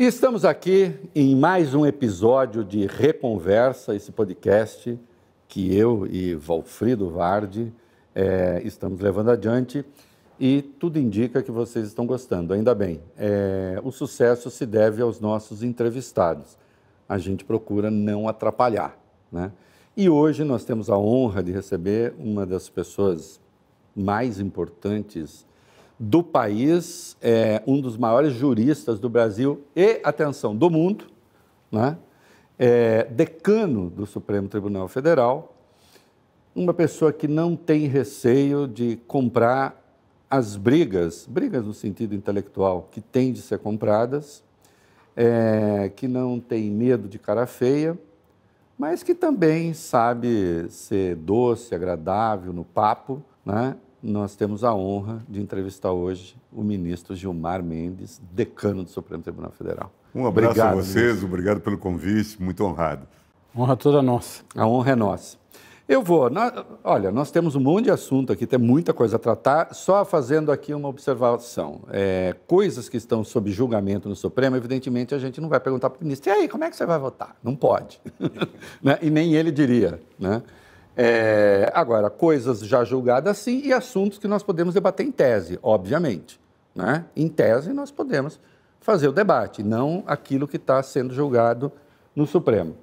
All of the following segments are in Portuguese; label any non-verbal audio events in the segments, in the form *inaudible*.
E estamos aqui em mais um episódio de Reconversa, esse podcast que eu e Valfrido Vardi é, estamos levando adiante e tudo indica que vocês estão gostando. Ainda bem, é, o sucesso se deve aos nossos entrevistados. A gente procura não atrapalhar, né? E hoje nós temos a honra de receber uma das pessoas mais importantes do país, é, um dos maiores juristas do Brasil e, atenção, do mundo, né? é, decano do Supremo Tribunal Federal, uma pessoa que não tem receio de comprar as brigas, brigas no sentido intelectual, que têm de ser compradas, é, que não tem medo de cara feia, mas que também sabe ser doce, agradável no papo, né? nós temos a honra de entrevistar hoje o ministro Gilmar Mendes, decano do Supremo Tribunal Federal. Um abraço obrigado, a vocês, ministro. obrigado pelo convite, muito honrado. Honra toda nossa. A honra é nossa. Eu vou. Na, olha, nós temos um monte de assunto aqui, tem muita coisa a tratar, só fazendo aqui uma observação. É, coisas que estão sob julgamento no Supremo, evidentemente a gente não vai perguntar para o ministro, e aí, como é que você vai votar? Não pode. *laughs* né? E nem ele diria. Né? É, agora, coisas já julgadas sim e assuntos que nós podemos debater em tese, obviamente. Né? Em tese, nós podemos fazer o debate, não aquilo que está sendo julgado no Supremo.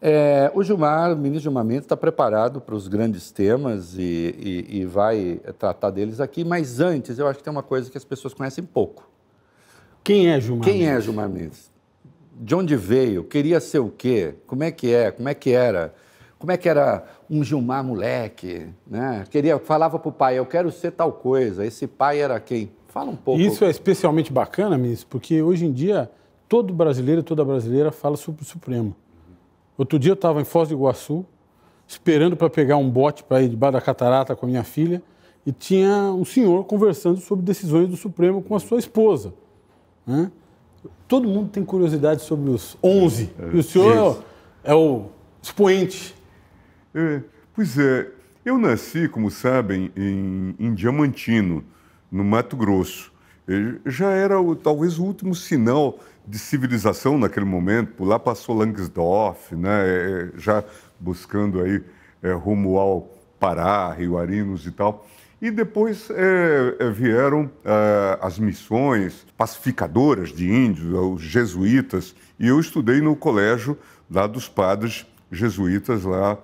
É, o Gilmar, o ministro Gilmar Mendes, está preparado para os grandes temas e, e, e vai tratar deles aqui, mas antes eu acho que tem uma coisa que as pessoas conhecem pouco. Quem é Gilmar Quem é Mendes? é Gilmar Mendes? De onde veio? Queria ser o quê? Como é que é? Como é que era? como é que era um Gilmar moleque, né? Queria, falava para o pai, eu quero ser tal coisa. Esse pai era quem? Fala um pouco. Isso é especialmente bacana, Miss, porque hoje em dia todo brasileiro, e toda brasileira fala sobre o Supremo. Outro dia eu estava em Foz do Iguaçu, esperando para pegar um bote para ir debaixo da catarata com a minha filha, e tinha um senhor conversando sobre decisões do Supremo com a sua esposa. Né? Todo mundo tem curiosidade sobre os 11, é, é e o senhor é o expoente é, pois é, eu nasci, como sabem, em, em Diamantino, no Mato Grosso. É, já era o, talvez o último sinal de civilização naquele momento. Por lá passou Langsdorff, né? É, é já buscando aí é, rumo ao Pará, Rio Arinos e tal. E depois é, é, vieram é, as missões pacificadoras de índios, os jesuítas, e eu estudei no colégio lá dos padres jesuítas lá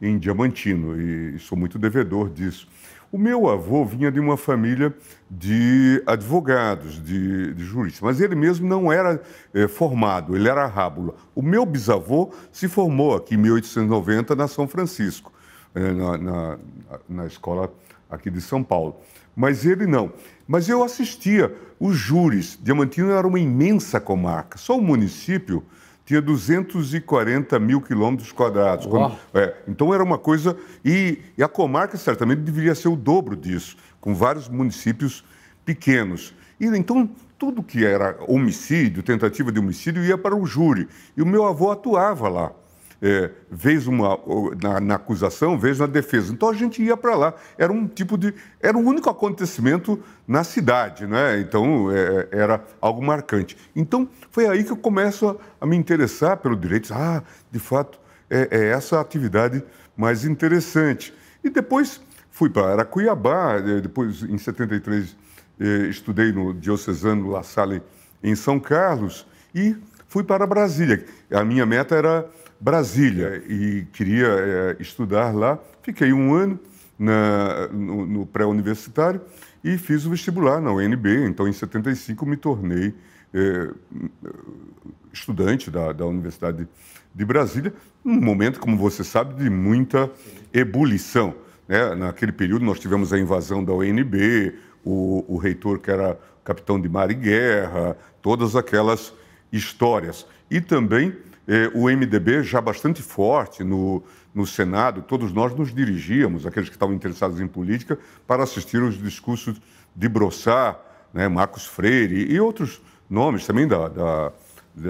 em Diamantino e sou muito devedor disso. O meu avô vinha de uma família de advogados, de, de juristas, mas ele mesmo não era eh, formado, ele era rábula. O meu bisavô se formou aqui em 1890 na São Francisco, eh, na, na, na escola aqui de São Paulo. Mas ele não. Mas eu assistia os júris. Diamantino era uma imensa comarca. Só o município tinha 240 mil quilômetros quadrados. é, então era uma coisa. E, e, a comarca certamente deveria ser o dobro disso, com vários municípios pequenos. E então tudo que era homicídio, tentativa de homicídio, ia para o júri. E o meu avô atuava lá é, vez uma, na, na, acusação, vez na defesa. Então a gente ia para lá. Era um tipo de. Era o único acontecimento na cidade, né? Então é, é, era algo marcante. Então foi aí que eu começo a, a me interessar pelo direito. Ah, de fato, é, é essa a atividade mais interessante. E depois fui para Cuiabá, é, depois em 73 é, estudei no Diocesano La Salle em São Carlos e fui para Brasília. A minha meta era Brasília e queria é, estudar lá. Fiquei um ano na, no, no pré-universitário e fiz o vestibular na UNB. Então, em 75, me tornei é, estudante da, da Universidade de Brasília, num momento, como você sabe, de muita ebulição. Né? Naquele período, nós tivemos a invasão da UNB, o, o reitor que era capitão de mar e guerra, todas aquelas histórias. E também eh, o MDB já bastante forte no, no Senado, todos nós nos dirigíamos, aqueles que estavam interessados em política, para assistir os discursos de Brossá, né, Marcos Freire e outros nomes também da, da,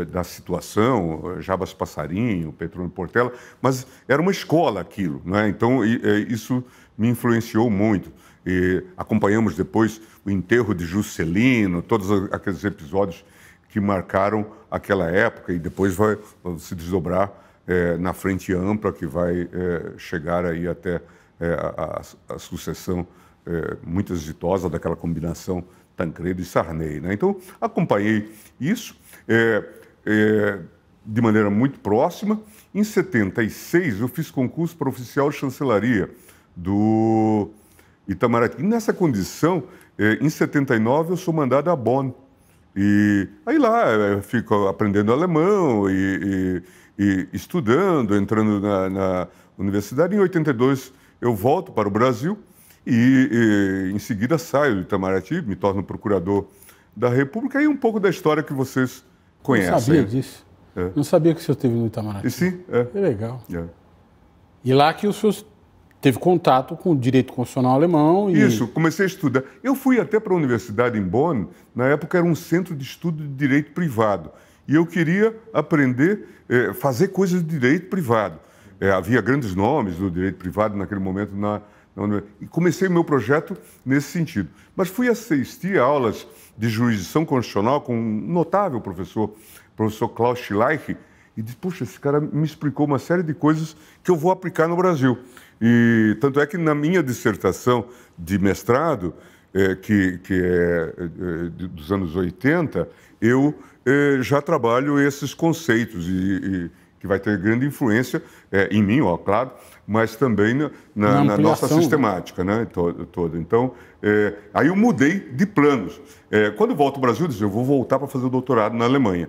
da situação, Jabas Passarinho, Petrônio Portela, mas era uma escola aquilo, né? então é, isso me influenciou muito. E acompanhamos depois o enterro de Juscelino, todos aqueles episódios que marcaram aquela época e depois vai se desdobrar é, na frente ampla que vai é, chegar aí até é, a, a, a, sucessão é, muito exitosa daquela combinação Tancredo e Sarney. Né? Então, acompanhei isso é, de maneira muito próxima. Em 76, eu fiz concurso para oficial de chancelaria do Itamaraty. E nessa condição, em 79, eu sou mandado a Bonn e aí lá eh, eu fico aprendendo alemão e, e, e estudando, entrando na, na, universidade. Em 82 eu volto para o Brasil e, e em seguida saio do Itamaraty, me torno procurador da República e um pouco da história que vocês conhecem. Não sabia disso. É. Não sabia que o senhor esteve no Itamaraty. E sim, é. Que legal. É. E lá que o senhor teve contato com o direito constitucional alemão. E... Isso, comecei a estudar. Eu fui até para a universidade em Bonn, na época era um centro de estudo de direito privado. E eu queria aprender, eh, fazer coisas de direito privado. Eh, havia grandes nomes do direito privado naquele momento na, na universidade. E comecei meu projeto nesse sentido. Mas fui assistir a aulas de jurisdição constitucional com um notável professor, professor Klaus Schleich, e disse, puxa, esse cara me explicou uma série de coisas que eu vou aplicar no Brasil. E tanto é que na minha dissertação de mestrado, é, que, que é, é dos anos 80, eu é, já trabalho esses conceitos e, e, que vai ter grande influência em mim, ó, claro, mas também na, na, na nossa né? sistemática né, toda. toda. Então, aí eu mudei de planos. quando volto ao Brasil, eu, disse, eu vou voltar para fazer o doutorado na Alemanha.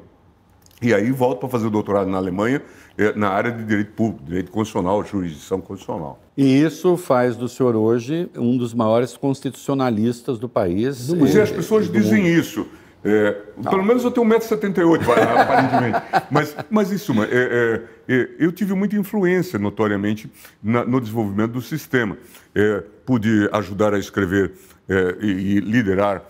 E aí volto para fazer o doutorado na Alemanha, eh, na área de direito público, direito constitucional, jurisdição constitucional. E isso faz do senhor hoje um dos maiores constitucionalistas do país. Do e, é, as pessoas dizem mundo. isso. É, pelo menos eu tenho 1,78m, *laughs* aparentemente. mas, mas isso, é, é, é, eu tive muita influência, notoriamente, na, no desenvolvimento do sistema. É, pude ajudar a escrever e, e, liderar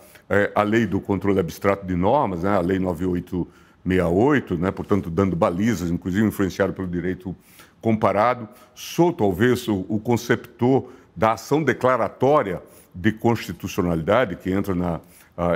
a lei do controle abstrato de normas, né, a lei 98. 68, né, portanto, dando balizas, inclusive influenciado pelo direito comparado. Sou, talvez, o, o conceptor da ação declaratória de constitucionalidade, que entra na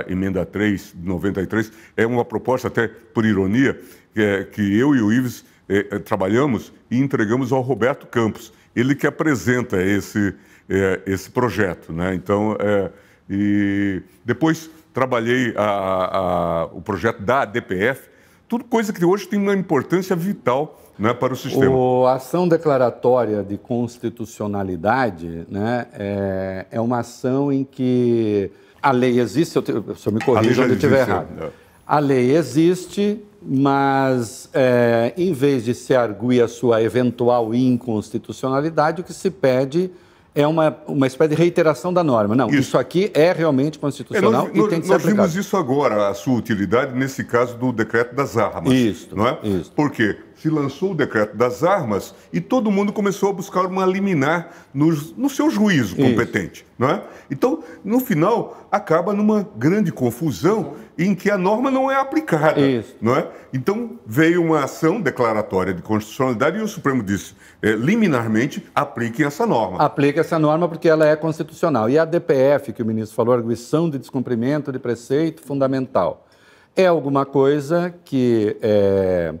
emenda 3 de 93. É uma proposta, até por ironia, é, que eu e o Ives é, é, trabalhamos e entregamos ao Roberto Campos. Ele que apresenta esse, é, esse projeto. Né? Então, é, e depois trabalhei a, a, o projeto da DPF, tudo coisa que hoje tem uma importância vital né, para o sistema. a ação declaratória de constitucionalidade né, é, é uma ação em que a lei existe, eu se eu me corrija onde estiver errado. É. A lei existe, mas é, em vez de se arguir a sua eventual inconstitucionalidade, o que se pede é uma, uma espécie de reiteração da norma. Não, isso, isso aqui é realmente constitucional é, nós, e nós, tem que ser aplicado. Nós vimos isso agora, a sua utilidade, nesse caso do decreto das armas. Isso. Não é? Isso. Por quê? se lançou o decreto das armas e todo mundo começou a buscar uma liminar no, no seu juízo competente. Não é? Então, no final, acaba numa grande confusão em que a norma não é aplicada. Não é? Então, veio uma ação declaratória de constitucionalidade e o Supremo disse, é, liminarmente, apliquem essa norma. Aplique essa norma porque ela é constitucional. E a DPF, que o ministro falou, arguição de descumprimento de preceito fundamental é alguma coisa que é,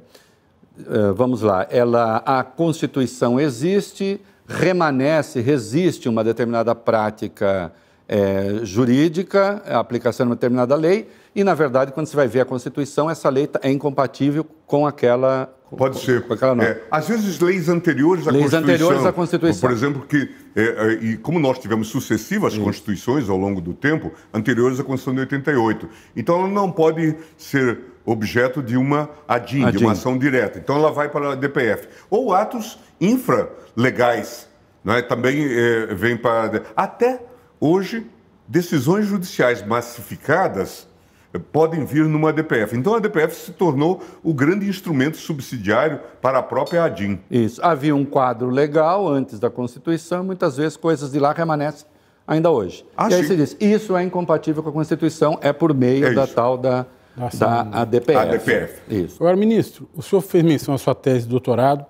eh, vamos lá, ela, a Constituição existe, remanece, resiste uma determinada prática é, jurídica, a aplicação de uma determinada lei, e, na verdade, quando você vai ver a Constituição, essa lei tá, é incompatível com aquela. Pode com, ser. Com aquela é, às vezes, leis anteriores à leis Constituição. Leis anteriores à Constituição. Por exemplo, que é, é, e como nós tivemos sucessivas constituições ao longo do tempo, anteriores à Constituição de 88, então ela não pode ser objeto de uma ADIN, de uma ação direta. Então ela vai para a DPF. Ou atos infralegais, né, também é, vem para. Até hoje, decisões judiciais massificadas podem vir numa DPF. Então a DPF se tornou o grande instrumento subsidiário para a própria ADIM. Isso. Havia um quadro legal antes da Constituição, muitas vezes coisas de lá remanescem ainda hoje. Ah, e aí sim. se diz, isso é incompatível com a Constituição, é por meio é da isso. tal da, Nossa, da ADPF. ADPF. Isso. Agora, ministro, o senhor fez menção à sua tese de doutorado,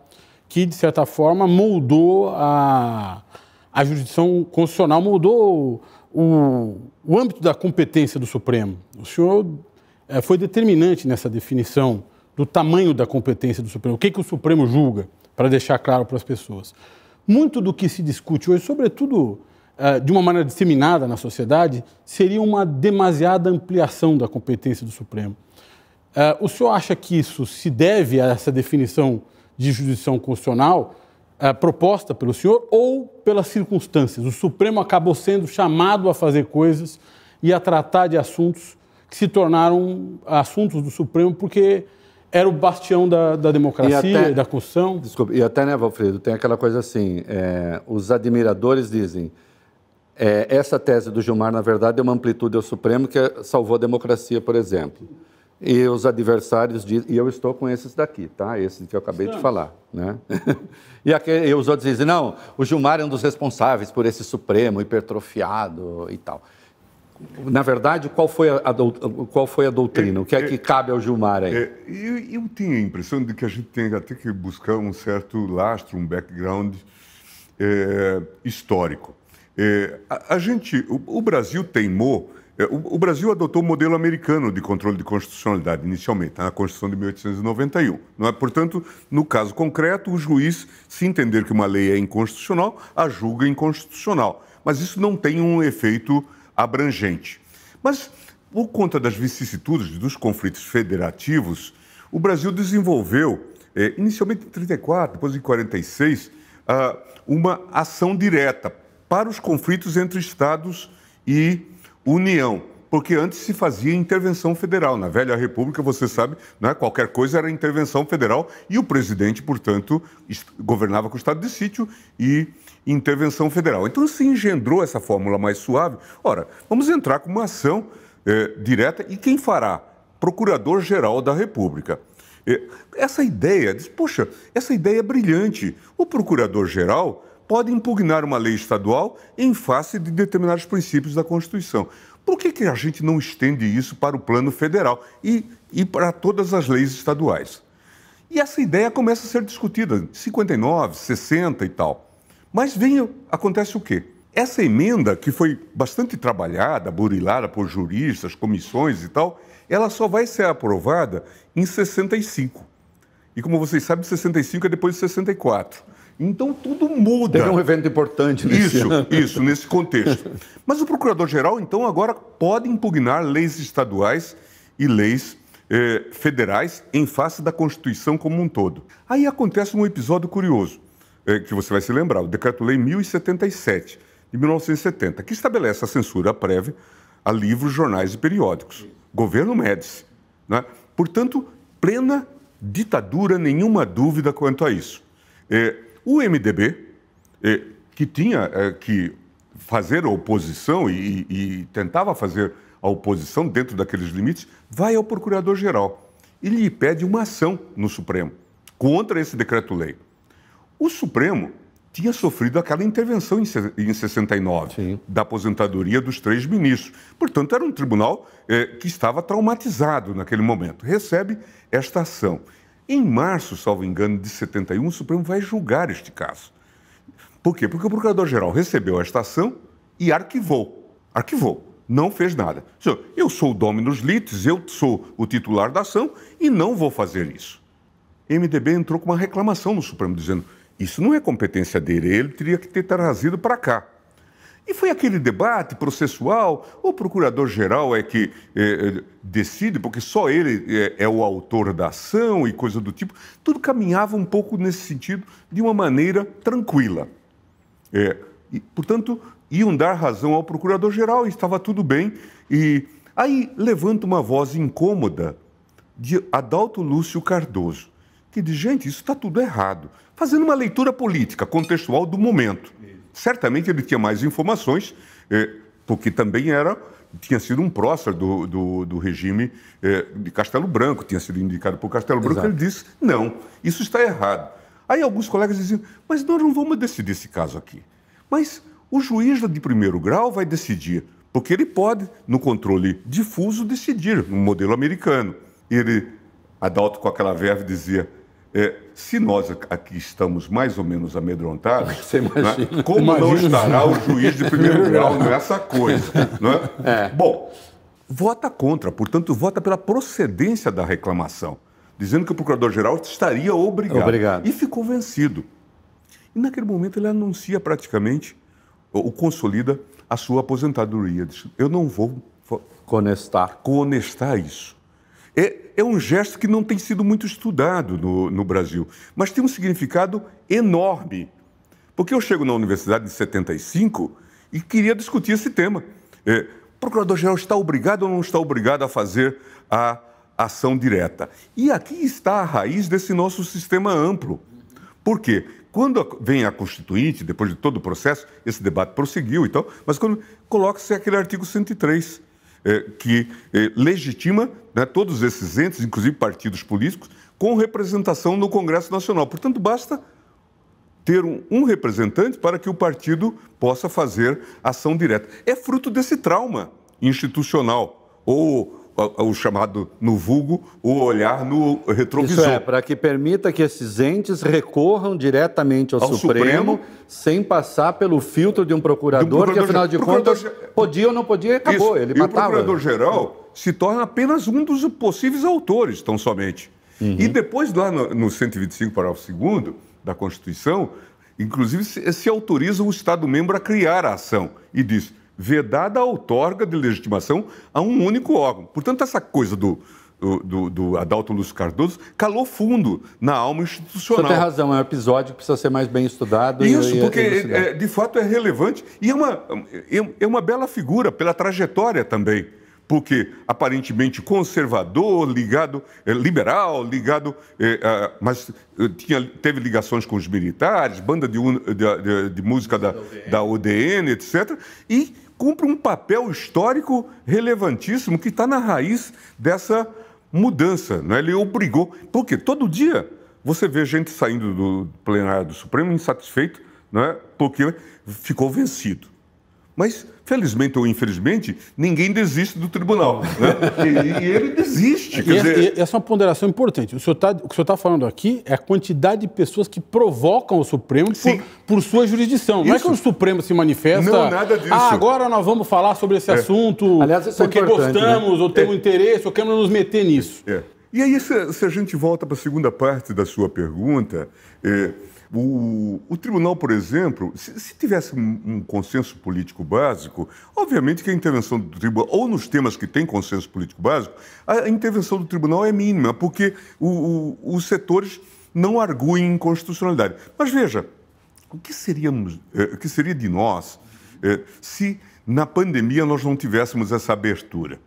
que, de certa forma, moldou a, a jurisdição constitucional, moldou o, o âmbito da competência do Supremo. O senhor é, foi determinante nessa definição do tamanho da competência do Supremo. O que, que o Supremo julga, para deixar claro para as pessoas. Muito do que se discute hoje, sobretudo é, de uma maneira disseminada na sociedade, seria uma demasiada ampliação da competência do Supremo. É, o senhor acha que isso se deve a essa definição de jurisdição constitucional? proposta pelo senhor ou pelas circunstâncias. O Supremo acabou sendo chamado a fazer coisas e a tratar de assuntos que se tornaram assuntos do Supremo porque era o bastião da, da democracia, e até, da Constituição. Desculpa, e até, né, Valfredo, tem aquela coisa assim, é, os admiradores dizem, é, essa tese do Gilmar, na verdade, é uma amplitude ao Supremo que salvou a democracia, por exemplo. E os adversários dizem, e eu estou com esses daqui, tá? Esses que eu acabei Estamos. de falar, né? *laughs* e, aquele, e os outros dizem, não, o Gilmar é um dos responsáveis por esse Supremo hipertrofiado e tal. Na verdade, qual foi a, a qual foi a doutrina? É, o que é, é, que cabe ao Gilmar aí? É, eu, eu tinha a impressão de que a gente tem até que buscar um certo lastro, um background é, histórico. É, a, a, gente, o, o Brasil teimou é, o, Brasil adotou o modelo americano de controle de constitucionalidade inicialmente, tá? na Constituição de 1891. Não é? Portanto, no caso concreto, o juiz, se entender que uma lei é inconstitucional, a julga inconstitucional. Mas isso não tem um efeito abrangente. Mas, por conta das vicissitudes dos conflitos federativos, o Brasil desenvolveu, é, inicialmente em 34, depois em 46, ah, uma ação direta para os conflitos entre estados e união. Porque antes se fazia intervenção federal. Na velha República, você sabe, né, qualquer coisa era intervenção federal e o presidente, portanto, governava com o estado de sítio e intervenção federal. Então se engendrou essa fórmula mais suave. Ora, vamos entrar com uma ação eh, direta e quem fará? Procurador-Geral da República. Eh, essa ideia, poxa, essa ideia é brilhante. O procurador-geral pode impugnar uma lei estadual em face de determinados princípios da Constituição. Por que, que a gente não estende isso para o plano federal e, e para todas as leis estaduais? E essa ideia começa a ser discutida, 59, 60 e tal. Mas vem, acontece o quê? Essa emenda, que foi bastante trabalhada, burilada por juristas, comissões e tal, ela só vai ser aprovada em 65. E como vocês sabem, 65 é depois de 64. Então tudo muda. Teve um evento importante nesse Isso, ano. *laughs* isso, nesse contexto. Mas o Procurador-Geral, então, agora pode impugnar leis estaduais e leis eh, federais em face da Constituição como um todo. Aí acontece um episódio curioso, eh, que você vai se lembrar, o Decreto-Lei 1077, de 1970, que estabelece a censura prévia a livros, jornais e periódicos. Governo Médici. Né? Portanto, plena ditadura, nenhuma dúvida quanto a isso. Eh, o MDB, eh, que tinha eh, que fazer oposição e, e, tentava fazer a oposição dentro daqueles limites, vai ao Procurador-Geral e lhe pede uma ação no Supremo contra esse decreto-lei. O Supremo tinha sofrido aquela intervenção em 69 Sim. da aposentadoria dos três ministros. Portanto, era um tribunal eh, que estava traumatizado naquele momento. Recebe esta ação em março, salvo engano, de 71, o Supremo vai julgar este caso. Por quê? Porque o Procurador-Geral recebeu a ação e arquivou. Arquivou. Não fez nada. Eu sou o Dominus Litis, eu sou o titular da ação e não vou fazer isso. MDB entrou com uma reclamação no Supremo, dizendo isso não é competência dele, ele teria que ter trazido para cá. E foi aquele debate processual. O procurador-geral é que é, decide, porque só ele é, é, o autor da ação e coisa do tipo. Tudo caminhava um pouco nesse sentido, de uma maneira tranquila. É, e, portanto, iam dar razão ao procurador-geral, estava tudo bem. E aí levanta uma voz incômoda de Adalto Lúcio Cardoso, que diz: gente, isso está tudo errado. Fazendo uma leitura política, contextual do momento certamente ele tinha mais informações, é, porque também era tinha sido um prócer do, do, do regime é, de Castelo Branco, tinha sido indicado por Castelo Branco, Exato. ele disse, não, isso está errado. Aí alguns colegas diziam, mas nós não vamos decidir esse caso aqui. Mas o juiz de primeiro grau vai decidir, porque ele pode, no controle difuso, decidir, no modelo americano. Ele, Adalto com aquela verve, dizia, é, se nós aqui estamos mais ou menos amedrontados, *laughs* né? como Imagina. não estará o juiz de primeiro *laughs* é grau nessa coisa? Né? É. Bom, vota contra, portanto, vota pela procedência da reclamação, dizendo que o procurador-geral estaria obrigado. obrigado. E ficou vencido. E naquele momento ele anuncia praticamente, ou consolida, a sua aposentadoria. Diz, eu não vou... Conestar. Conestar isso. É, é, um gesto que não tem sido muito estudado no, no, Brasil, mas tem um significado enorme. Porque eu chego na universidade de 75 e queria discutir esse tema. É, o procurador-geral está obrigado ou não está obrigado a fazer a ação direta? E aqui está a raiz desse nosso sistema amplo. Por quê? Quando vem a Constituinte, depois de todo o processo, esse debate prosseguiu e tal, mas quando coloca-se aquele artigo 103, eh, que eh, legitima né, todos esses entes, inclusive partidos políticos, com representação no Congresso Nacional. Portanto, basta ter um, um, representante para que o partido possa fazer ação direta. É fruto desse trauma institucional ou o chamado no vulgo, o olhar no retrovisor. Isso é, para que permita que esses entes recorram diretamente ao, ao Supremo, Supremo, sem passar pelo filtro de um procurador, de um procurador que afinal de contas podia ou não podia, acabou, isso. ele e matava. o procurador-geral se torna apenas um dos possíveis autores, tão somente. Uhum. E depois, lá no, no 125, parágrafo 2 da Constituição, inclusive se, se autoriza o Estado-membro a criar a ação e diz vedada a outorga de legitimação a um único órgão. Portanto, essa coisa do, do, do, Adalto Lúcio Cardoso calou fundo na alma institucional. Você tem razão, é um episódio que precisa ser mais bem estudado. Isso, e, porque e é, de fato é relevante e é uma, é, é uma bela figura pela trajetória também. Porque aparentemente conservador, ligado, é, liberal, ligado, é, mas eh, tinha, teve ligações com os militares, banda de, de, de, de música da, da ODN, etc. E cumpre um papel histórico relevantíssimo que está na raiz dessa mudança. Né? Ele obrigou, porque todo dia você vê gente saindo do plenário do Supremo insatisfeito, né? porque ficou vencido. Mas, felizmente ou infelizmente, ninguém desiste do tribunal. Né? E, e, ele desiste. E essa, dizer... e essa, é uma ponderação importante. O, senhor tá, o que o senhor está falando aqui é a quantidade de pessoas que provocam o Supremo por, por, sua jurisdição. Isso. Não é que o Supremo se manifesta. Não, nada disso. Ah, agora nós vamos falar sobre esse é. assunto Aliás, é porque né? é gostamos, né? ou temos é. interesse, ou queremos nos meter nisso. É. E aí, se, se, a gente volta para a segunda parte da sua pergunta. É, o, o tribunal, por exemplo, se, se tivesse um, um, consenso político básico, obviamente que a intervenção do tribunal, ou nos temas que tem consenso político básico, a, a intervenção do tribunal é mínima, porque o, o, os setores não arguem inconstitucionalidade. Mas veja, o que, seríamos, eh, que seria de nós eh, se na pandemia nós não tivéssemos essa abertura?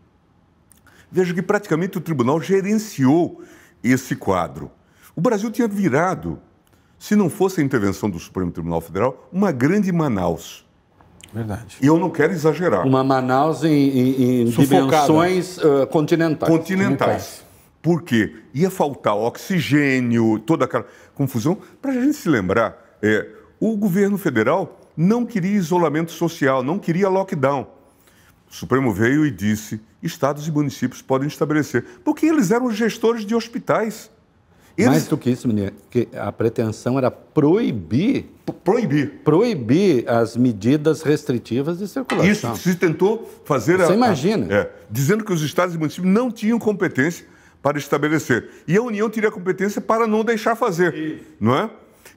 Veja que praticamente o tribunal gerenciou esse quadro. O Brasil tinha virado se não fosse a intervenção do Supremo Tribunal Federal, uma grande Manaus. Verdade. E eu não quero exagerar. Uma Manaus em, em dimensões uh, continentais. Continentais. Por quê? Ia faltar oxigênio, toda aquela confusão. Para a gente se lembrar, é, o governo federal não queria isolamento social, não queria lockdown. O Supremo veio e disse: estados e municípios podem estabelecer, porque eles eram gestores de hospitais. Eles... Mais do que isso, menino, que a pretensão era proibir. Proibir. Proibir as medidas restritivas de circulação. Isso se tentou fazer. Você a, imagina. A, é, dizendo que os estados e municípios não tinham competência para estabelecer. E a União teria competência para não deixar fazer. Isso. Não é?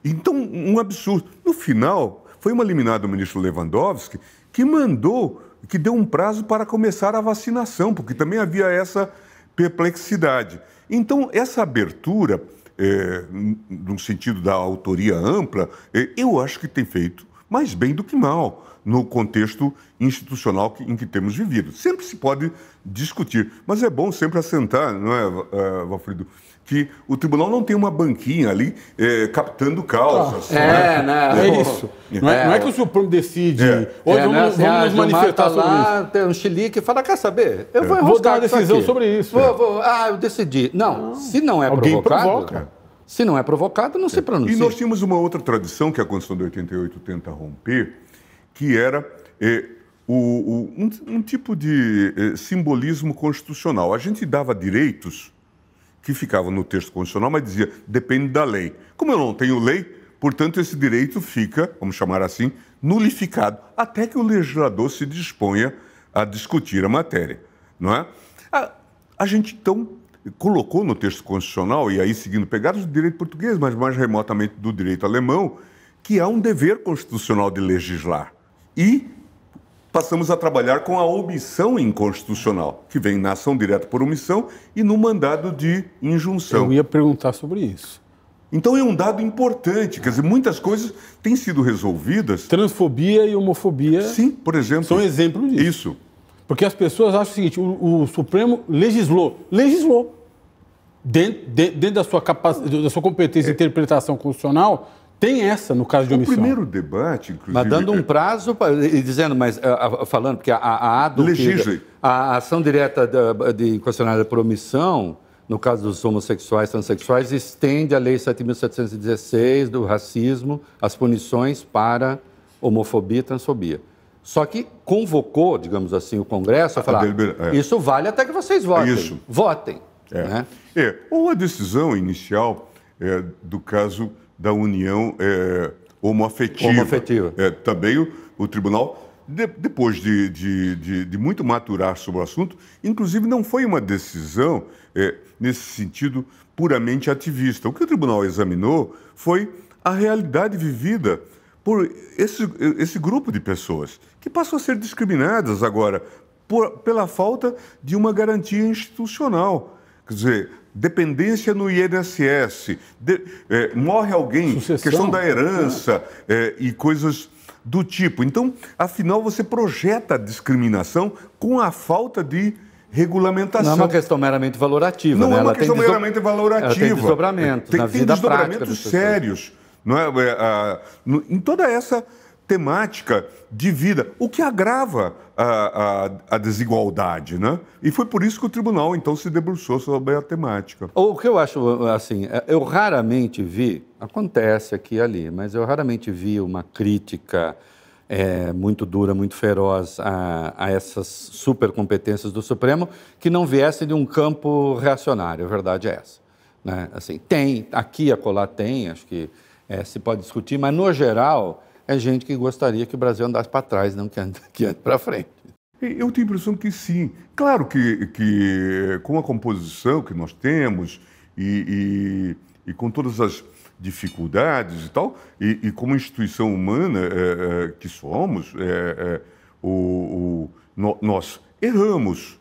Então, um absurdo. No final, foi uma liminar do ministro Lewandowski que mandou, que deu um prazo para começar a vacinação, porque também havia essa perplexidade. Então, essa abertura, é, no sentido da autoria ampla, é, eu acho que tem feito mais bem do que mal no contexto institucional em que temos vivido. Sempre se pode discutir, mas é bom sempre assentar, não é, eh, Valfrido? que o tribunal não tem uma banquinha ali é, captando causas. Ah, né? é, né? né? É isso. É. Não, é, não é, que o Supremo decide. É. Hoje vamos, é, né? vamos nos manifestar tá sobre lá, isso. Tem um chilique e fala, quer saber? Eu é. vou, vou dar uma decisão sobre isso. Vou, vou, ah, eu decidi. Não, não. se não é Alguém provocado... Provoca. Se não é provocado, não se é. pronuncia. E nós tínhamos uma outra tradição que a Constituição de 88 tenta romper, que era o, o, um, um, tipo de simbolismo constitucional. A gente dava direitos que ficava no texto constitucional, mas dizia depende da lei. Como eu não tenho lei, portanto, esse direito fica, vamos chamar assim, nulificado, até que o legislador se disponha a discutir a matéria. Não é? a, a gente, então, colocou no texto constitucional, e aí seguindo pegadas do direito português, mas mais remotamente do direito alemão, que há um dever constitucional de legislar. E passamos a trabalhar com a omissão inconstitucional, que vem na ação direta por omissão e no mandado de injunção. Eu ia perguntar sobre isso. Então é um dado importante, quer dizer, muitas coisas têm sido resolvidas. Transfobia e homofobia. Sim, por exemplo. São exemplo disso. Isso. Porque as pessoas acham o seguinte: o, o Supremo legislou, legislou. Dentro, dentro da, sua capacidade, da sua competência de é. interpretação constitucional, tem essa no caso de é omissão. O primeiro debate, inclusive. Mas dando um é- prazo, e dizendo, mas falando, porque a, a, a, que, a ação direta de, de inconstitucionalidade por omissão, no caso dos homossexuais transexuais, estende a Lei 7.716 do racismo, as punições para homofobia e transfobia. Só que convocou, digamos assim, o Congresso a falar: a é. isso vale até que vocês votem. isso. Votem. É. Né? é. Ou a decisão inicial é, do caso da união é, homoafetiva. homoafetiva. É, também o, o tribunal, de, depois de, de, de, muito maturar sobre o assunto, inclusive não foi uma decisão é, nesse sentido puramente ativista. O que o tribunal examinou foi a realidade vivida por esse, esse grupo de pessoas que passam a ser discriminadas agora por, pela falta de uma garantia institucional. Quer dizer, dependência no INSS, de, é, morre alguém, Sucessão. questão da herança é. é, e coisas do tipo. Então, afinal, você projeta a discriminação com a falta de regulamentação. Não é uma questão meramente valorativa. Não né? é uma Ela questão meramente valorativa. Ela tem desdobramentos tem, na tem vida desdobramentos sérios. Não é, é no, em toda essa temática de vida, o que agrava a, a, a, desigualdade, né? E foi por isso que o tribunal então se debruçou sobre a temática. O que eu acho assim, é, eu raramente vi, acontece aqui e ali, mas eu raramente vi uma crítica é, muito dura, muito feroz a, a essas supercompetências do Supremo que não viesse de um campo reacionário, a verdade é essa. Né? Assim, tem, aqui e acolá tem, acho que é, se pode discutir, mas no geral é gente que gostaria que o Brasil andasse para trás, não que ande, *laughs* que ande para frente. Eu tenho a impressão que sim. Claro que, que com a composição que nós temos e, e, e com todas as dificuldades e tal, e, e como instituição humana é, é, que somos, é, é o, o no, nós erramos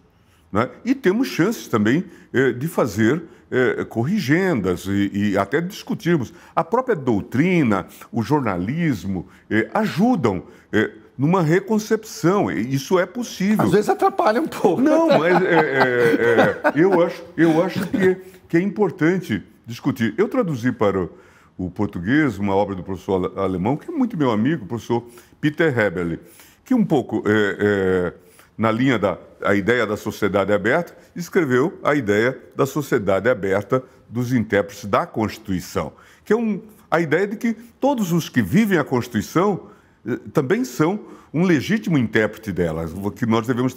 né? e temos chances também é, de fazer é, é, corrigendas e, e, até discutirmos. A própria doutrina, o jornalismo é, ajudam. numa reconcepção, isso é possível. Às vezes atrapalha um pouco. Não, mas eu acho, eu acho que, que é importante discutir. Eu traduzi para o, o português uma obra do professor alemão, que é muito meu amigo, o professor Peter Hebele, que um pouco na linha da a ideia da sociedade aberta, escreveu a ideia da sociedade aberta dos intérpretes da Constituição, que é um, a ideia de que todos os que vivem a Constituição eh, também são um legítimo intérprete dela, que nós devemos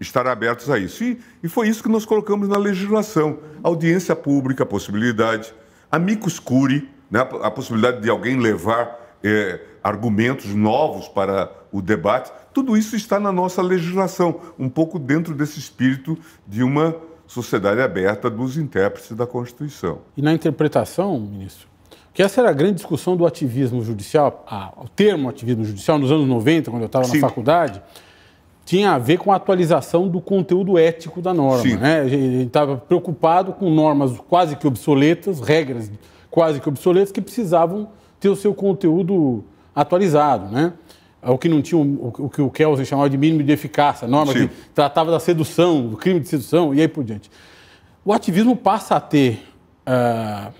estar abertos a isso. E, e foi isso que nós colocamos na legislação: audiência pública, a possibilidade, amicus curi, né, a possibilidade de alguém levar é, argumentos novos para o debate tudo isso está na nossa legislação, um pouco dentro desse espírito de uma sociedade aberta dos intérpretes da Constituição. E na interpretação, ministro, que essa era a grande discussão do ativismo judicial, a, o termo ativismo judicial nos anos 90, quando eu estava na faculdade, tinha a ver com a atualização do conteúdo ético da norma. Sim. Né? A gente estava preocupado com normas quase que obsoletas, regras quase que obsoletas, que precisavam ter o seu conteúdo atualizado. Né? É o que não tinha o, que o Kelsen chamava de mínimo de eficácia, norma Sim. que tratava da sedução, do crime de sedução e aí por diante. O ativismo passa a ter, uh,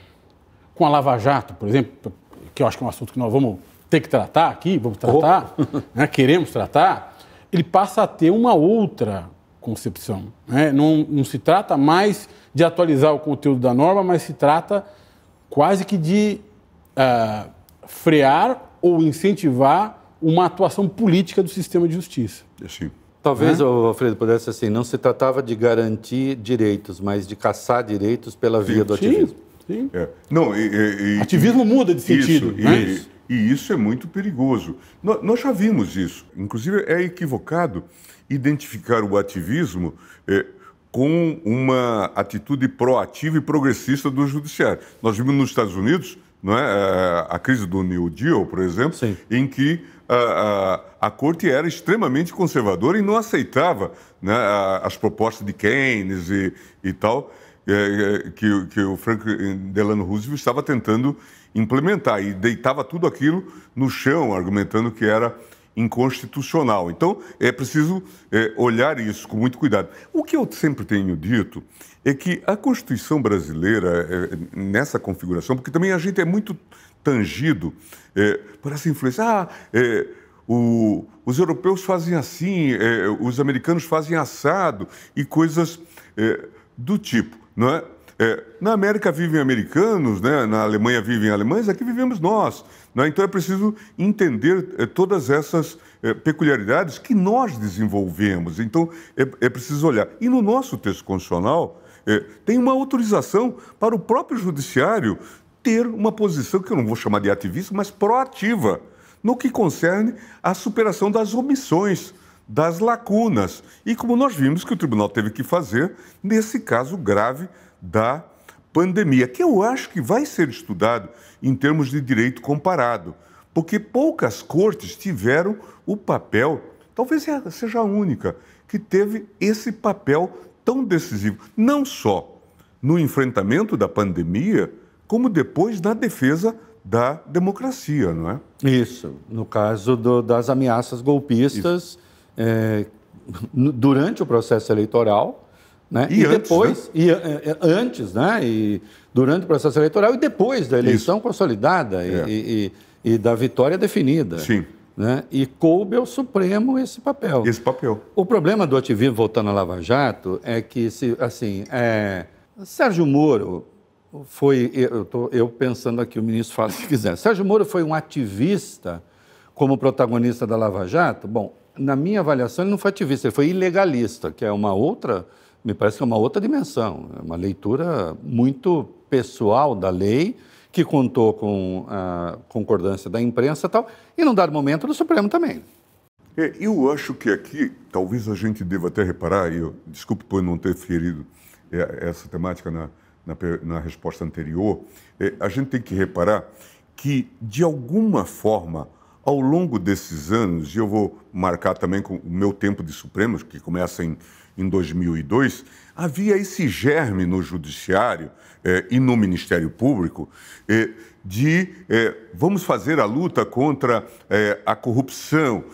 com a Lava Jato, por exemplo, que eu acho que é um assunto que nós vamos ter que tratar aqui, vamos tratar, né, queremos tratar, ele passa a ter uma outra concepção. Né? Não, não se trata mais de atualizar o conteúdo da norma, mas se trata quase que de uh, frear ou incentivar uma atuação política do sistema de justiça. Sim. Talvez, é? Alfredo, pudesse assim, não se tratava de garantir direitos, mas de caçar direitos pela sim, via do sim, ativismo. Sim. É. Não, e, e, Ativismo e, muda de sentido. Isso, né? isso. E, isso é muito perigoso. Nós, nós já vimos isso. Inclusive, é equivocado identificar o ativismo é, com uma atitude proativa e progressista do judiciário. Nós vimos nos Estados Unidos não é, é a crise do New Deal, por exemplo, Sim. em que a, a, corte era extremamente conservadora e não aceitava né, as propostas de Keynes e, e tal, é, é que, que o Franklin Delano Roosevelt estava tentando implementar e deitava tudo aquilo no chão, argumentando que era inconstitucional. Então, é preciso é, olhar isso com muito cuidado. O que eu sempre tenho dito é que a Constituição brasileira, é, nessa configuração, porque também a gente é muito tangido é, por essa influência. Ah, é, o, os europeus fazem assim, é, os americanos fazem assado e coisas é, do tipo, não é? é? na América vivem americanos, né? na Alemanha vivem alemães, aqui vivemos nós. Não é? Então é preciso entender é, todas essas peculiaridades que nós desenvolvemos. Então é preciso olhar. E no nosso texto constitucional, é, tem uma autorização para o próprio judiciário ter uma posição que eu não vou chamar de ativista, mas proativa no que concerne à superação das omissões, das lacunas. E como nós vimos que o tribunal teve que fazer nesse caso grave da pandemia, que eu acho que vai ser estudado em termos de direito comparado, porque poucas cortes tiveram o papel, talvez seja a única, que teve esse papel tão decisivo, não só no enfrentamento da pandemia, como depois na defesa da democracia, não é? Isso. No caso do, das ameaças golpistas é, durante o processo eleitoral, né? E, e antes, depois, né? E, é, é, antes, né? E durante o processo eleitoral e depois da eleição Isso. consolidada é. e, e, e, da vitória definida. Sim. Né? E coube ao Supremo esse papel. Esse papel. O problema do ativismo voltando à Lava Jato é que, se, assim, é, Sérgio Moro foi, eu, tô, eu pensando aqui, o ministro fala se quiser. Sérgio Moro foi um ativista como protagonista da Lava Jato? Bom, na minha avaliação, ele não foi ativista, ele foi ilegalista, que é uma outra, me parece que é uma outra dimensão, é uma leitura muito pessoal da lei, que contou com a concordância da imprensa e tal, e num dado momento do Supremo também. É, eu acho que aqui, talvez a gente deva até reparar, e eu, desculpe por não ter ferido é, essa temática na na, na resposta anterior, é, a gente tem que reparar que, de alguma forma, ao longo desses anos, e eu vou marcar também com o meu tempo de Supremos, que começa em, em 2002, havia esse germe no Judiciário é, e no Ministério Público é, de é, vamos fazer a luta contra a corrupção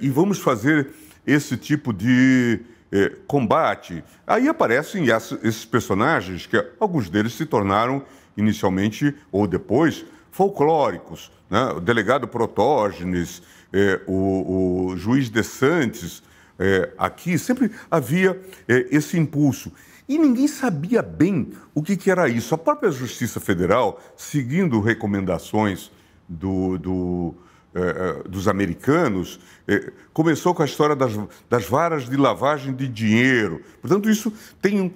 e vamos fazer esse tipo de eh, combate. Aí aparecem esses personagens que alguns deles se tornaram inicialmente ou depois folclóricos. Né? O delegado Protógenes, eh, o, o, juiz De Santos, eh, aqui sempre havia esse impulso. E ninguém sabia bem o que, que, era isso. A própria Justiça Federal, seguindo recomendações do, do eh, eh, dos americanos eh, começou com a história das, das, varas de lavagem de dinheiro. Portanto, isso tem um,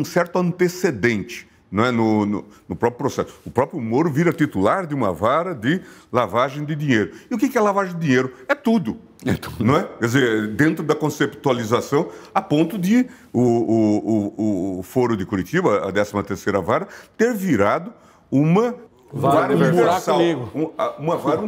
um certo antecedente não é, no, no, no, próprio processo. O próprio Moro vira titular de uma vara de lavagem de dinheiro. E o que é lavagem de dinheiro? É tudo. É tudo. Não é? Quer dizer, dentro da conceptualização, a ponto de o, o, o, o Foro de Curitiba, a 13 Vara, ter virado uma vara universal. Um, uma vara universal,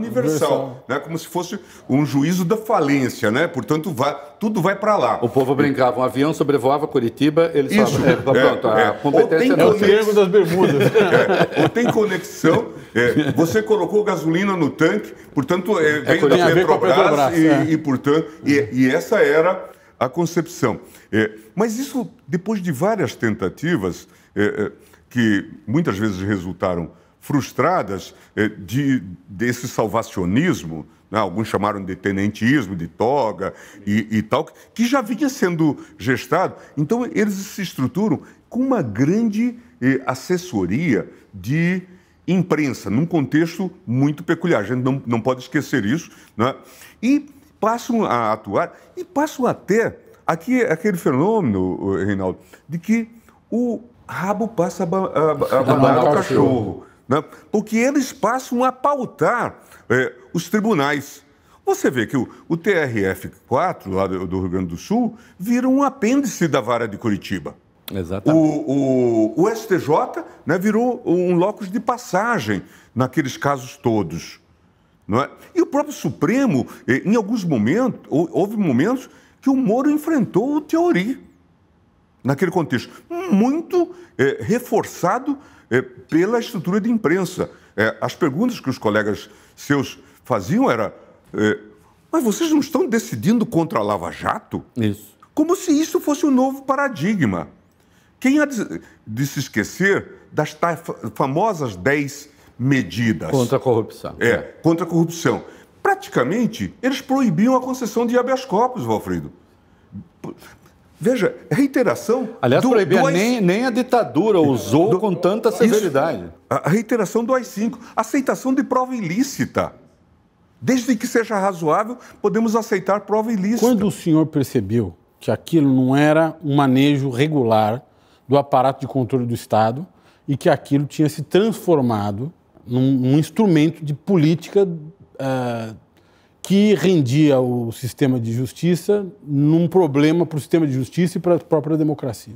universal. Né? Como se fosse um juízo da falência, né? Portanto, vai, tudo vai para lá. O povo brincava, um avião sobrevoava Curitiba, eles Isso, falavam, é, tá é, pronto, é, a competência é, é o triângulo das bermudas. *laughs* é, ou tem conexão, é, você colocou gasolina no tanque, portanto, é, é vem da Petrobras, Petrobras, e, e portanto, e, e, essa era a concepção. mas isso, depois de várias tentativas, que muitas vezes resultaram frustradas eh, de, desse salvacionismo, né? alguns chamaram de tenentismo, de toga e, e tal, que já vinha sendo gestado. Então, eles se estruturam com uma grande eh, assessoria de imprensa, num contexto muito peculiar. A gente não, não pode esquecer isso. Né? E passam a atuar e passam até aqui, aquele fenômeno, eh, Reinaldo, de que o rabo passa a, a, a o cachorro né? porque eles passam a pautar é, os tribunais. Você vê que o, o TRF-4, lá do, do, Rio Grande do Sul, vira um apêndice da vara de Curitiba. Exatamente. O, o, o STJ né, virou um locus de passagem naqueles casos todos. Não é? E o próprio Supremo, é, em alguns momentos, houve momentos que o Moro enfrentou o Teori naquele contexto, muito é, reforçado é, pela estrutura de imprensa. É, as perguntas que os colegas seus faziam era é, mas vocês não estão decidindo contra a Lava Jato? Isso. Como se isso fosse um novo paradigma. Quem há de, de se esquecer das famosas 10 medidas. Contra a corrupção. É, é. contra a corrupção. Praticamente, eles proibiam a concessão de habeas corpus, Valfrido. Veja, reiteração. Aliás, do, proibir, do AI... nem, nem a ditadura usou do... com tanta severidade. Isso, a reiteração do AI-5. Aceitação de prova ilícita. Desde que seja razoável, podemos aceitar prova ilícita. Quando o senhor percebeu que aquilo não era um manejo regular do aparato de controle do Estado e que aquilo tinha se transformado num, num instrumento de política uh, que rendia o sistema de justiça num problema para o sistema de justiça e para a própria democracia.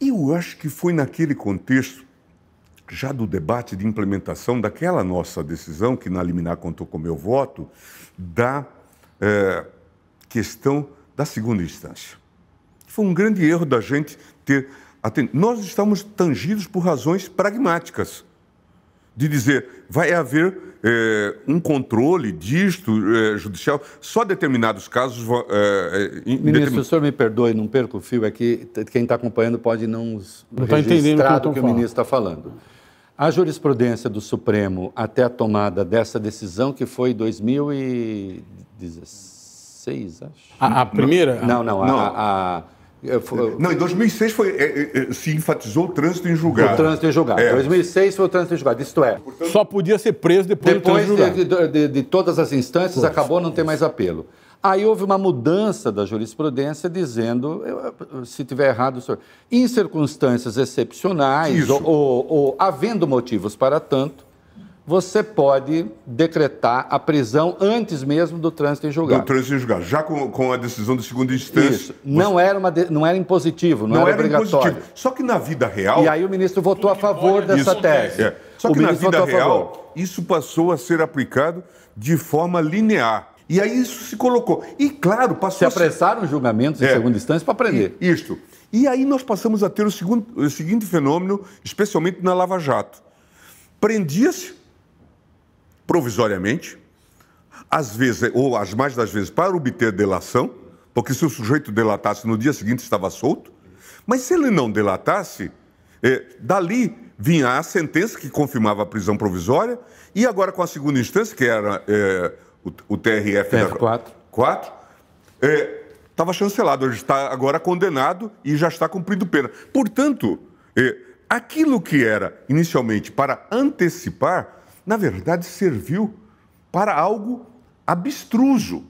Eu acho que foi naquele contexto, já do debate de implementação daquela nossa decisão, que na liminar contou com meu voto, da é, questão da segunda instância. Foi um grande erro da gente ter. Nós estamos tangidos por razões pragmáticas de dizer vai haver é, um controle disto é, judicial? Só determinados casos. É, é, em, Ministro, determin... o senhor me perdoe, não perco o fio, é que quem está acompanhando pode não, não tá entendendo o que, que o ministro está falando. A jurisprudência do Supremo até a tomada dessa decisão, que foi em 2016, acho. A, a primeira? Não, não. não a, a, é, foi... Não, em 2006 foi, é, é, é, se enfatizou o trânsito em julgado. O trânsito em julgado. É. 2006 foi o trânsito em julgado, isto é. Portanto, Só podia ser preso depois, depois do trânsito de, julgado. De, de, de todas as instâncias, acabou não ter mais apelo. Aí houve uma mudança da jurisprudência dizendo, se tiver errado, senhor, em circunstâncias excepcionais ou, ou, ou havendo motivos para tanto, você pode decretar a prisão antes mesmo do trânsito em julgado. Do trânsito em julgado, já com, com a decisão de segunda instância. Isso. Não, era uma de... não era impositivo, não, não era, era obrigatório. Impositivo. Só que na vida real. E aí o ministro votou a favor pode... É dessa isso. tese. É. Só o que na vida real, isso passou a ser aplicado de forma linear. E aí isso se colocou. E claro, passou. Se apressaram os julgamentos é. em segunda instância para prender. isto. E aí nós passamos a ter o, segundo, o seguinte fenômeno, especialmente na Lava Jato. Prendia-se provisoriamente, às vezes, ou as mais das vezes, para obter delação, porque se o sujeito delatasse no dia seguinte estava solto, mas se ele não delatasse, é, dali vinha a sentença que confirmava a prisão provisória, e agora com a segunda instância, que era é, o, o, TRF, 4, 4 é, estava chancelado, ele está agora condenado e já está cumprindo pena. Portanto, eh, aquilo que era inicialmente para antecipar na verdade, serviu para algo abstruso,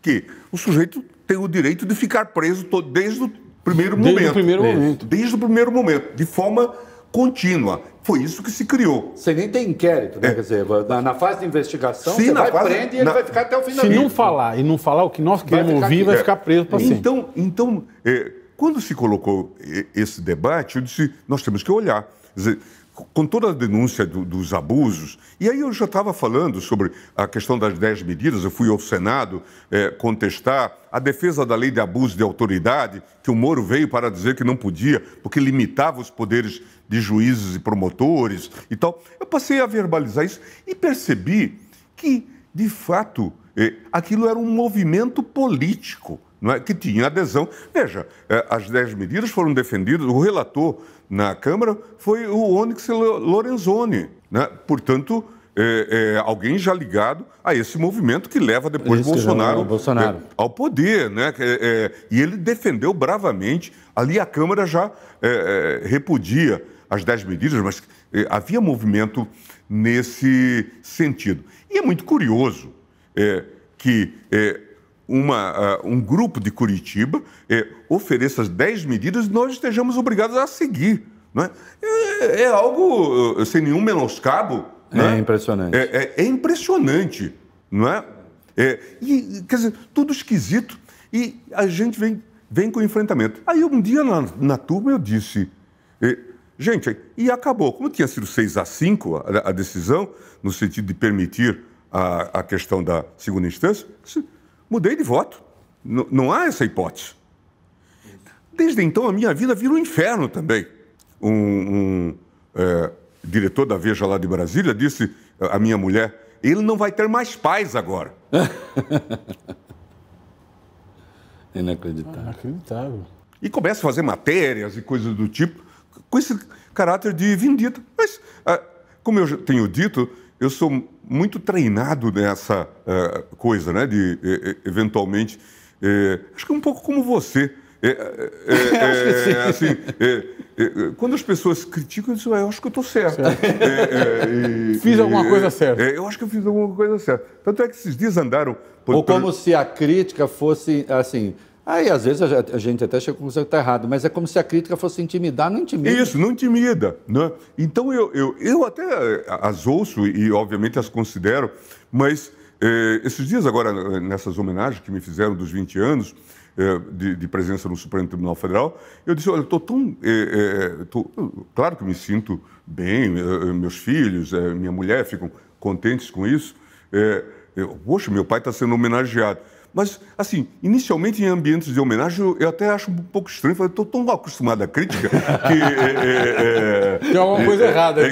que o sujeito tem o direito de ficar preso todo, desde o primeiro desde momento. O primeiro desde. momento. Desde o primeiro momento, de forma contínua. Foi isso que se criou. Você nem tem inquérito, né? É. Quer dizer, na, na, fase de investigação, Sim, você vai fase, prende e ele na... vai ficar até o final. Se não falar e não falar o que nós queremos ouvir, aqui. vai é. ficar preso para então, é. sempre. Então, então é, quando se colocou esse debate, eu disse, nós temos que olhar. Quer dizer, com toda a denúncia do, dos abusos, e aí eu já estava falando sobre a questão das 10 medidas, eu fui ao Senado é, contestar a defesa da lei de abuso de autoridade, que o Moro veio para dizer que não podia, porque limitava os poderes de juízes e promotores e tal. Eu passei a verbalizar isso e percebi que, de fato, é, aquilo era um movimento político. É? que tinha adesão. Veja, é, as dez medidas foram defendidas, o relator na Câmara foi o Onyx Lorenzoni. Né? Portanto, é, é, alguém já ligado a esse movimento que leva depois Isso Bolsonaro, Bolsonaro. É, ao poder. Né? É, é, e ele defendeu bravamente. Ali a Câmara já é, repudia as 10 medidas, mas havia movimento nesse sentido. E é muito curioso que uma, uh, um grupo de Curitiba eh, ofereça as 10 medidas e nós estejamos obrigados a seguir. Né? É, é algo eh, sem nenhum menoscabo. É, né? impressionante. É, é, é, impressionante, não é? é? E, quer dizer, tudo esquisito. E a gente vem, vem com enfrentamento. Aí um dia na, na turma eu disse, eh, gente, e acabou. Como tinha sido 6 a 5 a, a decisão, no sentido de permitir a, a questão da segunda instância, Mudei de voto. N não há essa hipótese. Desde então, a minha vida virou um inferno também. Um, um é, diretor da Veja lá de Brasília disse à minha mulher: ele não vai ter mais paz agora. *laughs* Inacreditável. Inacreditável. E começa a fazer matérias e coisas do tipo, com esse caráter de vendida. Mas, ah, como eu tenho dito, eu sou muito treinado nessa uh, coisa, né? De, eventualmente, eh, acho que um pouco como você. É, *laughs* assim, quando as pessoas criticam, eu digo, ah, eu acho que eu estou certo. certo. *laughs* E, fiz e, alguma coisa certa. eu acho que eu fiz alguma coisa certa. Tanto é que esses dias andaram... Por, Ou como por... se a crítica fosse, assim, Aí, às vezes, a gente até chega à conclusão que está errado, mas é como se a crítica fosse intimidar, não intimida. Isso, não intimida. Né? Então, eu, eu, eu até eh, as ouço e, obviamente, as considero, mas eh, esses dias, agora, nessas homenagens que me fizeram dos 20 anos eh, de, de, presença no Supremo Tribunal Federal, eu disse: olha, estou tão. Eh, eh, tô, claro que me sinto bem, eh, meus filhos, minha mulher ficam contentes com isso. É, eu, Poxa, meu pai está sendo homenageado mas, assim, inicialmente em ambientes de homenagem, eu, até acho um pouco estranho. Falei, estou tão acostumado à crítica que. É, é, Tem alguma coisa errada.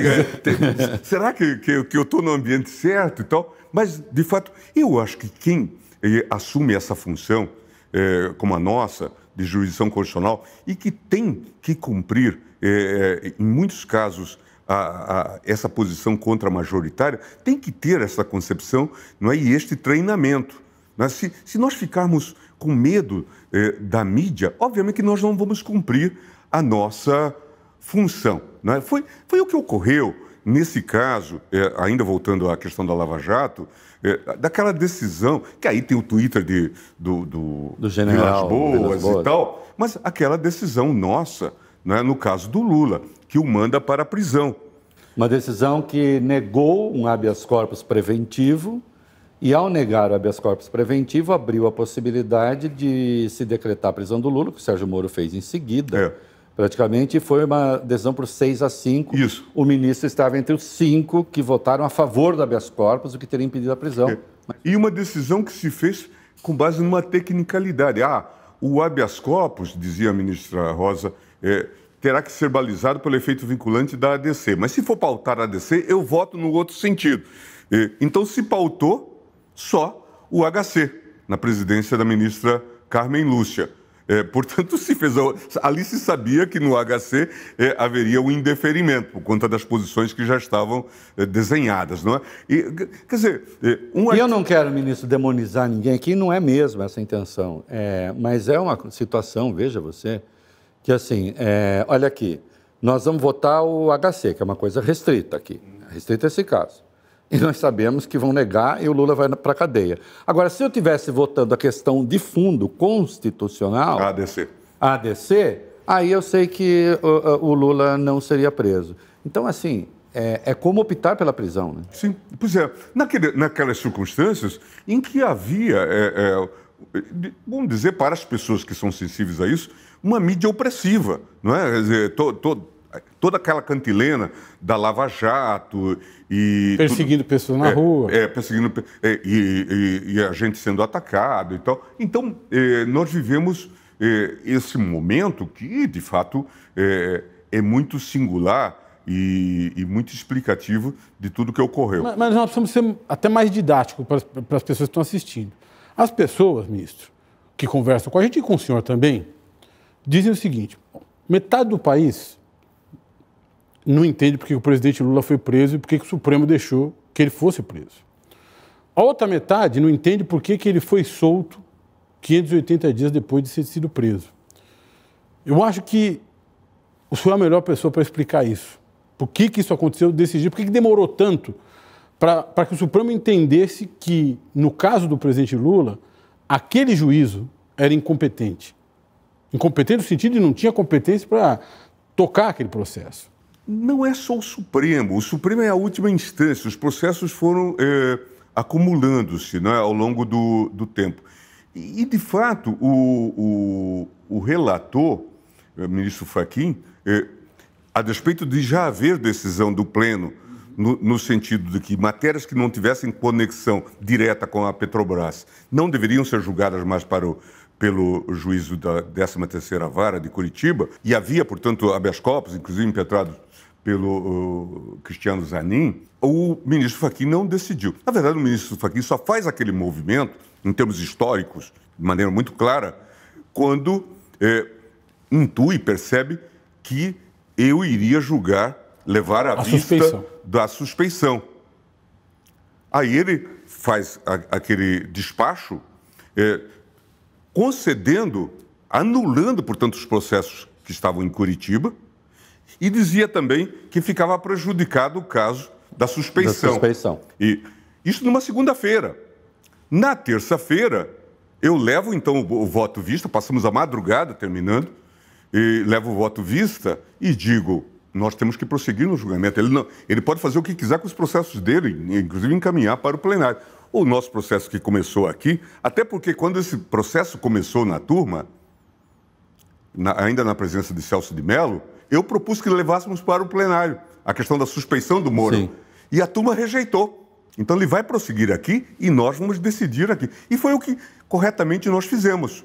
será que, que, que eu estou no ambiente certo e tal? Mas, de fato, eu acho que quem assume essa função, como a nossa, de jurisdição constitucional, e que tem que cumprir, em muitos casos, a, a, essa posição contra-majoritária, tem que ter essa concepção não é? e este treinamento. Se, se nós ficarmos com medo eh, da mídia, obviamente que nós não vamos cumprir a nossa função. Né? Foi, foi o que ocorreu nesse caso, eh, ainda voltando à questão da Lava Jato, eh, daquela decisão, que aí tem o Twitter de, do, do, do general Boas, Boas e tal, mas aquela decisão nossa, né, no caso do Lula, que o manda para a prisão. Uma decisão que negou um habeas corpus preventivo e ao negar o habeas corpus preventivo, abriu a possibilidade de se decretar a prisão do Lula, que o Sérgio Moro fez em seguida. É. Praticamente foi uma adesão por 6 a 5. Isso. O ministro estava entre os cinco que votaram a favor do habeas corpus, o que teria impedido a prisão. É. E uma decisão que se fez com base numa tecnicalidade. Ah, o habeas corpus, dizia a ministra Rosa, é, terá que ser balizado pelo efeito vinculante da ADC. Mas se for pautar a ADC, eu voto no outro sentido. É, então se pautou só o HC, na presidência da ministra Carmen Lúcia. É, portanto, *laughs* se fez a, ali se sabia que no HC é, haveria o um indeferimento por conta das posições que já estavam é, desenhadas, não é? E, quer dizer, é, um... e eu não quero, ministro, demonizar ninguém aqui. Não é mesmo essa a intenção, é, mas é uma situação, veja você, que assim, é, olha aqui, nós vamos votar o HC, que é uma coisa restrita aqui, restrita esse caso e nós sabemos que vão negar e o Lula vai para a cadeia. Agora, se eu tivesse votando a questão de fundo constitucional. ADC. ADC, aí eu sei que o, o Lula não seria preso. Então, assim, é, é, como optar pela prisão, né? Sim, pois é. Naquele, naquelas circunstâncias em que havia, é, é, vamos dizer, para as pessoas que são sensíveis a isso, uma mídia opressiva, não é? Quer dizer, to, to, toda aquela cantilena da Lava Jato e perseguindo tudo, pessoas na é, rua, é perseguindo é, e, e, e, a gente sendo atacado e tal. Então é, nós vivemos é, esse momento que de fato é, é, muito singular e, e, muito explicativo de tudo que ocorreu. Mas, mas nós precisamos ser até mais didático para, para as pessoas que estão assistindo. As pessoas, ministro, que conversam com a gente e com o senhor também, dizem o seguinte: metade do país não entende porque o presidente Lula foi preso e porque o Supremo deixou que ele fosse preso. A outra metade não entende por que, que ele foi solto 580 dias depois de ter sido preso. Eu acho que o senhor é a melhor pessoa para explicar isso. Por que, que isso aconteceu desse jeito? Por que, que demorou tanto para que o Supremo entendesse que, no caso do presidente Lula, aquele juízo era incompetente? Incompetente no sentido de não tinha competência para tocar aquele processo não é só o Supremo. O Supremo é a última instância. Os processos foram é, acumulando-se é, ao longo do, do tempo. E, de fato, o, o, o relator, o é, ministro Fachin, é, a despeito de já haver decisão do Pleno, no, no, sentido de que matérias que não tivessem conexão direta com a Petrobras não deveriam ser julgadas mais para o, pelo juízo da 13ª Vara de Curitiba, e havia, portanto, habeas corpus, inclusive impetrados pelo Cristiano Zanin, o ministro Fachin não decidiu. Na verdade, o ministro Fachin só faz aquele movimento, em termos históricos, de maneira muito clara, quando é, intui, percebe que eu iria julgar, levar à a vista suspeição. da suspeição. Aí ele faz a, aquele despacho é, concedendo, anulando, portanto, os processos que estavam em Curitiba, e dizia também que ficava prejudicado o caso da suspeição. Da suspeição. E isso numa segunda-feira. Na terça-feira, eu levo então o voto vista, passamos a madrugada terminando, e levo o voto vista e digo: nós temos que prosseguir no julgamento. Ele, não, ele pode fazer o que quiser com os processos dele, inclusive encaminhar para o plenário. O nosso processo que começou aqui, até porque quando esse processo começou na turma, na, ainda na presença de Celso de Mello, eu propus que levássemos para o plenário a questão da suspeição do Moro. Sim. E a turma rejeitou. Então ele vai prosseguir aqui e nós vamos decidir aqui. E foi o que corretamente nós fizemos.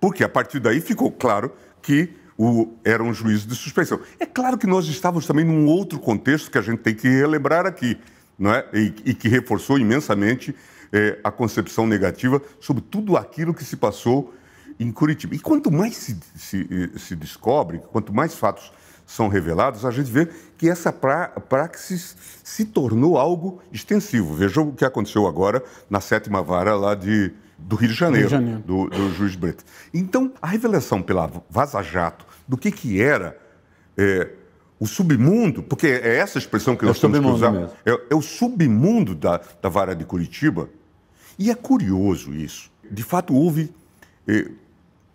Porque a partir daí ficou claro que o, era um juízo de suspeição. É claro que nós estávamos também num outro contexto que a gente tem que relembrar aqui, não é? e, e que reforçou imensamente é, a concepção negativa sobre tudo aquilo que se passou em Curitiba. E quanto mais se, se, eh, se descobre, quanto mais fatos são revelados, a gente vê que essa praxis se tornou algo extensivo. veja o que aconteceu agora na sétima vara lá de, do Rio de Janeiro, Rio de Janeiro. Do, do, juiz Brito. Então, a revelação pela Vaza Jato do que, que era é, o submundo, porque é essa expressão que é nós é temos que usar, é, é, o submundo da, da vara de Curitiba. E é curioso isso. De fato, houve é,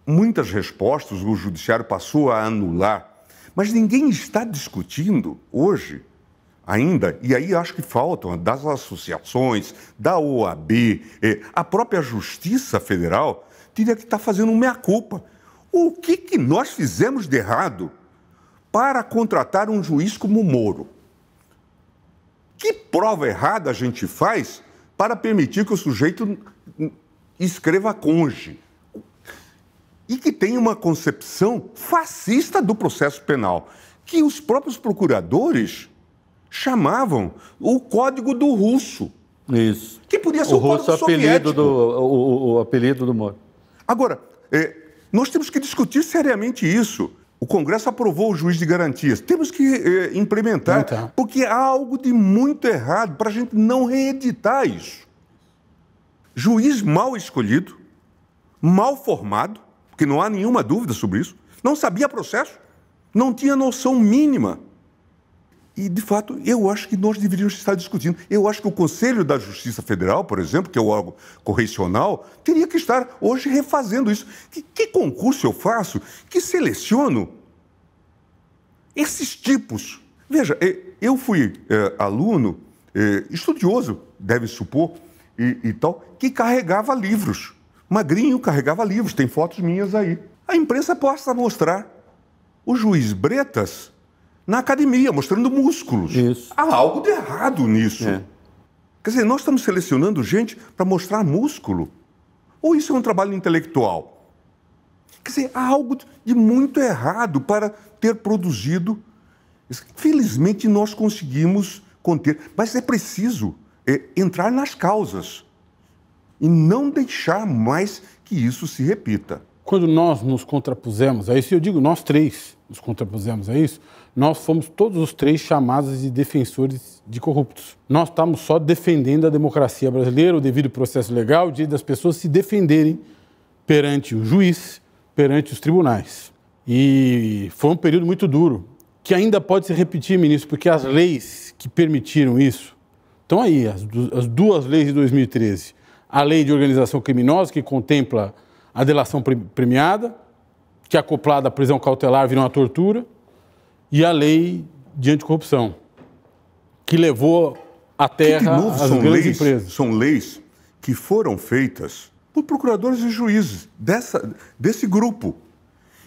muitas respostas, o judiciário passou a anular mas ninguém está discutindo hoje ainda, e aí acho que faltam das associações, da OAB, eh, a própria Justiça Federal teria que estar tá fazendo uma meia-culpa. O que, que nós fizemos de errado para contratar um juiz como Moro? Que prova errada a gente faz para permitir que o sujeito escreva conge? e que tem uma concepção fascista do processo penal, que os próprios procuradores chamavam o Código do Russo. Isso. Que podia ser o, o Código russo apelido do o, o, apelido do Moro. Agora, é, nós temos que discutir seriamente isso. O Congresso aprovou o juiz de garantias. Temos que é, implementar, então. porque há algo de muito errado para a gente não reeditar isso. Juiz mal escolhido, mal formado, porque não há nenhuma dúvida sobre isso, não sabia processo, não tinha noção mínima. E, de fato, eu acho que nós deveríamos estar discutindo. Eu acho que o Conselho da Justiça Federal, por exemplo, que é o órgão correcional, teria que estar hoje refazendo isso. Que, que concurso eu faço? Que seleciono esses tipos? Veja, eu fui é, aluno, é, estudioso, deve supor, e, e tal, que carregava livros. Magrinho carregava livros, tem fotos minhas aí. A imprensa posta a mostrar o juiz Bretas na academia, mostrando músculos. Isso. Há algo de errado nisso. É. Quer dizer, nós estamos selecionando gente para mostrar músculo. Ou isso é um trabalho intelectual? Quer dizer, há algo de muito errado para ter produzido. Felizmente nós conseguimos conter, mas é preciso é, entrar nas causas e não deixar mais que isso se repita. Quando nós nos contrapusemos a isso, eu digo nós três nos contrapusemos a isso, nós fomos todos os três chamados de defensores de corruptos. Nós estamos só defendendo a democracia brasileira, o devido processo legal, o direito das pessoas se defenderem perante o juiz, perante os tribunais. E foi um período muito duro, que ainda pode se repetir, ministro, porque as leis que permitiram isso estão aí, as, duas leis de 2013 a lei de organização criminosa, que contempla a delação premiada, que é acoplada à prisão cautelar virou uma tortura, e a lei de anticorrupção, que levou à terra que, novo, as são grandes leis, empresas. São leis que foram feitas por procuradores e juízes dessa, desse grupo.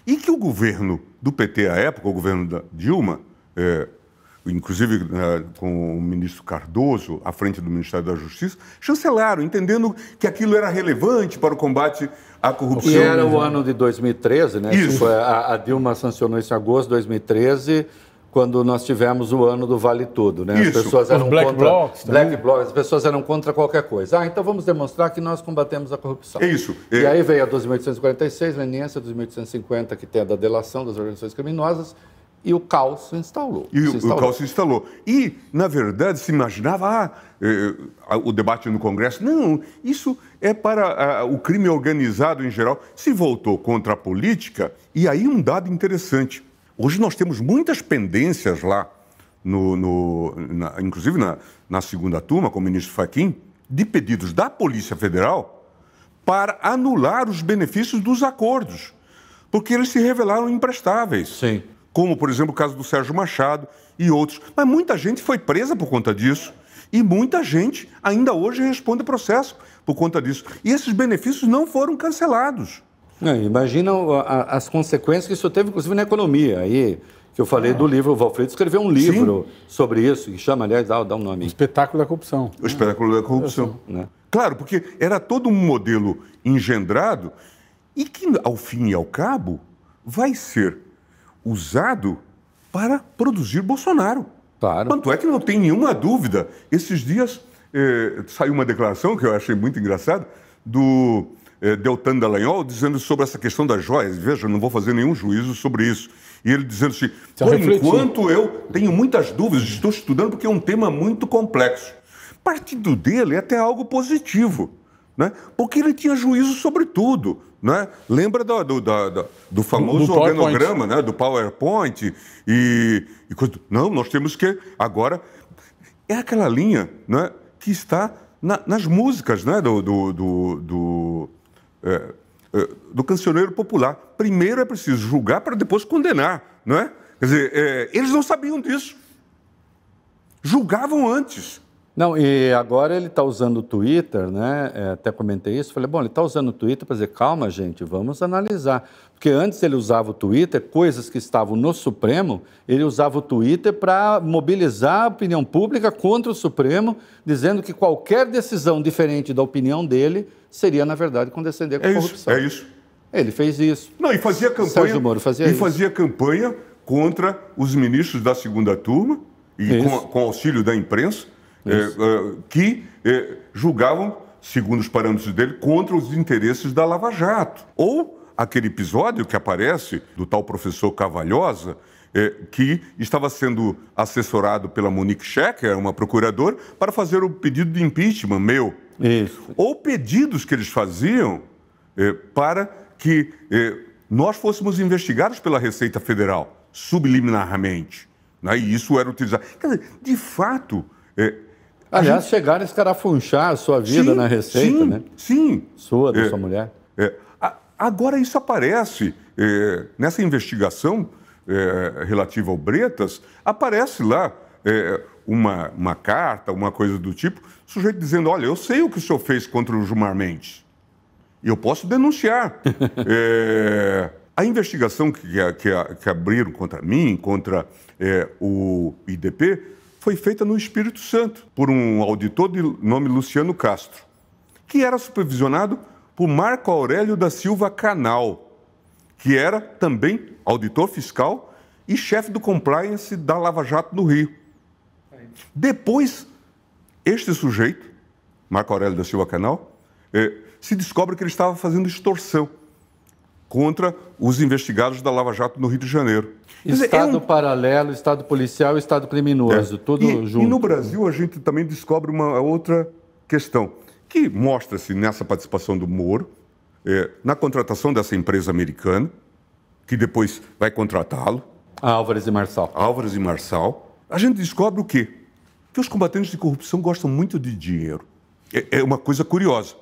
E que o governo do PT à época, o governo da Dilma, é, inclusive né, com o ministro Cardoso à frente do Ministério da Justiça, chancelaram, entendendo que aquilo era relevante para o combate à corrupção. E era o ano de 2013, né? Isso. a, Dilma sancionou isso em agosto de 2013 quando nós tivemos o ano do Vale Tudo, né? Isso. As pessoas eram Os black contra blocks, black né? blocks, as pessoas eram contra qualquer coisa. Ah, então vamos demonstrar que nós combatemos a corrupção. É isso. E, é. aí veio a 2846, a Leniência 2850, que tem a da delação das organizações criminosas, e o caos se instalou. E se o caos se instalou. E, na verdade, se imaginava ah, eh, o debate no Congresso. Não, isso é para ah, o crime organizado em geral. Se voltou contra a política, e aí um dado interessante. Hoje nós temos muitas pendências lá, no, no, na, inclusive na, na segunda turma, com o ministro Faquim, de pedidos da Polícia Federal para anular os benefícios dos acordos, porque eles se revelaram imprestáveis. Sim como, por exemplo, o caso do Sérgio Machado e outros. Mas muita gente foi presa por conta disso. E muita gente ainda hoje responde processo por conta disso. E esses benefícios não foram cancelados. É, imagina as consequências que isso teve, inclusive, na economia. Aí, que eu falei do livro, o Valfredo escreveu um livro Sim. sobre isso, que chama, aliás, dá, dá um nome. O espetáculo da corrupção. O espetáculo da corrupção. É assim, né? Claro, porque era todo um modelo engendrado e que, ao fim e ao cabo, vai ser usado para produzir Bolsonaro. Claro. Tanto é que não tem nenhuma dúvida. Esses dias eh, saiu uma declaração que eu achei muito engraçada do eh, Deltan Dallagnol dizendo sobre essa questão das joias. Veja, não vou fazer nenhum juízo sobre isso. E ele dizendo assim: por enquanto eu tenho muitas dúvidas, estou estudando porque é um tema muito complexo. Partido dele é até algo positivo né? porque ele tinha juízo sobre tudo. Né? Lembra do, do, do, do famoso do organograma, né? do PowerPoint? E, e, Não, nós temos que. Agora. É aquela linha né? que está na, nas músicas né? do, do, do, é, é, do cancioneiro popular. Primeiro é preciso julgar para depois condenar. Não é? Quer dizer, é, eles não sabiam disso. Julgavam antes. Não, e agora ele está usando o Twitter, né? É, até comentei isso. Falei, bom, ele está usando o Twitter para dizer, calma, gente, vamos analisar. Porque antes ele usava o Twitter, coisas que estavam no Supremo, ele usava o Twitter para mobilizar a opinião pública contra o Supremo, dizendo que qualquer decisão diferente da opinião dele seria, na verdade, condescender com é a corrupção. Isso, é isso. Ele fez isso. Não, e fazia campanha. Sérgio Moro fazia e isso. fazia campanha contra os ministros da segunda turma, e com, com auxílio da imprensa é, é, que é, julgavam, segundo os parâmetros dele, contra os interesses da Lava Jato. Ou aquele episódio que aparece do tal professor Cavalhosa, é, que estava sendo assessorado pela Monique Schecker, uma procuradora, para fazer o pedido de impeachment meu. Isso. Ou pedidos que eles faziam é, para que é, nós fôssemos investigados pela Receita Federal, subliminarmente. Né? E isso era utilizado. Quer dizer, de fato, Aliás, gente... chegaram a escarafunchar a sua vida sim, na Receita, sim, né? Sim. Sua, da é, sua mulher. É, agora isso aparece é, nessa investigação é, relativa ao Bretas, aparece lá é, uma, uma carta, uma coisa do tipo, o sujeito dizendo, olha, eu sei o que o senhor fez contra o Gilmar Mendes. E eu posso denunciar. *laughs* É, a investigação que, que, que, abriram contra mim, contra o IDP, foi feita no Espírito Santo por um auditor de nome Luciano Castro, que era supervisionado por Marco Aurélio da Silva Canal, que era também auditor fiscal e chefe do compliance da Lava Jato no Rio. Depois, este sujeito, Marco Aurélio da Silva Canal, eh, se descobre que ele estava fazendo extorsão contra os investigados da Lava Jato no Rio de Janeiro. Dizer, é estado é um... paralelo, Estado policial Estado criminoso, é. tudo e, junto. E no Brasil a gente também descobre uma outra questão, que mostra-se nessa participação do Moro, é, na contratação dessa empresa americana, que depois vai contratá-lo. Álvares e Marçal. Álvares e Marçal. A gente descobre o quê? Que os combatentes de corrupção gostam muito de dinheiro. é, é uma coisa curiosa.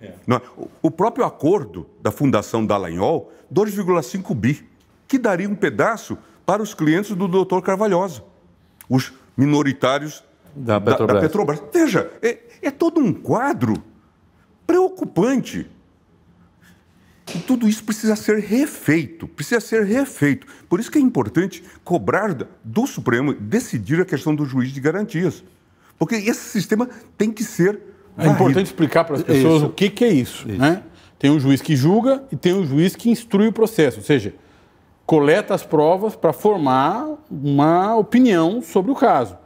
É. é? O próprio acordo da Fundação Dallagnol, 2,5 bi, que daria um pedaço para os clientes do doutor Carvalhosa, os minoritários da Petrobras. Da, da Petrobras. Veja, é, é todo um quadro preocupante. E tudo isso precisa ser refeito, precisa ser refeito. Por isso que é importante cobrar do Supremo, decidir a questão do juiz de garantias. Porque esse sistema tem que ser é importante explicar para as pessoas isso. o que, que é isso, isso. Né? Tem um juiz que julga e tem um juiz que instrui o processo, ou seja, coleta as provas para formar uma opinião sobre o caso.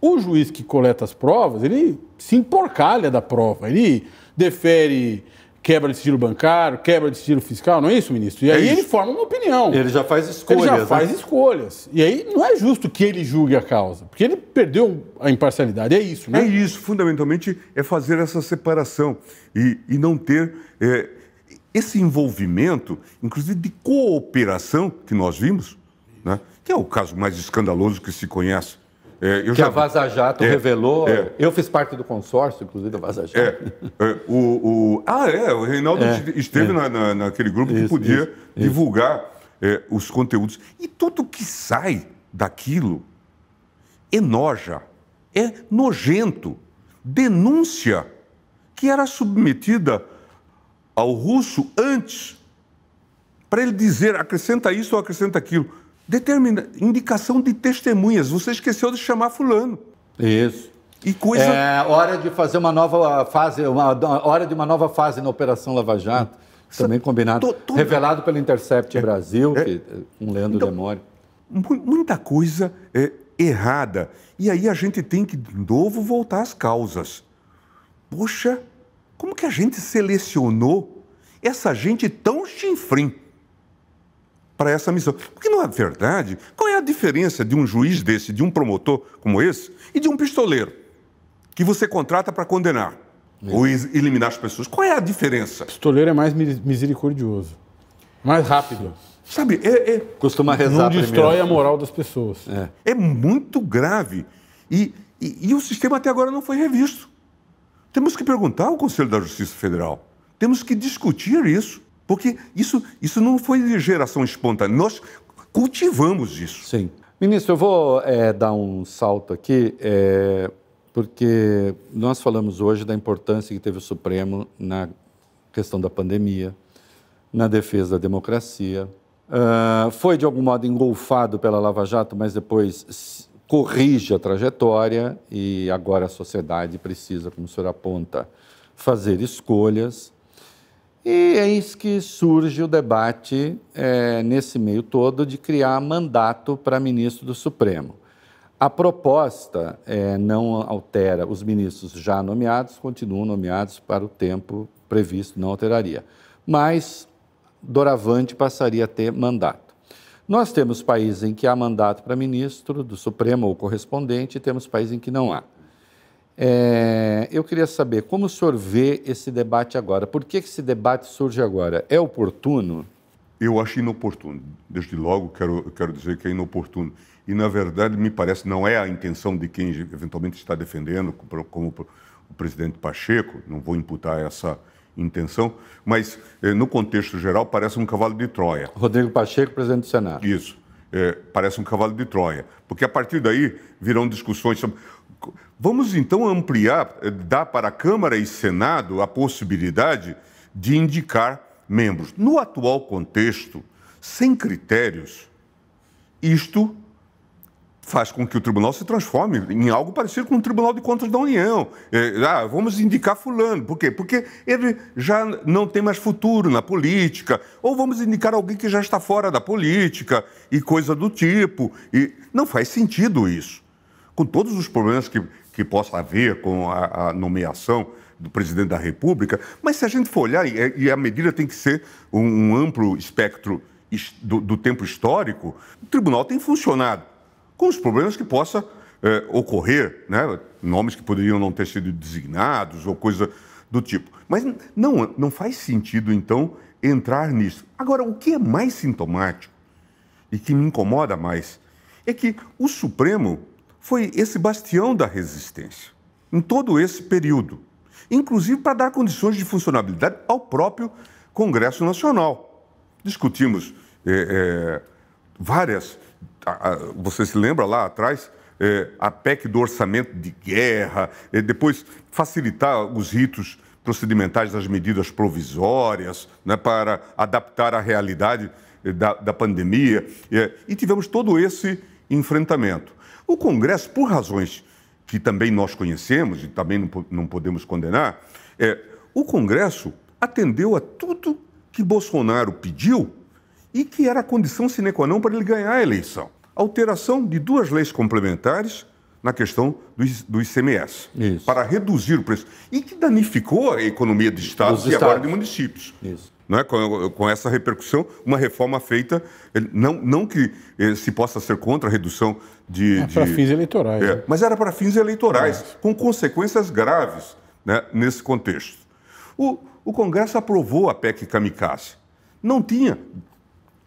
O juiz que coleta as provas, ele se emporcalha da prova, ele defere quebra de estilo bancário, quebra de estilo fiscal, não é isso, ministro? E é aí é ele forma uma opinião. Ele já faz escolhas. Ele já faz né? escolhas. E aí não é justo que ele julgue a causa, porque ele perdeu a imparcialidade. É isso, né? É isso, fundamentalmente é fazer essa separação e, e não ter é, esse envolvimento, inclusive de cooperação que nós vimos, né? que é o caso mais escandaloso que se conhece é, que já... a Vaza Jato é, revelou. É, eu fiz parte do consórcio, inclusive, da Vaza é, Jato. É, o, o, ah, é, o Reinaldo é, esteve na, na, naquele grupo isso, que podia isso, divulgar isso. os conteúdos. E tudo que sai daquilo enoja, é nojento. Denúncia que era submetida ao russo antes, para ele dizer acrescenta isso ou acrescenta aquilo. Determina, indicação de testemunhas. Você esqueceu de chamar fulano. Isso. E coisa... É hora de fazer uma nova fase, uma, hora de uma nova fase na Operação Lava Jato. Também combinado. Tô, tô... Revelado pelo Intercept é, Brasil, é... Que, um Leandro então, Demore. Muita coisa é, errada. E aí a gente tem que, de novo, voltar às causas. Poxa, como que a gente selecionou essa gente tão chinfrim? para essa missão. Porque, não é verdade, qual é a diferença de um juiz desse, de um promotor como esse, e de um pistoleiro que você contrata para condenar é. ou eliminar as pessoas? Qual é a diferença? O pistoleiro é mais misericordioso, mais rápido. Sabe, é, é, Costuma rezar Não primeiro. destrói a moral das pessoas. É, é muito grave. E, e, e o sistema até agora não foi revisto. Temos que perguntar ao Conselho da Justiça Federal. Temos que discutir isso. Porque isso, isso não foi de geração espontânea, nós cultivamos isso. Sim. Ministro, eu vou é, dar um salto aqui, é, porque nós falamos hoje da importância que teve o Supremo na questão da pandemia, na defesa da democracia. Uh, foi, de algum modo, engolfado pela Lava Jato, mas depois corrige a trajetória e agora a sociedade precisa, como o senhor aponta, fazer escolhas e eis que surge o debate, é, nesse meio todo, de criar mandato para ministro do Supremo. A proposta é, não altera os ministros já nomeados, continuam nomeados para o tempo previsto, não alteraria. Mas Doravante passaria a ter mandato. Nós temos países em que há mandato para ministro do Supremo ou correspondente, e temos países em que não há. É, eu queria saber como o senhor vê esse debate agora. Por que esse debate surge agora? É oportuno? Eu acho inoportuno. Desde logo, quero, quero dizer que é inoportuno. E, na verdade, me parece, não é a intenção de quem eventualmente está defendendo, como o presidente Pacheco, não vou imputar essa intenção, mas, eh, no contexto geral, parece um cavalo de Troia. Rodrigo Pacheco, presidente do Senado. Isso. É, parece um cavalo de Troia. Porque a partir daí virão discussões sobre Vamos então ampliar, eh, dar para a Câmara e Senado a possibilidade de indicar membros. No atual contexto, sem critérios, isto faz com que o tribunal se transforme em algo parecido com o Tribunal de Contas da União. É, ah, vamos indicar fulano. Por quê? Porque ele já não tem mais futuro na política, ou vamos indicar alguém que já está fora da política e coisa do tipo. E não faz sentido isso. Com todos os problemas que que possa haver com a, a nomeação do presidente da República, mas se a gente for olhar, e, é, a medida tem que ser um, um amplo espectro do, do, tempo histórico, o tribunal tem funcionado com os problemas que possa é, ocorrer, né? nomes que poderiam não ter sido designados ou coisa do tipo. Mas não, não faz sentido, então, entrar nisso. Agora, o que é mais sintomático e que me incomoda mais é que o Supremo foi esse bastião da resistência em todo esse período, inclusive para dar condições de funcionabilidade ao próprio Congresso Nacional. Discutimos é, é, várias. A, a, você se lembra lá atrás? É, a PEC do orçamento de guerra, é, depois facilitar os ritos procedimentais das medidas provisórias né, para adaptar à realidade é, da, da pandemia. É, e tivemos todo esse enfrentamento. O Congresso, por razões que também nós conhecemos e também não, não podemos condenar, é, o Congresso atendeu a tudo que Bolsonaro pediu e que era a condição sine qua non para ele ganhar a eleição. Alteração de duas leis complementares na questão do, do ICMS, Isso. para reduzir o preço. E que danificou a economia de estados, e agora de municípios. Isso. Não é? Com, com, essa repercussão, uma reforma feita, é, não, não que eh, se possa ser contra a redução de. É, de... para fins eleitorais. É, né? Mas era para fins eleitorais, é. com consequências graves né, nesse contexto. O, o Congresso aprovou a PEC Kamikaze. Não tinha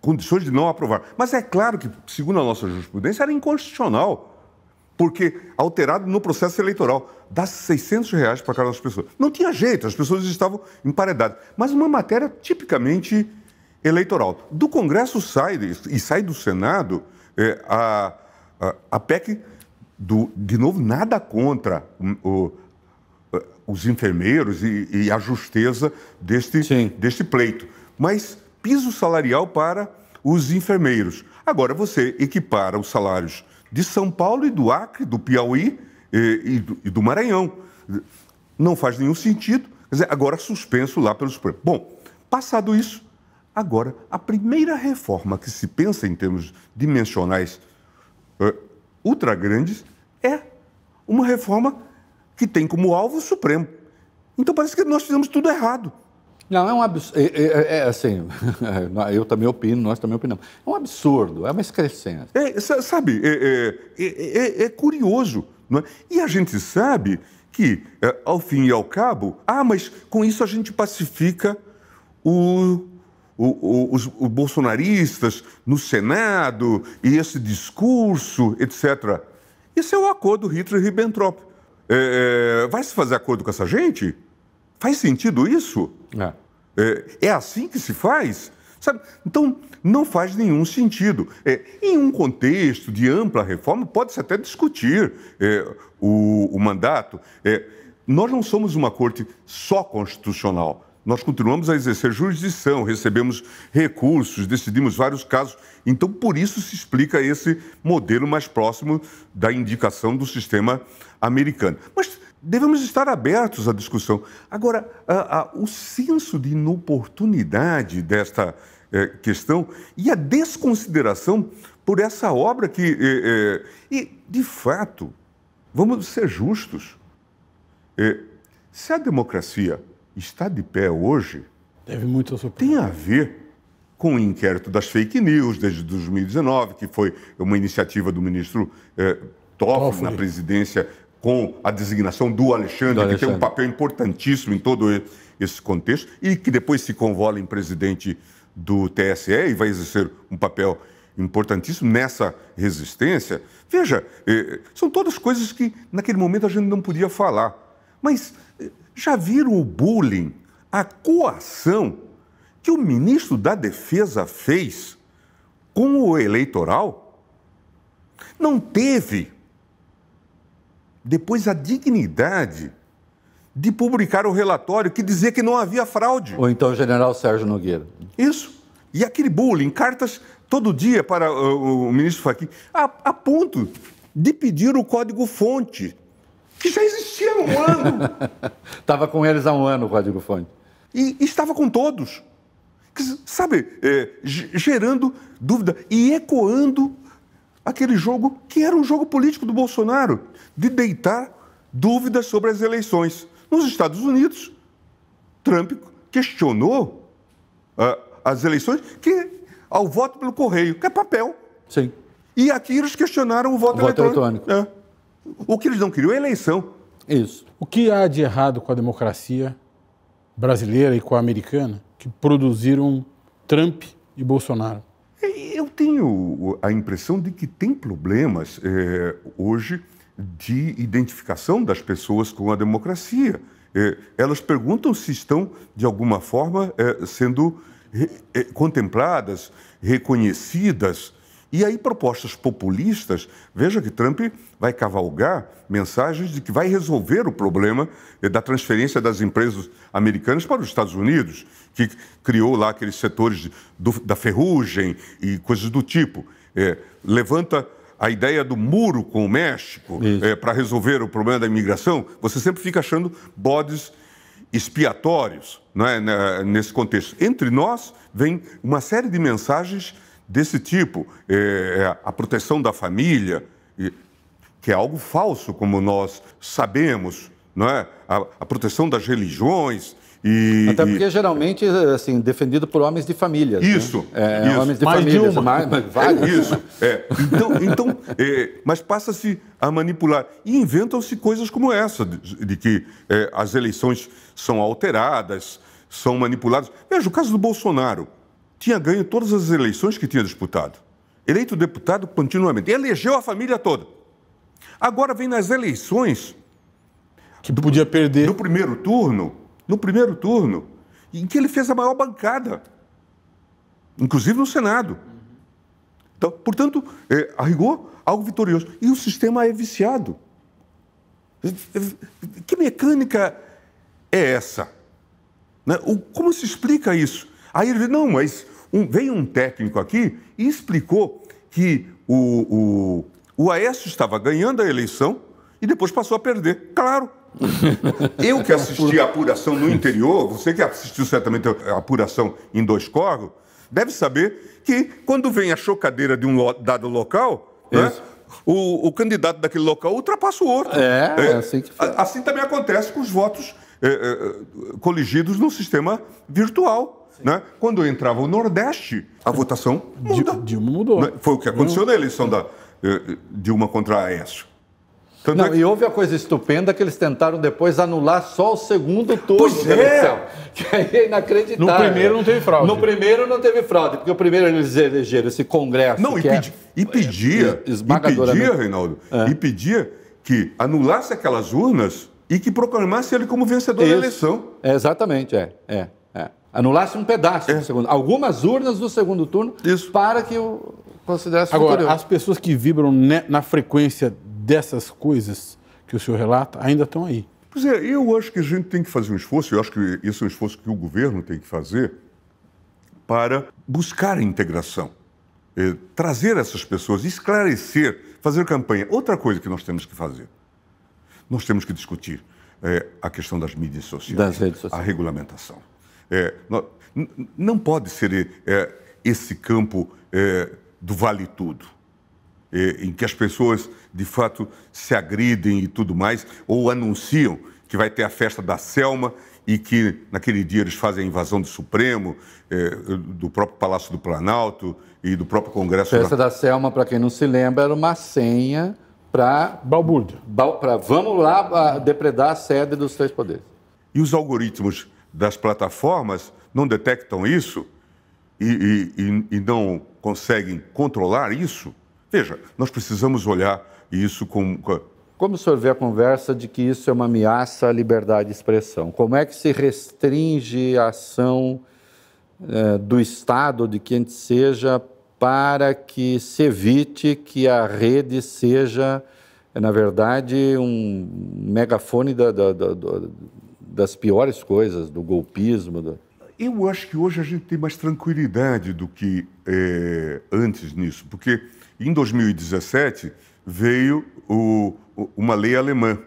condições de não aprovar. Mas é claro que, segundo a nossa jurisprudência, era inconstitucional. Porque alterado no processo eleitoral, dá 600 reais para cada pessoa. Não tinha jeito, as pessoas estavam emparedadas. Mas uma matéria tipicamente eleitoral. Do Congresso sai, e sai do Senado, é, a, a PEC, do, de novo, nada contra o, eh, os enfermeiros e, e, a justeza deste, deste pleito, mas piso salarial para os enfermeiros. Agora, você equipara os salários de São Paulo e do Acre, do Piauí e, eh, e, do, e do, Maranhão. Não faz nenhum sentido. Dizer, agora suspenso lá pelo Supremo. Bom, passado isso, agora a primeira reforma que se pensa em termos dimensionais uh, ultra grandes, é uma reforma que tem como alvo o Supremo. Então parece que nós fizemos tudo errado. Não, é um absurdo. É, é, é, é, assim, *laughs* eu também opino, nós também opinamos. É um absurdo, é uma excrescência. É, sabe, é, é, curioso. Não é? E a gente sabe que, ao fim e ao cabo, ah, mas com isso a gente pacifica o o, o, os, bolsonaristas no Senado e esse discurso, etc. Isso é o acordo Hitler-Ribbentrop. É, é, vai se fazer acordo com essa gente? Faz sentido isso? É. É, é assim que se faz? Sabe? Então, não faz nenhum sentido. É, em um contexto de ampla reforma, pode-se até discutir é, o, o, mandato. É, nós não somos uma corte só constitucional nós continuamos a exercer jurisdição, recebemos recursos, decidimos vários casos. Então, por isso se explica esse modelo mais próximo da indicação do sistema americano. Mas devemos estar abertos à discussão. Agora, a, a, o senso de inoportunidade desta é, questão e a desconsideração por essa obra que. É, é, e, de fato, vamos ser justos. se a democracia está de pé hoje Deve muito a sua tem a ver com o inquérito das fake news desde 2019, que foi uma iniciativa do ministro eh, Toffoli, Toffoli. na presidência com a designação do Alexandre, do Alexandre, que tem um papel importantíssimo em todo esse contexto, e que depois se convola em presidente do TSE e vai exercer um papel importantíssimo nessa resistência. Veja, eh, são todas coisas que naquele momento a gente não podia falar. Mas já viram o bullying, a coação que o ministro da Defesa fez com o eleitoral? Não teve depois a dignidade de publicar o relatório que dizia que não havia fraude. Ou então o general Sérgio Nogueira. Isso. E aquele bullying, cartas todo dia para uh, o ministro Fachin, a, a ponto de pedir o código-fonte que já existia há um ano. Estava *laughs* com eles há um ano, Rodrigo Fonte. E, e estava com todos. Sabe, é, gerando dúvida e ecoando aquele jogo que era um jogo político do Bolsonaro, de deitar dúvidas sobre as eleições. Nos Estados Unidos, Trump questionou uh, as eleições que ao voto pelo correio, que é papel. Sim. E aqui eles questionaram o voto, o voto eletrônico. eletrônico. É. O que eles não queriam é eleição. Isso. O que há de errado com a democracia brasileira e com a americana que produziram Trump e Bolsonaro? É, eu tenho a impressão de que tem problemas é, hoje de identificação das pessoas com a democracia. É, elas perguntam se estão, de alguma forma, é, sendo re, é, contempladas, reconhecidas e aí, propostas populistas, veja que Trump vai cavalgar mensagens de que vai resolver o problema da transferência das empresas americanas para os Estados Unidos, que criou lá aqueles setores do, da ferrugem e coisas do tipo. É, levanta a ideia do muro com o México é, para resolver o problema da imigração. Você sempre fica achando bodes expiatórios não é, né, nesse contexto. Entre nós, vem uma série de mensagens desse tipo, é, é, a proteção da família, que é algo falso, como nós sabemos, não é? a, a proteção das religiões, e, Até porque e... geralmente, assim, defendido por homens de famílias. Né? Isso. Né? É, isso. Homens de mais famílias, de uma. Mais, mais vários. É *laughs* isso. É. Então, então é, mas passa-se a manipular. E inventam-se coisas como essa, de, de que é, as eleições são alteradas, são manipuladas. Veja o caso do Bolsonaro tinha ganho todas as eleições que tinha disputado. Eleito deputado continuamente. Elegeu a família toda. Agora vem nas eleições. Que podia perder. No primeiro turno. No primeiro turno. Em que ele fez a maior bancada. Inclusive no Senado. Então, portanto, é, a rigor, algo vitorioso. E o sistema é viciado. É, é, que mecânica é essa? Né? Como se explica isso? Aí ele disse, não, mas um, veio um técnico aqui e explicou que o, o, o Aécio estava ganhando a eleição e depois passou a perder. Claro. *laughs* Eu que assisti a apuração no interior, você que assistiu certamente a apuração em dois corros, deve saber que quando vem a chocadeira de um dado local, né, o, o, candidato daquele local ultrapassa o outro. É, é, é assim que foi. Assim também acontece com os votos é, é coligidos no sistema virtual. Né? Quando entrava o Nordeste, a votação muda. Dilma mudou. Né? Foi o que aconteceu Dilma. na eleição da eh, eh, Dilma contra Aécio. não, é que... E houve a coisa estupenda que eles tentaram depois anular só o segundo turno pois da é! eleição. É. Que aí é inacreditável. No primeiro não teve fraude. No primeiro não teve fraude, porque o primeiro eles elegeram esse congresso. Não, e, é pedi, é, e pedia, é, e pedia, Reinaldo, é. e pedia que anulasse aquelas urnas e que proclamasse ele como vencedor Isso. da eleição. É, exatamente, é. é anulasse um pedaço é. do segundo, algumas urnas do segundo turno Isso. para que o considerasse Agora, superior. as pessoas que vibram na frequência dessas coisas que o senhor relata ainda estão aí. Pois é, eu acho que a gente tem que fazer um esforço, eu acho que isso é um esforço que o governo tem que fazer para buscar a integração, é, trazer essas pessoas, esclarecer, fazer campanha. Outra coisa que nós temos que fazer, nós temos que discutir é, a questão das mídias sociais, das redes sociais. a regulamentação. É, não pode ser é, esse campo é, do vale tudo, é, em que as pessoas de fato se agridem e tudo mais, ou anunciam que vai ter a festa da Selma e que naquele dia eles fazem a invasão do Supremo, é, do próprio Palácio do Planalto e do próprio Congresso. A festa da Selma, para quem não se lembra, era uma senha para. Balbúrdia. Ba... Pra... Vamos lá ah, depredar a sede dos três poderes. E os algoritmos das plataformas não detectam isso e, e, e não conseguem controlar isso? Veja, nós precisamos olhar isso com. Como o senhor vê a conversa de que isso é uma ameaça à liberdade de expressão? Como é que se restringe a ação é, do Estado, de quem seja, para que se evite que a rede seja, na verdade, um megafone da, da, da, das piores coisas, do golpismo. Do... Eu acho que hoje a gente tem mais tranquilidade do que é, antes nisso, porque em 2017 veio o, uma lei alemã,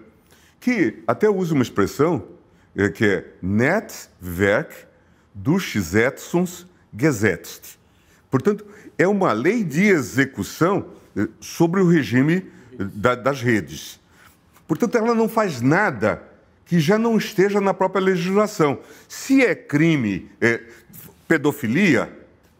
que até usa uma expressão é, que é Netzwerk Durchsetzungsgesetz. Portanto, é uma lei de execução eh, sobre o regime da, das redes. Portanto, ela não faz nada que já não esteja na própria legislação. Se é crime é, pedofilia,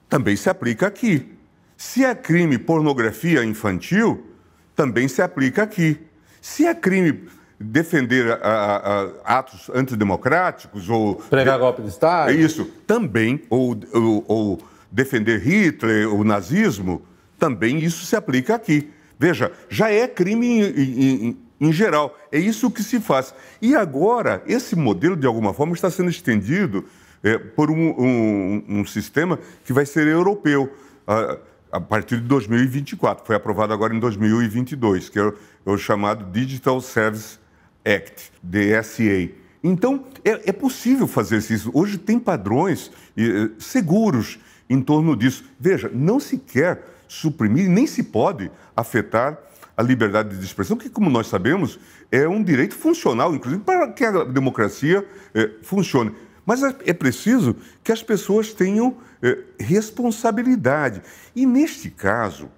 também se aplica aqui. Se é crime pornografia infantil, também se aplica aqui. Se é crime defender a, a, atos antidemocráticos ou. Pregar golpe de Estado? É isso, também. Ou, ou, ou defender Hitler, o nazismo, também isso se aplica aqui. Veja, já é crime em, em em geral. É isso que se faz. E agora, esse modelo, de alguma forma, está sendo estendido é, por um, um, um, sistema que vai ser europeu. A, a partir de 2024, foi aprovado agora em 2022, que é o, é o chamado Digital Service Act, DSA. Então, é, é, possível fazer isso. Hoje tem padrões é, seguros em torno disso. Veja, não se quer suprimir, nem se pode afetar a liberdade de expressão, que, como nós sabemos, é um direito funcional, inclusive, para que a democracia é, funcione. Mas é, é preciso que as pessoas tenham é, responsabilidade. E neste caso,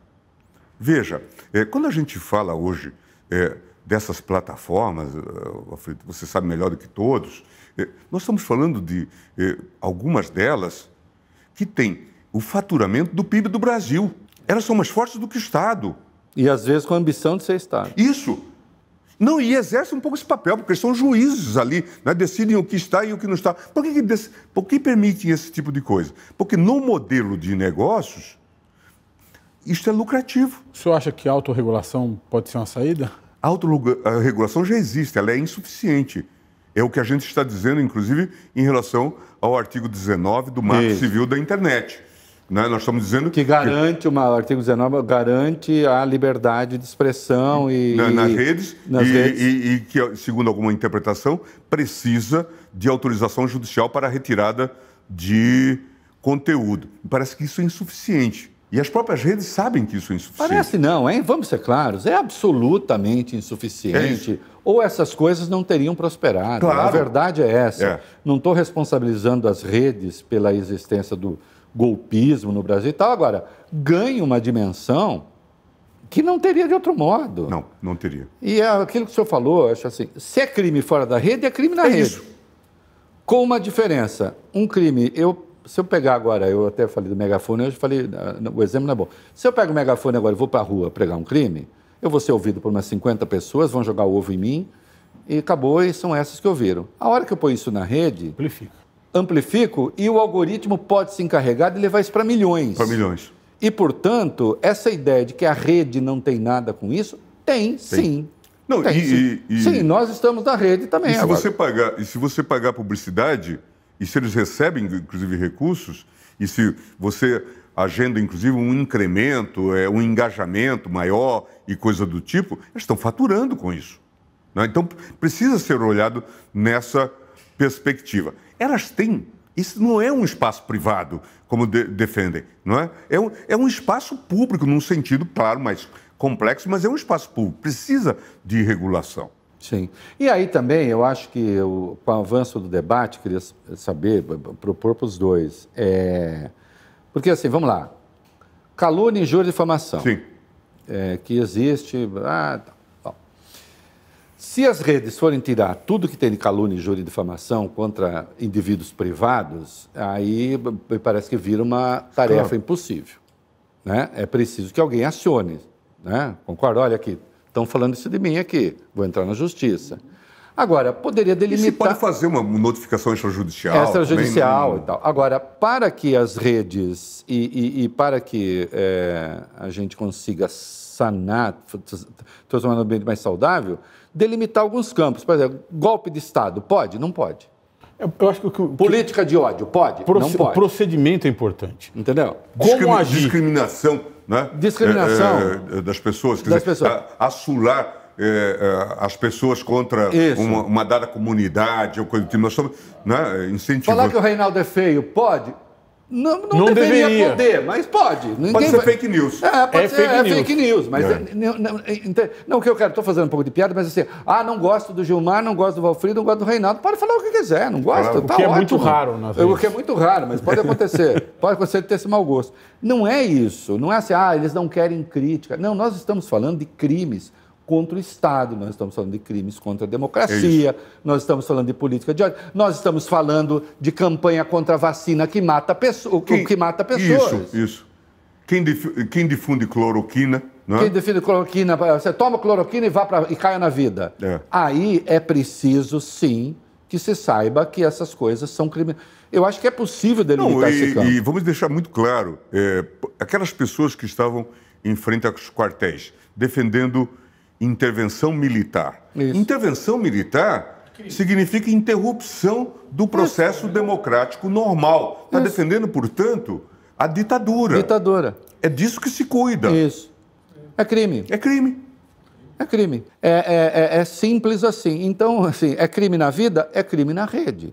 veja, é, quando a gente fala hoje dessas plataformas, você sabe melhor do que todos, nós estamos falando de algumas delas que têm o faturamento do PIB do Brasil. Elas são mais fortes do que o Estado. E às vezes com a ambição de ser Estado. Isso. Não, e exerce um pouco esse papel, porque são juízes ali, né? decidem o que está e o que não está. Por que, que, por que permitem esse tipo de coisa? Porque no modelo de negócios, isso é lucrativo. O senhor acha que a autorregulação pode ser uma saída? A autorregulação já existe, ela é insuficiente. É o que a gente está dizendo, inclusive, em relação ao artigo 19 do Marco Isso. Civil da Internet. Né? Nós estamos dizendo que garante que... uma o artigo 19 garante a liberdade de expressão e Na, nas redes, nas e, redes. E, e, que segundo alguma interpretação precisa de autorização judicial para a retirada de conteúdo. Parece que isso é insuficiente. E as próprias redes sabem que isso é insuficiente. Parece não, hein? Vamos ser claros, é absolutamente insuficiente. É ou essas coisas não teriam prosperado. Claro. A verdade é essa. É. Não estou responsabilizando as redes pela existência do, golpismo no Brasil e tal. Agora, ganha uma dimensão que não teria de outro modo. Não, não teria. E é aquilo que o senhor falou, acho assim, se é crime fora da rede, é crime na é rede. Isso. Com uma diferença. Um crime, eu, se eu pegar agora, eu até falei do megafone, eu falei, ah, o exemplo não é bom. Se eu pego o megafone agora e vou para a rua pregar um crime, eu vou ser ouvido por umas 50 pessoas, vão jogar o ovo em mim, e acabou, e são essas que ouviram. A hora que eu ponho isso na rede, Amplifica amplifico e o algoritmo pode se encarregar de levar isso para milhões. Para milhões. E, portanto, essa ideia de que a rede não tem nada com isso, tem, tem. sim. Não, tem, e, sim. E, e... sim. nós estamos na rede também. E se, Você pagar, e se você pagar publicidade, e se eles recebem, inclusive, recursos, e se você agenda, inclusive, um incremento, é, um engajamento maior e coisa do tipo, eles estão faturando com isso. Né? Então, precisa ser olhado nessa perspectiva. Elas têm. Isso não é um espaço privado, como de, defendem, não é? É um, é um espaço público, num sentido, claro, mais complexo, mas é um espaço público, precisa de regulação. Sim. E aí também, eu acho que o, com o avanço do debate, queria saber, propor para os dois. É... Porque assim, vamos lá. Calúnia, injúria e difamação. Sim. É, que existe. Ah, se as redes forem tirar tudo que tem de calúnia, injúria e difamação contra indivíduos privados, aí parece que vira uma tarefa claro. impossível. Né? É preciso que alguém acione. Né? Concordo? Olha aqui, estão falando isso de mim aqui, vou entrar na justiça. Agora, poderia delimitar. Você pode fazer uma notificação extrajudicial? Extrajudicial também, e tal. Agora, para que as redes e, e, e para que é, a gente consiga sanar, transformar um ambiente mais saudável, delimitar alguns campos. Por exemplo, golpe de Estado, pode? Não pode. Eu acho que, que Política de ódio, pode? Proce... Não pode. Procedimento é importante. Entendeu? Discrimi... Como agir? Discriminação, né? Discriminação. É, é, é, das pessoas. Quer das dizer, pessoas. Assular é, é, as pessoas contra uma, uma, dada comunidade ou coisa do tipo. Nós estamos né, incentivando. Falar que o Reinaldo é feio, pode? Não, não, não deveria, deveria, poder, mas pode. Ninguém pode ser vai... fake news. É, pode é ser fake, é news. fake news. Mas é. não, não, o que eu quero, estou fazendo um pouco de piada, mas assim, ah, não gosto do Gilmar, não gosto do Valfrido, não gosto do Reinaldo. Pode falar o que quiser, não gosto. o tá que ótimo. é muito raro, na O que é muito raro, mas pode acontecer. *laughs* pode acontecer de ter esse mau gosto. Não é isso. Não é assim, ah, eles não querem crítica. Não, nós estamos falando de crimes contra o Estado, nós estamos falando de crimes contra a democracia, é nós estamos falando de política de ódio, nós estamos falando de campanha contra a vacina que mata, pessoa, quem, que mata pessoas. Isso, isso. Quem, dif, quem difunde cloroquina. Não é? Quem difunde cloroquina, você toma cloroquina e, vá pra, e caia na vida. É. Aí é preciso, sim, que se saiba que essas coisas são crimes. Eu acho que é possível delimitar Não, e, esse campo. E vamos deixar muito claro, é, aquelas pessoas que estavam em frente aos quartéis, defendendo intervenção militar. Isso. Intervenção militar significa interrupção do processo Isso. democrático normal. Está defendendo, portanto, a ditadura. Ditadura. É disso que se cuida. Isso. É crime. É crime. É crime. É, é, é, é simples assim. Então, assim, é crime na vida, é crime na rede.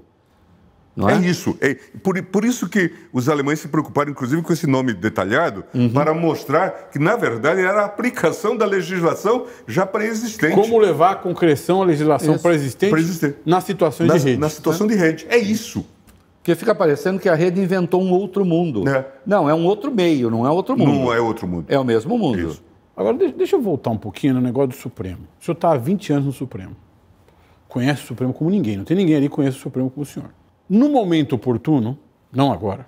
Não é? é isso. É, por, por isso que os alemães se preocuparam, inclusive, com esse nome detalhado, uhum. para mostrar que, na verdade, era a aplicação da legislação já pré-existente. Como levar à concreção a legislação pré-existente na situação nas, de rede. Na situação né? de rede. É uhum. isso. Porque fica parecendo que a rede inventou um outro mundo. É. Não, é um outro meio, não é outro mundo. Não é outro mundo. É o mesmo mundo. Isso. Agora, deixa eu voltar um pouquinho no negócio do Supremo. O senhor está há 20 anos no Supremo. Conhece o Supremo como ninguém. Não tem ninguém ali que conheça o Supremo como o senhor. No momento oportuno, não agora,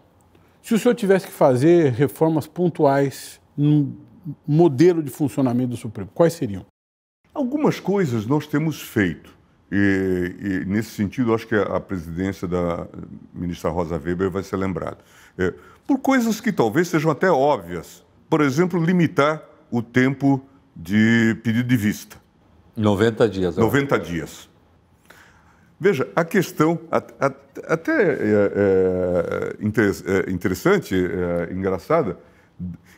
se o senhor tivesse que fazer reformas pontuais no modelo de funcionamento do Supremo, quais seriam? Algumas coisas nós temos feito. E, e nesse sentido, acho que a presidência da ministra Rosa Weber vai ser lembrada. É, por coisas que talvez sejam até óbvias. Por exemplo, limitar o tempo de pedido de vista. 90 dias. 90 é. acho. dias. Veja, a questão, até é, é, é, é, interessante, é, engraçada,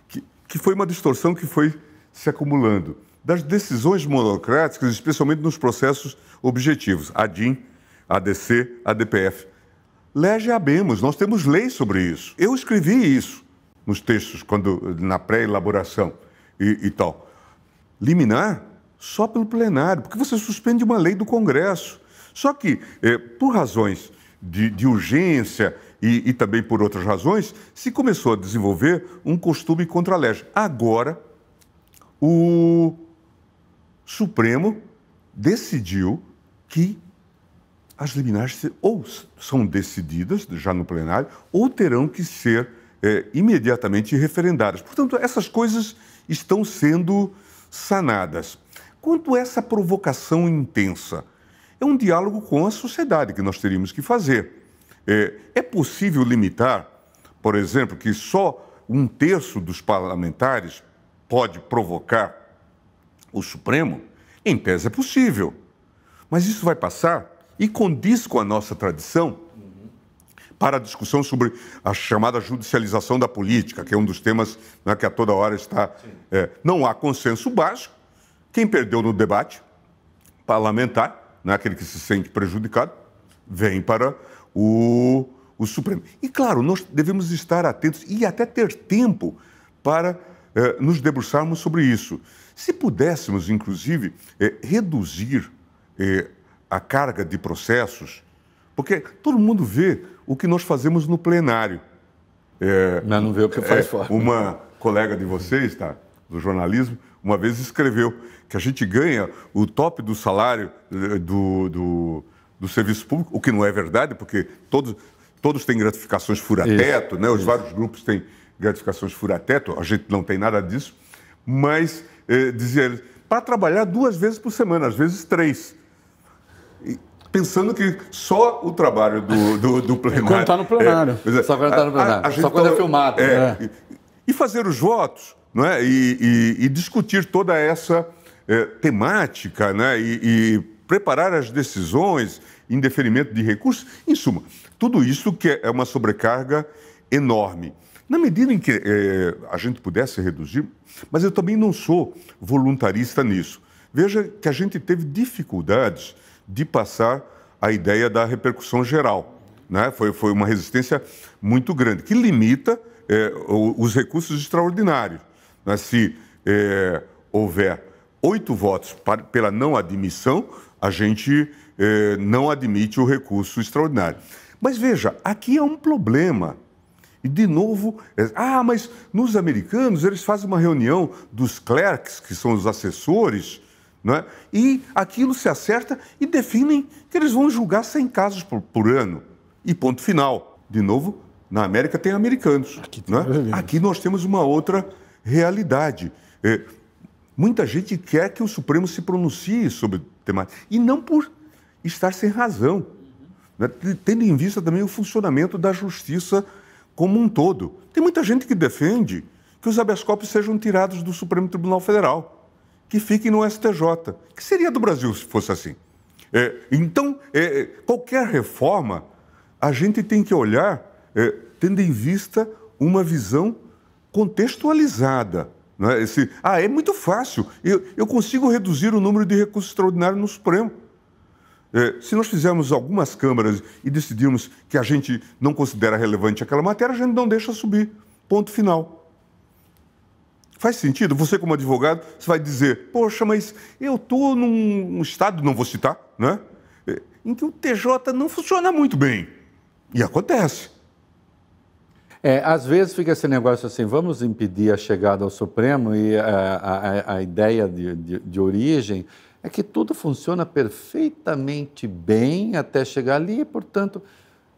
que, que foi uma distorção que foi se acumulando das decisões monocráticas, especialmente nos processos objetivos, ADIM, ADC, ADPF. Lege abemos, nós temos lei sobre isso. Eu escrevi isso nos textos, quando na pré-elaboração e, e tal. Liminar só pelo plenário, porque você suspende uma lei do Congresso só que, é, por razões de, de urgência e, e, também por outras razões, se começou a desenvolver um costume contra a lege. Agora, o Supremo decidiu que as liminares ou são decididas já no plenário ou terão que ser é, imediatamente referendadas. Portanto, essas coisas estão sendo sanadas. Quanto a essa provocação intensa, é um diálogo com a sociedade que nós teríamos que fazer. É, é possível limitar, por exemplo, que só um terço dos parlamentares pode provocar o Supremo? Em tese é possível. Mas isso vai passar e condiz com a nossa tradição para a discussão sobre a chamada judicialização da política, que é um dos temas né, que a toda hora está. É, não há consenso básico. Quem perdeu no debate parlamentar né, aquele que se sente prejudicado, vem para o, o Supremo. E, claro, nós devemos estar atentos e até ter tempo para eh, nos debruçarmos sobre isso. Se pudéssemos, inclusive, eh, reduzir eh, a carga de processos, porque todo mundo vê o que nós fazemos no plenário. Mas é, não vê o que faz é, fora. Uma colega de vocês, tá, do jornalismo, uma vez escreveu que a gente ganha o top do salário eh, do, do, do serviço público, o que não é verdade, porque todos, todos têm gratificações fura-teto, né? os Isso. vários grupos têm gratificações fura-teto, a gente não tem nada disso, mas eh, dizia para trabalhar duas vezes por semana, às vezes três. pensando que só o trabalho do, do, do *laughs* é plenário. Quando está no plenário. É, é só quando está no plenário. A, a só quando é filmado. É, né? e, e, fazer os votos não é? e, e, e discutir toda essa é, temática né, e, e, preparar as decisões em deferimento de recursos. Em suma, tudo isso que é uma sobrecarga enorme. Na medida em que é, a gente pudesse reduzir, mas eu também não sou voluntarista nisso. Veja que a gente teve dificuldades de passar a ideia da repercussão geral. Né? Foi, foi uma resistência muito grande, que limita é, os recursos extraordinários. Né? Se é, houver oito votos para, pela não admissão, a gente eh, não admite o recurso extraordinário. Mas veja, aqui é um problema. E de novo, é, ah, mas nos americanos eles fazem uma reunião dos clerks, que são os assessores, é? e aquilo se acerta e definem que eles vão julgar 100 casos por, por ano. E ponto final. De novo, na América tem americanos. Aqui, tem é? Aqui nós temos uma outra realidade. É, Muita gente quer que o Supremo se pronuncie sobre temas e não por estar sem razão, né? tendo em vista também o funcionamento da justiça como um todo. Tem muita gente que defende que os habeas corpus sejam tirados do Supremo Tribunal Federal, que fiquem no STJ, que seria do Brasil se fosse assim. É, então, é, é, qualquer reforma, a gente tem que olhar é, tendo em vista uma visão contextualizada é Esse, ah, é muito fácil. Eu, eu consigo reduzir o número de recursos extraordinários no Supremo. É, se nós fizermos algumas câmaras e decidirmos que a gente não considera relevante aquela matéria, a gente não deixa subir. Ponto final. Faz sentido? Você, como advogado, você vai dizer: Poxa, mas eu estou num estado, não vou citar, né? É, em que o TJ não funciona muito bem. E acontece. É, às vezes fica esse negócio assim, vamos impedir a chegada ao Supremo e a, a, a ideia de, de, de, origem é que tudo funciona perfeitamente bem até chegar ali e, portanto,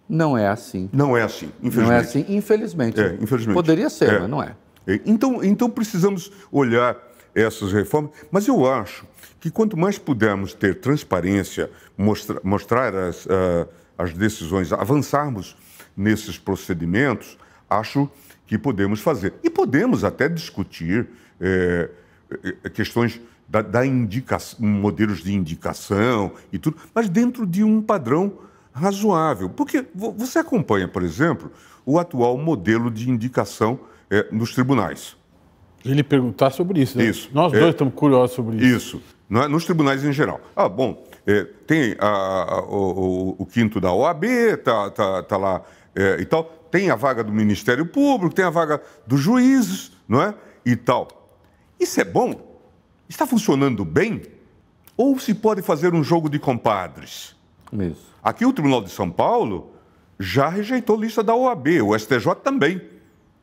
não é assim. Não é assim, infelizmente. Não é assim, infelizmente. É, infelizmente. Poderia ser, é. mas não é. é então, então precisamos olhar essas reformas, mas eu acho que quanto mais pudermos ter transparência, mostra, mostrar as, uh, as decisões, avançarmos nesses procedimentos, acho que podemos fazer. E podemos até discutir é, é questões da, da indicação, modelos de indicação e tudo, mas dentro de um padrão razoável. Porque você acompanha, por exemplo, o atual modelo de indicação é, nos tribunais. Ele perguntar sobre isso, né? Isso. Nós é, dois estamos curiosos sobre isso. Isso. É? Nos tribunais em geral. Ah, bom, é, tem a, a, o, o, quinto da OAB, tá, tá, tá lá é, e tal tem a vaga do Ministério Público, tem a vaga dos juízes, não é? E tal. Isso é bom? Está funcionando bem? Ou se pode fazer um jogo de compadres? Isso. Aqui o Tribunal de São Paulo já rejeitou lista da OAB, o STJ também.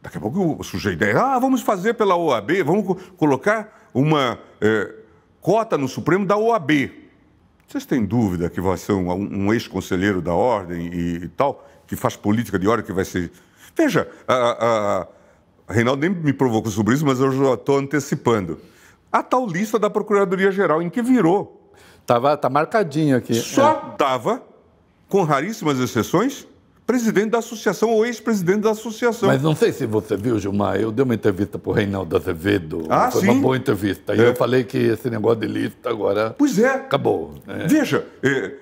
Daqui a pouco o sujeito é, ah, vamos fazer pela OAB, vamos colocar uma é, cota no Supremo da OAB. Vocês têm dúvida que vai ser um, um ex-conselheiro da ordem e, e tal? que faz política de hora que vai ser. Veja, a, a, Reinaldo nem me provocou sobre isso, mas eu já estou antecipando. A tal lista da Procuradoria-Geral, em que virou. Tava, tá marcadinho aqui. Só é. dava, com raríssimas exceções, presidente da associação ou ex-presidente da associação. Mas não sei se você viu, Gilmar, eu dei uma entrevista para o Reinaldo Azevedo. Ah, foi sim. uma boa entrevista. E é. eu falei que esse negócio de lista agora. Pois é. Acabou. É. Veja, é,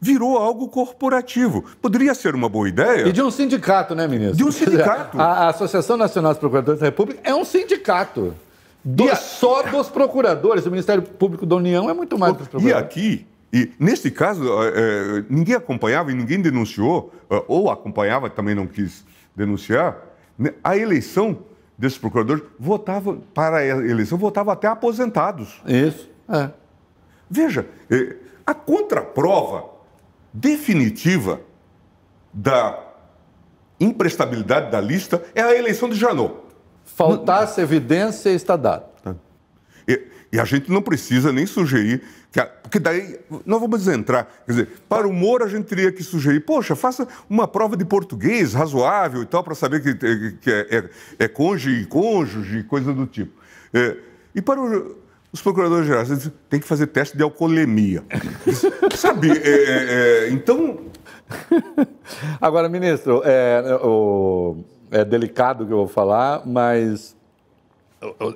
virou algo corporativo. Poderia ser uma boa ideia. E de um sindicato, né, ministro? De um sindicato. *laughs* A, Associação Nacional dos Procuradores da República é um sindicato. É Do, a... Só dos procuradores. O Ministério Público da União é muito mais dos procuradores. E aqui, e nesse caso, é, ninguém acompanhava e ninguém denunciou, eh, ou acompanhava também não quis denunciar, né, a eleição desses procuradores votava para a eleição, votava até aposentados. Isso. É. Veja, a contraprova definitiva da imprestabilidade da lista é a eleição de Janot. Faltasse não, evidência está dado. Tá. E, e, a gente não precisa nem sugerir, que a, porque daí nós vamos entrar. Quer dizer, para o Moro a gente teria que sugerir, poxa, faça uma prova de português razoável e tal, para saber que, que é, é, é cônjuge e cônjuge, coisa do tipo. É, e para o, os procuradores gerais têm que fazer teste de alcoolemia. *laughs* Sabe? É, é, é então. *laughs* Agora, ministro, é, é, o, é delicado o que eu vou falar, mas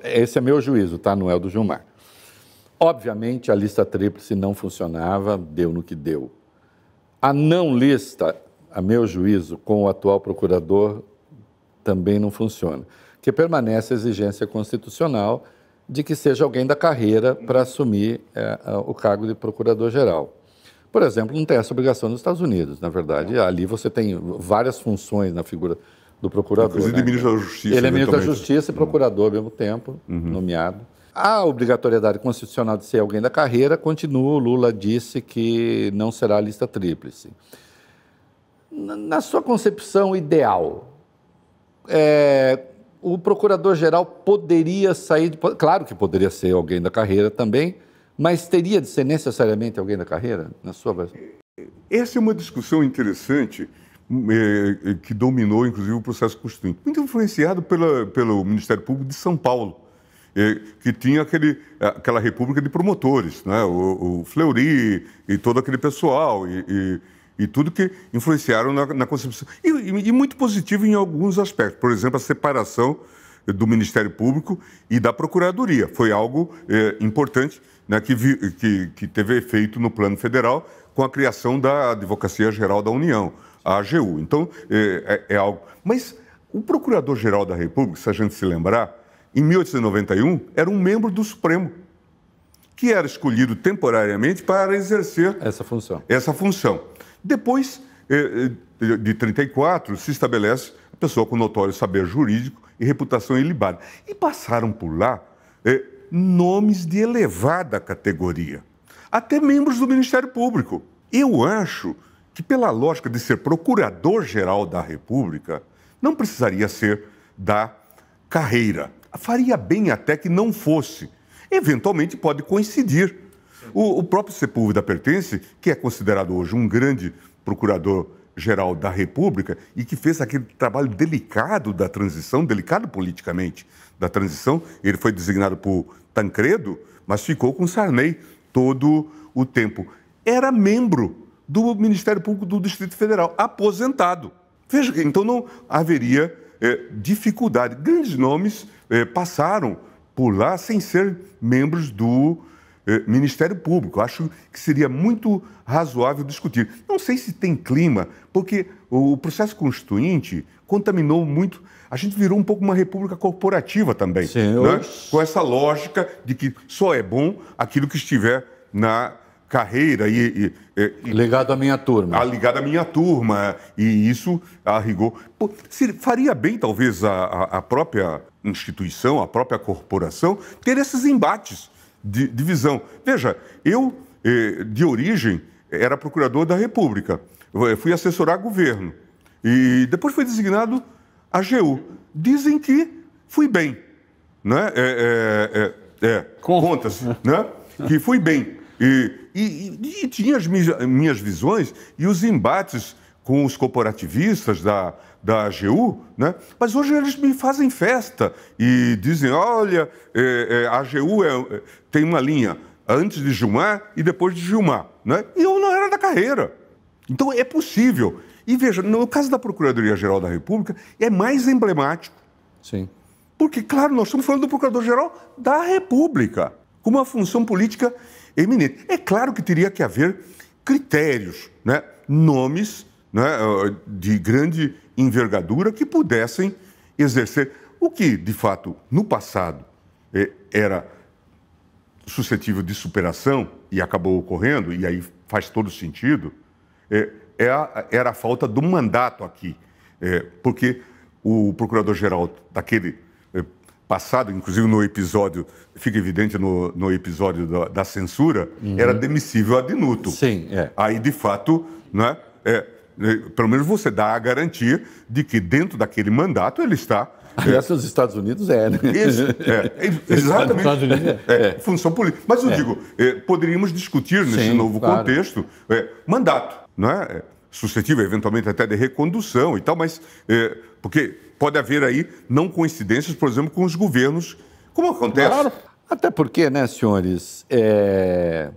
esse é meu juízo, tá? Não é o do Gilmar. Obviamente, a lista tríplice não funcionava, deu no que deu. A não lista, a meu juízo, com o atual procurador também não funciona, que permanece a exigência constitucional de que seja alguém da carreira para assumir é, o cargo de procurador-geral. Por exemplo, não tem essa obrigação nos Estados Unidos. Na verdade, ali você tem várias funções na figura do procurador. Inclusive, né? ministro da Justiça. Ele é ministro da Justiça e uhum. procurador ao mesmo tempo, uhum. nomeado. A obrigatoriedade constitucional de ser alguém da carreira continua. O Lula disse que não será a lista tríplice. Na sua concepção ideal, é, o procurador-geral poderia sair, de, claro que poderia ser alguém da carreira também, mas teria de ser necessariamente alguém da carreira, na sua versão? Essa é uma discussão interessante hum, é, é, que dominou, inclusive, o processo constituinte, muito influenciado pela, pelo Ministério Público de São Paulo, é, que tinha aquele, aquela república de promotores, né? o, o Fleury e todo aquele pessoal. E, e e tudo que influenciaram na, na concepção. E, e, e, muito positivo em alguns aspectos. Por exemplo, a separação do Ministério Público e da Procuradoria. Foi algo eh, importante né, que, vi, que, que teve efeito no plano federal com a criação da Advocacia Geral da União, a AGU. Então, é, é, é algo. Mas o Procurador-Geral da República, se a gente se lembrar, em 1891, era um membro do Supremo, que era escolhido temporariamente para exercer essa função. Essa função. Depois eh, eh, de 34, se estabelece a pessoa com notório saber jurídico e reputação ilibada. E passaram por lá eh, nomes de elevada categoria, até membros do Ministério Público. Eu acho que, pela lógica de ser procurador-geral da República, não precisaria ser da carreira. Faria bem até que não fosse. Eventualmente pode coincidir o, o próprio Sepúlveda Pertence, que é considerado hoje um grande procurador geral da República e que fez aquele trabalho delicado da transição, delicado politicamente da transição. Ele foi designado por Tancredo, mas ficou com Sarney todo o tempo. Era membro do Ministério Público do Distrito Federal, aposentado. Veja, então não haveria é, dificuldade. Grandes nomes é, passaram por lá sem ser membros do é, Ministério Público. Acho que seria muito razoável discutir. Não sei se tem clima, porque o processo constituinte contaminou muito. A gente virou um pouco uma república corporativa também, né? com essa lógica de que só é bom aquilo que estiver na carreira e, e, e, ligado à minha turma. A, ah, ligado à minha turma e isso a rigor. Pô, se, faria bem talvez a, a, própria instituição, a própria corporação ter esses embates de divisão. Veja, eu, eh, de origem, era procurador da República, eu eh, fui assessorar governo e depois fui designado AGU. Dizem que fui bem, né? É, é, é, é Contas, né? Que fui bem. E, e, e tinha as minhas, minhas visões e os embates com os corporativistas da, da AGU, né? mas hoje eles me fazem festa e dizem: olha, é, é, a AGU é, é, tem uma linha antes de Gilmar e depois de Gilmar. Né? E eu não era da carreira. Então é possível. E veja, no caso da Procuradoria-Geral da República, é mais emblemático. Sim. Porque, claro, nós estamos falando do Procurador-Geral da República, com uma função política eminente. É claro que teria que haver critérios, né? nomes né, eh, de grande envergadura que pudessem exercer o que, de fato, no passado eh, era suscetível de superação e acabou ocorrendo, e aí faz todo sentido, eh, é era a falta do mandato aqui. Porque o procurador-geral daquele passado, inclusive no episódio, fica evidente no, no episódio da, da censura, uhum. era demissível ad nutum. Sim, é. Aí, de fato, né, é, né, pelo menos você dá a garantia de que dentro daquele mandato ele está né, Aliás, é. nos Estados Unidos é, né? é, *laughs* exatamente. Estados Unidos é. é. Função política. Mas eu é. digo, é, poderíamos discutir nesse Sim, novo claro. contexto é, mandato, não é? Suscetível, eventualmente, até de recondução e tal, mas. porque pode haver aí não coincidências, por exemplo, com os governos, como acontece. Claro. Até porque, né, senhores? É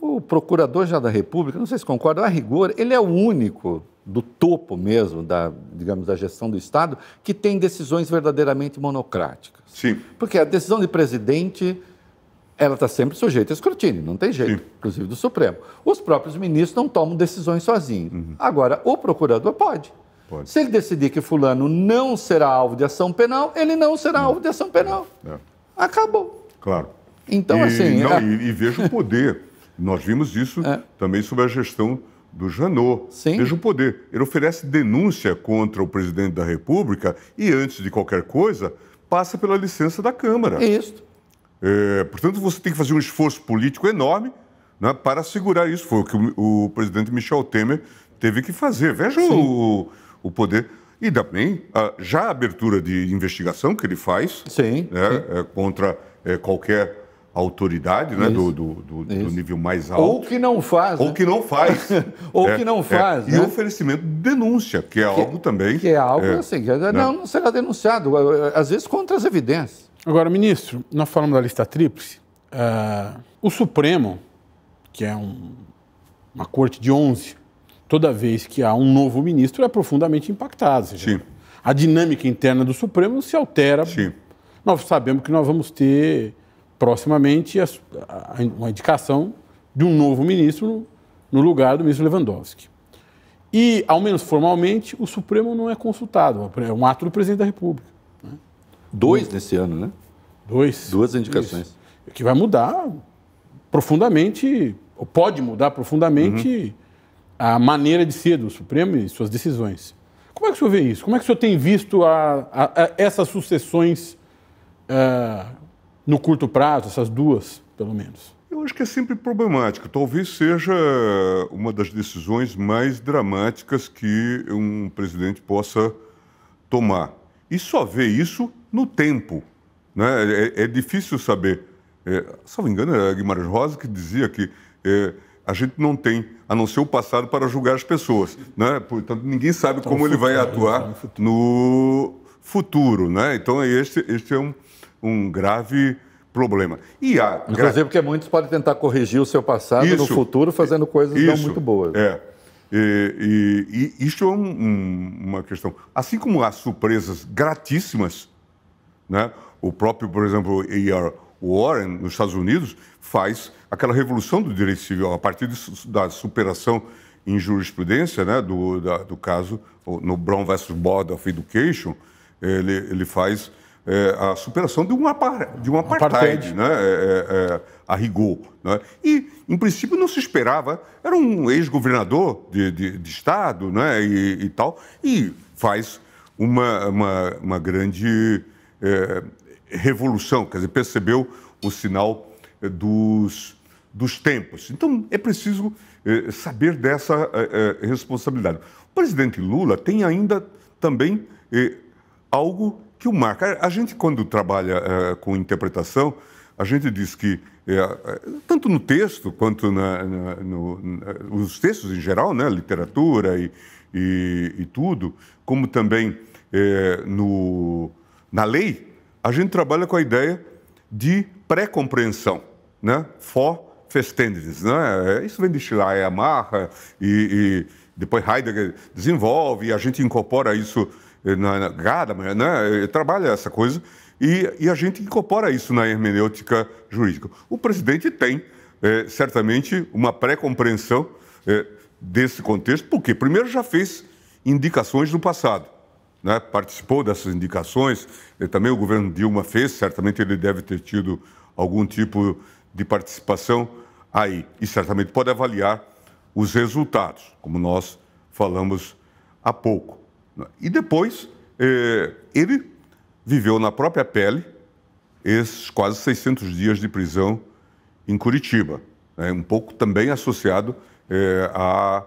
o procurador já da República, não sei se concordam, a rigor, ele é o único do topo mesmo, da, digamos, da gestão do Estado, que tem decisões verdadeiramente monocráticas. Sim. Porque a decisão de presidente, ela está sempre sujeita a escrutínio, não tem jeito, Sim. inclusive do Supremo. Os próprios ministros não tomam decisões sozinhos. Uhum. Agora, o procurador pode. pode. Se ele decidir que fulano não será alvo de ação penal, ele não será não. alvo de ação penal. É. Acabou. Claro. Então, e, assim... Não, é... e, e veja o poder... *laughs* Nós vimos isso é. também sob a gestão do Janot. Sim. Veja o poder. Ele oferece denúncia contra o presidente da República e, antes de qualquer coisa, passa pela licença da Câmara. É isso. É, portanto, você tem que fazer um esforço político enorme né, para assegurar isso. Foi o que o, o presidente Michel Temer teve que fazer. Veja o, o poder. E também já a abertura de investigação que ele faz sim, né, sim. É, contra é, qualquer autoridade, né? Do, do, do, do, nível mais alto. Ou que não faz. Ou né? que não faz. *laughs* Ou é, que não é. faz. É. Né? E oferecimento de denúncia, que é que, algo também. Que é algo é, assim, é, né? não, não será denunciado, é, às vezes contra as evidências. Agora, ministro, nós falamos da lista tríplice. Uh, o Supremo, que é um, uma corte de 11, toda vez que há um novo ministro, é profundamente impactado. Sim. A dinâmica interna do Supremo se altera. Sim. Nós sabemos que nós vamos ter proximamente a, a, uma indicação de um novo ministro no lugar do ministro Lewandowski. E, ao menos formalmente, o Supremo não é consultado, é um ato do presidente da República. Né? Dois nesse ano, né? Dois. Duas indicações. Isso. Que vai mudar profundamente, ou pode mudar profundamente uhum. a maneira de ser do Supremo e suas decisões. Como é que o senhor vê isso? Como é que o senhor tem visto a, a, a essas sucessões uh, no curto prazo, essas duas, pelo menos? Eu acho que é sempre problemático. Talvez seja uma das decisões mais dramáticas que um presidente possa tomar. E só vê isso no tempo. Né? É, é difícil saber. É, me engano, era é Guimarães Rosa que dizia que é, a gente não tem, a não ser o passado, para julgar as pessoas. Né? Portanto, ninguém sabe então, como futuro, ele vai atuar no né? futuro. No futuro né? Então, é este, este é um um grave problema. E a Inclusive porque muitos podem tentar corrigir o seu passado isso, no futuro fazendo coisas isso, não muito boas. É. E, e, e isso é um, um, uma questão. Assim como há surpresas gratíssimas, né? o próprio, por exemplo, A.R. Warren, nos Estados Unidos, faz aquela revolução do direito civil a partir de, da superação em jurisprudência né? do, da, do caso, no Brown versus Board of Education, ele, ele faz é, a superação de um, apar de um apartheid, apartheid. Né? É, é, é, a rigor. Né? E, em princípio, não se esperava. Era um ex-governador de, de, de, Estado né? E, e, tal, e faz uma, uma, uma grande é, revolução, quer dizer, percebeu o sinal dos, dos tempos. Então, é preciso saber dessa responsabilidade. O presidente Lula tem ainda também eh, algo que o marca A gente, quando trabalha eh, com interpretação, a gente diz que, eh, eh, tanto no texto quanto na, na, no, na, nos textos em geral, né, literatura e, e, e tudo, como também no, na lei, a gente trabalha com a ideia de pré-compreensão, né? for festendens. Né? Isso vem de Schleiermacher é e, e depois Heidegger desenvolve e a gente incorpora isso na gada, né? trabalha essa coisa e, e, a gente incorpora isso na hermenêutica jurídica. O presidente tem, é, certamente, uma pré-compreensão é, desse contexto, porque, primeiro, já fez indicações no passado, né? participou dessas indicações, eh, também o governo Dilma fez, certamente ele deve ter tido algum tipo de participação aí, e certamente pode avaliar os resultados, como nós falamos há pouco. E depois, eh, ele viveu na própria pele esses quase 600 dias de prisão em Curitiba, né? um pouco também associado eh, a,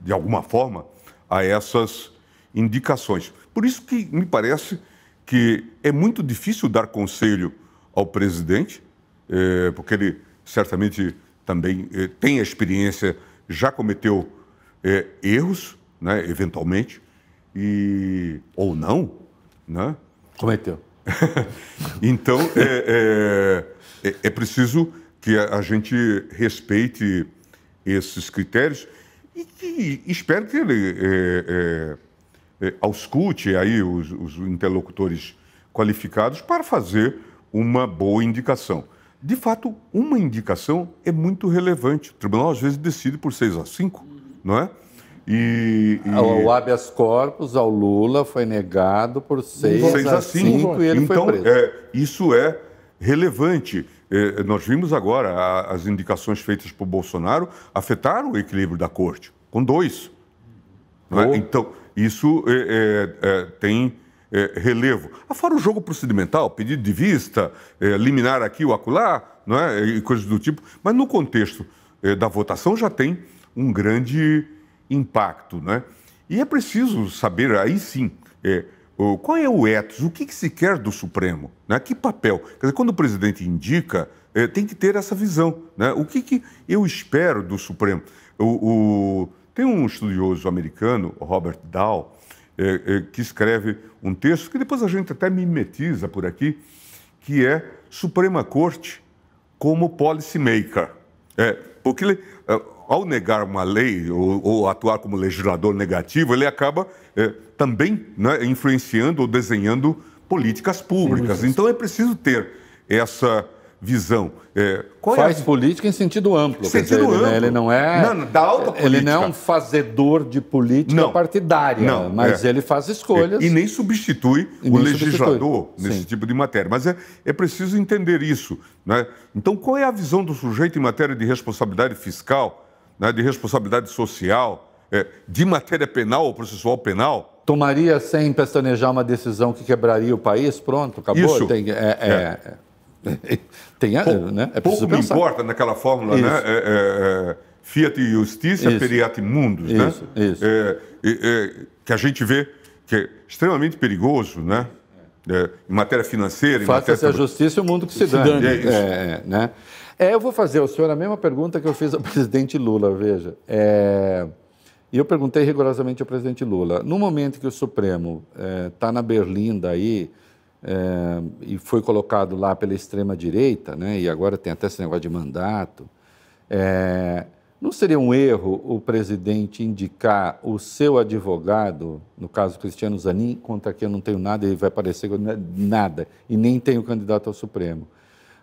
de alguma forma, a essas indicações. Por isso que me parece que é muito difícil dar conselho ao presidente, eh, porque ele certamente também tem a experiência, já cometeu erros, né, eventualmente, e ou não, né? Cometeu. *laughs* então é, é, é, é, preciso que a gente respeite esses critérios e que espero que ele é, é, é ausculte aí os, os interlocutores qualificados para fazer uma boa indicação. De fato, uma indicação é muito relevante. O tribunal às vezes decide por 6 a 5, não é? E, e... O habeas corpus ao Lula foi negado por seis, seis a cinco, e ele então, foi preso. É, isso é relevante. É, nós vimos agora a, as indicações feitas por Bolsonaro afetaram o equilíbrio da corte, com dois. Oh. Então, isso é, é, é tem relevo. Afora ah, o jogo procedimental, pedido de vista, liminar aqui o acular, não é? e coisas do tipo. Mas no contexto da votação já tem um grande impacto. Né? E é preciso saber, aí sim, é, qual é o ethos, o que, que, se quer do Supremo, né? que papel. Quer dizer, quando o presidente indica, é, tem que ter essa visão. Né? O que, que eu espero do Supremo? O, o... Tem um estudioso americano, Robert Dow, é, é, que escreve um texto que depois a gente até mimetiza por aqui, que é Suprema Corte como policy maker. É, porque ele, é, ao negar uma lei ou, ou atuar como legislador negativo, ele acaba é, também né, influenciando ou desenhando políticas públicas. Então é preciso ter essa visão. É, é Faz é? política em sentido amplo. Sentido dizer, amplo. Ele, né, ele, não é. Não, da alta política. Ele não é um fazedor de política não. partidária, não, mas é. ele faz escolhas. E nem substitui e o nem legislador substitui. nesse Sim. tipo de matéria. Mas é, é preciso entender isso. Né? Então, qual é a visão do sujeito em matéria de responsabilidade fiscal? né, de responsabilidade social, é, de matéria penal ou processual penal. Tomaria sem pestanejar uma decisão que quebraria o país? Pronto, acabou? Isso. Tem, é, é, é. é. *laughs* tem, é, pouco, né? é pouco me Não importa naquela fórmula, Isso. né? Fiat Justiça, Periat Mundus, isso, né? Isso. É, é, que a gente vê que é extremamente perigoso, né? É, em matéria financeira, Faça-se matéria... a justiça e o mundo que se, se dane. dane. É, né? É, eu vou fazer ao senhor a mesma pergunta que eu fiz ao *laughs* presidente Lula, veja. É... E eu perguntei rigorosamente ao presidente Lula. No momento que o Supremo está é, tá na Berlinda aí é, e foi colocado lá pela extrema direita, né? E agora tem até esse negócio de mandato. É, não seria um erro o presidente indicar o seu advogado, no caso Cristiano Zanin, contra quem eu não tenho nada e vai parecer é nada e nem tenho candidato ao Supremo.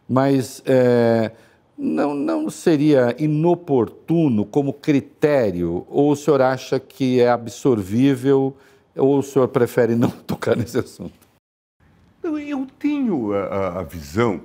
Mas é, não, não seria inoportuno como critério? Ou o senhor acha que é absorvível? Ou o senhor prefere não *laughs* tocar nesse assunto? Eu tenho a, a visão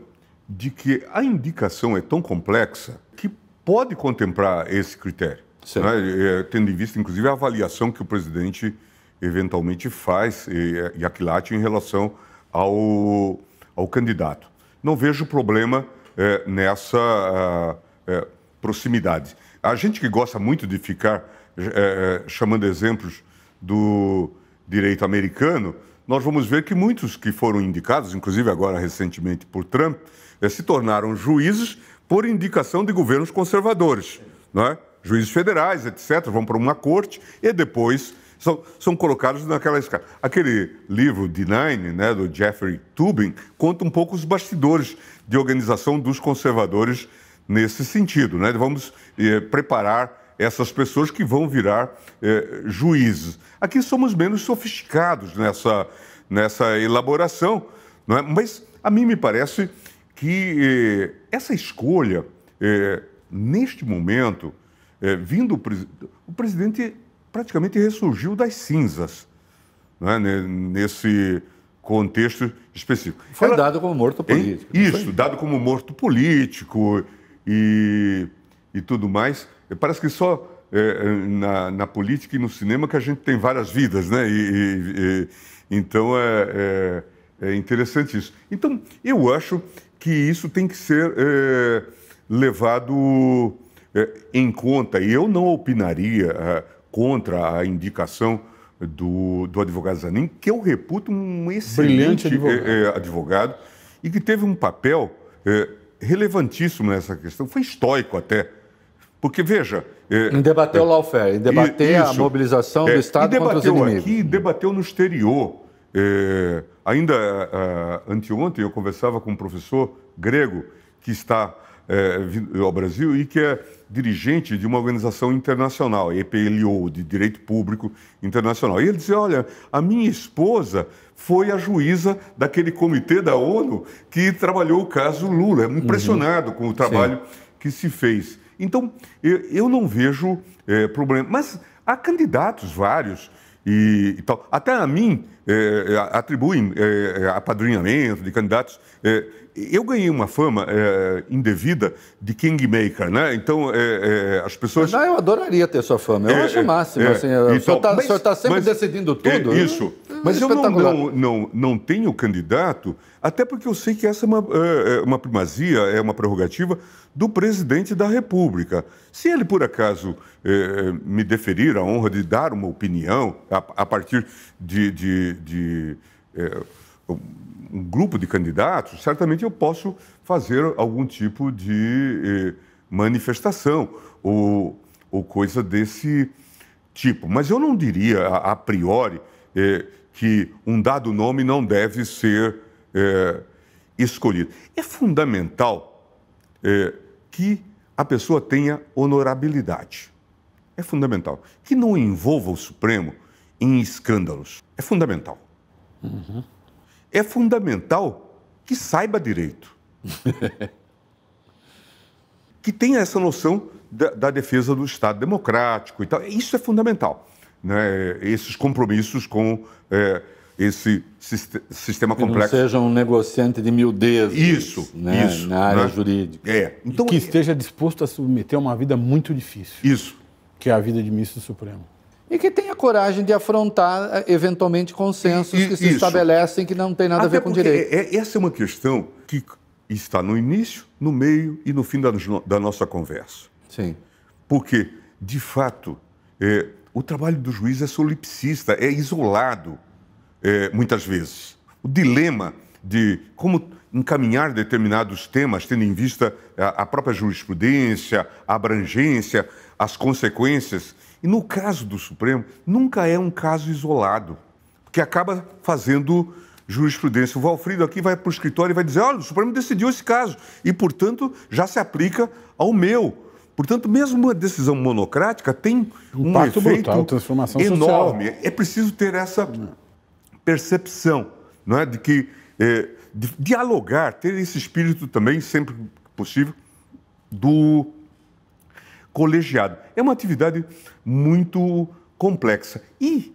de que a indicação é tão complexa que pode contemplar esse critério, né? É, tendo em vista, inclusive, a avaliação que o presidente eventualmente faz e, e aquilate em relação ao, ao candidato. Não vejo problema é, nessa ah, é, proximidade. A gente que gosta muito de ficar é, é, chamando exemplos do direito americano, nós vamos ver que muitos que foram indicados, inclusive agora recentemente por Trump, é, se tornaram juízes por indicação de governos conservadores, não é? juízes federais, etc., vão para uma corte e depois são, são colocados naquela escala. Aquele livro, The Nine, né, do Jeffrey Tubin, conta um pouco os bastidores de organização dos conservadores nesse sentido. Né? Vamos eh, preparar essas pessoas que vão virar eh, juízes. Aqui somos menos sofisticados nessa, nessa elaboração, não é? mas a mim me parece que eh, essa escolha, eh, neste momento, eh, vindo o, pre o presidente praticamente ressurgiu das cinzas né, nesse contexto específico. Foi Ela, dado como morto político. isso, foi? dado como morto político e, e tudo mais. Eh, parece que só é, na, na, política e no cinema que a gente tem várias vidas, né? E, e, então é, é, é, interessante isso. Então, eu acho que isso tem que ser levado em conta. E eu não opinaria ah, contra a indicação do, do advogado Zanin, que eu reputo um excelente advogado. É, advogado. e que teve um papel é, relevantíssimo nessa questão, foi estoico até. Porque, veja. É, em debater é, o lawfare, em debater isso, a mobilização do é, Estado contra os inimigos. aqui, debateu no exterior. ainda anteontem eu conversava com um professor grego que está é, ao Brasil e que é dirigente de uma organização internacional, EPLO, de Direito Público Internacional. E ele dizia: Olha, a minha esposa foi a juíza daquele comitê da ONU que trabalhou o caso Lula. Uhum. Impressionado uhum. com o trabalho Sim. que se fez. Então, eu, não vejo é, problema. Mas há candidatos vários e, e tal. Até a mim, é, é, atribuem é, é, apadrinhamento de candidatos. É, eu ganhei uma fama é, indevida de kingmaker, né? Então, as pessoas... Não, ah, eu adoraria ter sua fama. Eu acho o máximo, assim. Então, o senhor está tá sempre mas, decidindo tudo. Né? isso. Ah, mas eu não, não, não, não tenho candidato, até porque eu sei que essa é uma, uma primazia, é uma prerrogativa do presidente da República. Se ele, por acaso, me deferir a honra de dar uma opinião a, a partir de, de, de é, um grupo de candidatos, certamente eu posso fazer algum tipo de é, manifestação ou, ou coisa desse tipo. Mas eu não diria a, a priori é, que um dado nome não deve ser é, escolhido. É fundamental que a pessoa tenha honorabilidade. É fundamental. Que não envolva o Supremo em escândalos. É fundamental. Uhum. É fundamental que saiba direito. *laughs* que tenha essa noção da, da, defesa do Estado democrático e tal. Isso é fundamental. Né? Esses compromissos com é, esse sistema complexo. Que não seja um negociante de miudezas. Isso, né? isso. Na área né? jurídica. É. Então, e que esteja disposto a submeter a uma vida muito difícil. Isso. Que é a vida de ministro supremo. E que tenha coragem de afrontar, eh, eventualmente, consensos e, e, que se isso. estabelecem que não tem nada Até a ver com direito. É, é, essa é uma questão que está no início, no meio e no fim da, da nossa conversa. Sim. Porque, de fato, é, o trabalho do juiz é solipsista, é isolado, é, muitas vezes. O dilema de como encaminhar determinados temas, tendo em vista a, a própria jurisprudência, a abrangência, as consequências e no caso do Supremo, nunca é um caso isolado, porque acaba fazendo jurisprudência. O Valfrido aqui vai para o escritório e vai dizer: olha, o Supremo decidiu esse caso e, portanto, já se aplica ao meu. Portanto, mesmo uma decisão monocrática tem um Impacto efeito brutal, transformação enorme. Social. É preciso ter essa percepção, não é, de que é, de, dialogar, ter esse espírito também sempre possível do colegiado. É uma atividade muito complexa e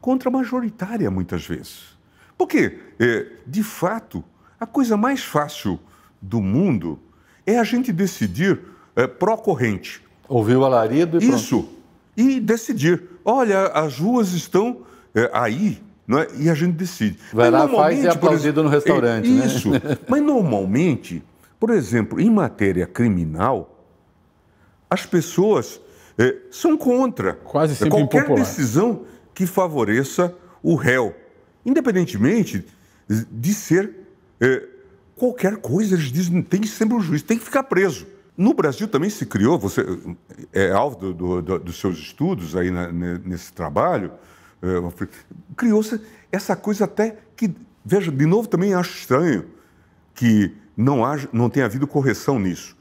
contramajoritária muitas vezes. Porque, eh, de fato, a coisa mais fácil do mundo é a gente decidir é, pró-corrente. ouvir o alarido e Isso. Pronto. E decidir. Olha, as ruas estão é, aí, é? e a gente decide. Vai mas, lá, faz e é aplaudido no restaurante. É, né? Isso. *laughs* mas normalmente, por exemplo, em matéria criminal, as pessoas é, são contra Quase é sempre qualquer impopular. decisão que favoreça o réu, independentemente de ser é, qualquer coisa. Eles dizem tem que sempre o um juiz, tem que ficar preso. No Brasil também se criou, você é, é alvo do, do, do, dos seus estudos aí na, nesse trabalho, é, criou-se essa coisa até que, veja, de novo também acho estranho que não, haja, não tenha havido correção nisso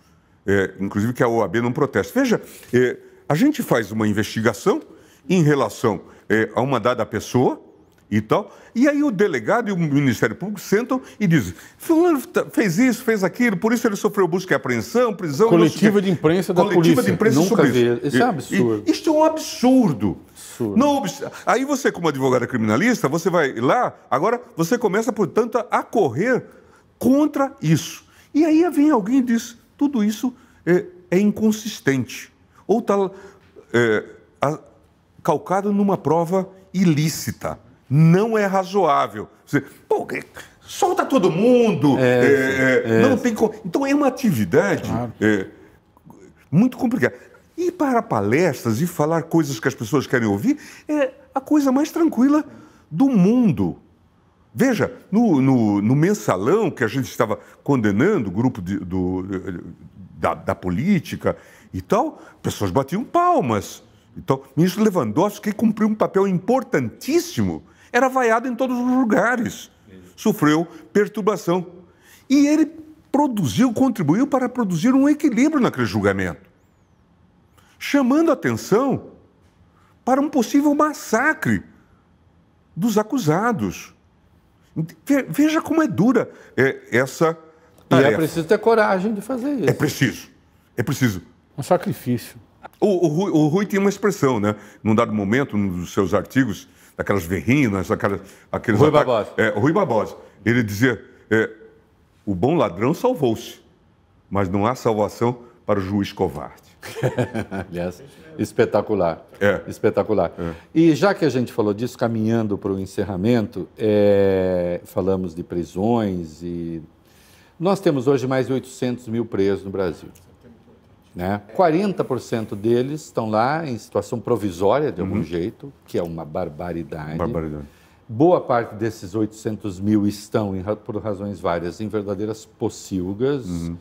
é, inclusive que a OAB não protesta. Veja, é, a gente faz uma investigação em relação é, a uma dada pessoa e tal, e aí o delegado e o Ministério Público sentam e dizem: Fulano tá, fez isso, fez aquilo, por isso ele sofreu busca e apreensão, prisão. Coletiva de imprensa da Coletiva polícia. de imprensa Nunca sobre vi. isso. Isso é, é absurdo. E, isto é um absurdo. absurdo. Não, aí você, como advogada criminalista, você vai lá, agora você começa, portanto, a correr contra isso. E aí vem alguém e diz: tudo isso é, é inconsistente ou está é, calcado numa prova ilícita. Não é razoável. Você, Pô, solta todo mundo. É, é, é, é não tem Então é uma atividade claro. muito complicada. Ir para palestras e falar coisas que as pessoas querem ouvir é a coisa mais tranquila do mundo. Veja, no, no, no, mensalão que a gente estava condenando o grupo de, do, da, da, política e tal, pessoas batiam palmas. Então, o ministro Lewandowski, que cumpriu um papel importantíssimo, era vaiado em todos os lugares, sofreu perturbação. E ele produziu, contribuiu para produzir um equilíbrio naquele julgamento, chamando atenção para um possível massacre dos acusados Veja como é dura é, essa E é preciso ter coragem de fazer isso. É preciso. É preciso. Um sacrifício. O, o, Rui, o Rui tem uma expressão, né? Num dado momento, num dos seus artigos, daquelas verrinas, aquelas, aqueles. Rui Barbosa. É, Rui Barbosa. Ele dizia: é, o bom ladrão salvou-se, mas não há salvação para o juiz covarde. *laughs* Aliás, espetacular. É. Espetacular. É. E já que a gente falou disso, caminhando para o encerramento, é... falamos de prisões e. Nós temos hoje mais de 800 mil presos no Brasil. Né? 40% deles estão lá em situação provisória, de algum uhum. jeito, que é uma barbaridade. barbaridade. Boa parte desses 800 mil estão, por razões várias, em verdadeiras pocilgas. Uhum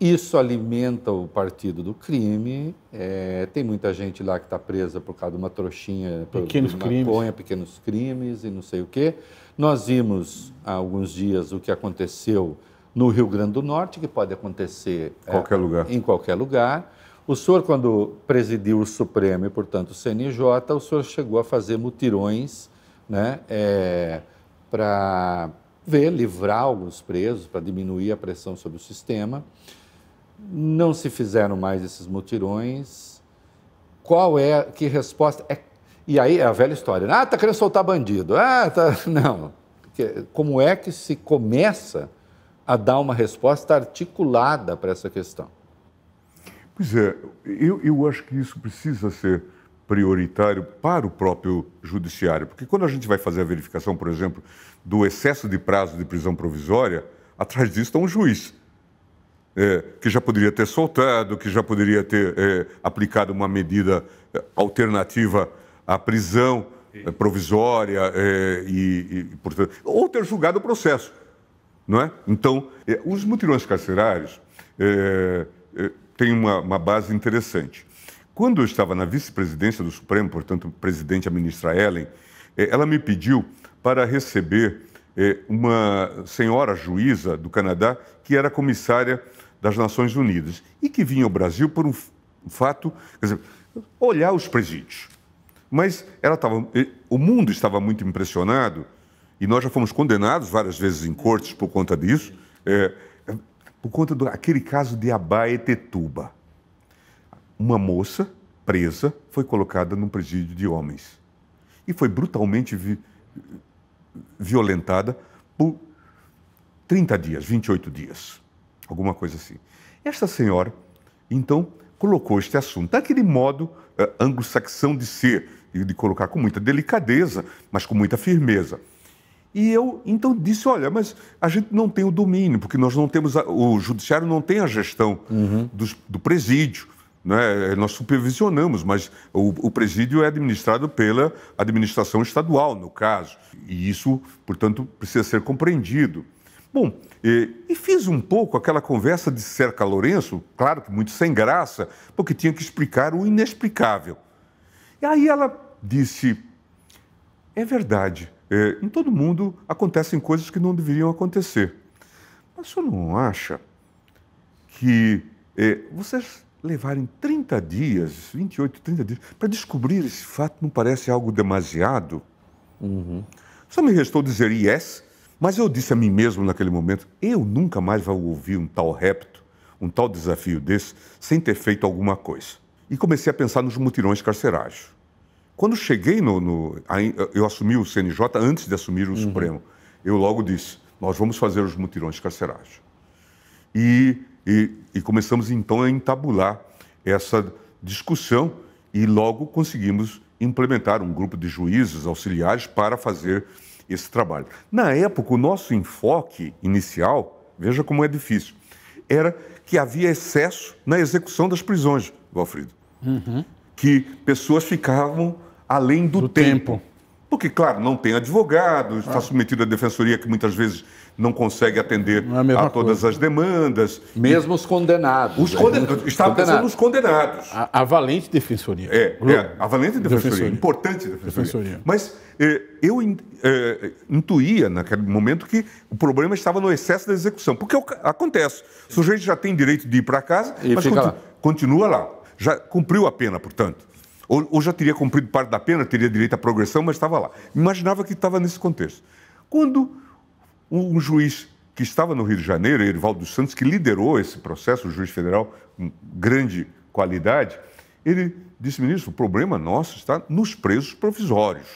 isso alimenta o partido do crime. É, tem muita gente lá que está presa por causa de uma trouxinha, pequenos por, crimes. maconha, pequenos crimes e não sei o quê. Nós vimos há alguns dias o que aconteceu no Rio Grande do Norte, que pode acontecer é, qualquer é, lugar. em qualquer lugar. O senhor, quando presidiu o Supremo e, portanto, o CNJ, o senhor chegou a fazer mutirões né, é, para ver, livrar alguns presos, para diminuir a pressão sobre o sistema não se fizeram mais esses mutirões. Qual é, que resposta? É, e aí é a velha história, né? ah, tá querendo soltar bandido, ah, tá... *laughs* Não, como é que se começa a dar uma resposta articulada para essa questão? Pois é, eu, eu acho que isso precisa ser prioritário para o próprio judiciário, porque quando a gente vai fazer a verificação, por exemplo, do excesso de prazo de prisão provisória, atrás disso está um juiz é, que já poderia ter soltado, que já poderia ter é, aplicado uma medida é, alternativa à prisão é, provisória é, e, e portanto, ou ter julgado o processo, não é? Então, é, os mutirões carcerários têm uma, uma base interessante. Quando eu estava na vice-presidência do Supremo, portanto, presidente a ministra Ellen, ela me pediu para receber uma senhora juíza do Canadá que era comissária das Nações Unidas e que vinha ao Brasil por um fato, quer dizer, olhar os presídios. Mas ela tava, o mundo estava muito impressionado e nós já fomos condenados várias vezes em cortes por conta disso, é, por conta daquele caso de Abaetetuba. Uma moça presa foi colocada num presídio de homens e foi brutalmente vi, violentada por 30 dias, 28 dias alguma coisa assim. Esta senhora, então, colocou este assunto daquele modo uh, anglo-saxão de ser, e de colocar com muita delicadeza, mas com muita firmeza. E eu então disse: olha, mas a gente não tem o domínio, porque nós não temos, a, o judiciário não tem a gestão uhum. do presídio. Né? Nós supervisionamos, mas o, o, presídio é administrado pela administração estadual, no caso. E isso, portanto, precisa ser compreendido. Bom, e, e, fiz um pouco aquela conversa de Cerca Lourenço, claro que muito sem graça, porque tinha que explicar o inexplicável. E aí ela disse: é verdade, é, em todo mundo acontecem coisas que não deveriam acontecer. Mas você não acha que é, vocês levarem 30 dias, 28, 30 dias, para descobrir esse fato não parece algo demasiado? Uhum. Só me restou dizer yes mas eu disse a mim mesmo naquele momento: eu nunca mais vou ouvir um tal repto, um tal desafio desse, sem ter feito alguma coisa. E comecei a pensar nos mutirões carcerários. Quando cheguei no. no eu assumi o CNJ antes de assumir o uhum. Supremo. Eu logo disse: nós vamos fazer os mutirões carcerários. E, e, e começamos então a entabular essa discussão e logo conseguimos implementar um grupo de juízes auxiliares para fazer esse trabalho. Na época, o nosso enfoque inicial, veja como é difícil, era que havia excesso na execução das prisões, Valfrido. Uhum. Que pessoas ficavam além do, do tempo. tempo. Porque, claro, não tem advogado está submetido à defensoria que muitas vezes não consegue atender é a, a todas as demandas. Mesmo os condenados. Os né? condenados. Estava pensando nos condenados. A, a, valente defensoria. É, é a valente defensoria. defensoria. Importante defensoria. defensoria. Mas eh, eu in, eh, intuía naquele momento que o problema estava no excesso da execução. Porque é acontece. O sujeito já tem direito de ir para casa, e mas continu, lá. continua lá. Já cumpriu a pena, portanto. Ou, ou já teria cumprido parte da pena, teria direito à progressão, mas estava lá. Imaginava que estava nesse contexto. Quando um juiz que estava no Rio de Janeiro, Erivaldo Santos, que liderou esse processo, o juiz federal, com hum, grande qualidade, ele disse, ministro, o problema nosso está nos presos provisórios.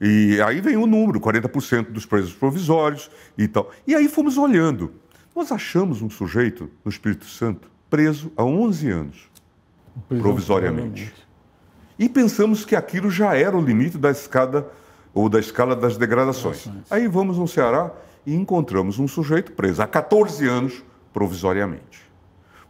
E aí vem o número, 40% dos presos provisórios e tal. E aí fomos olhando. Nós achamos um sujeito no Espírito Santo preso há 11 anos, provisoriamente. E pensamos que aquilo já era o limite da escada ou da escala das degradações. Aí vamos no Ceará e encontramos um sujeito preso há 14 anos provisoriamente.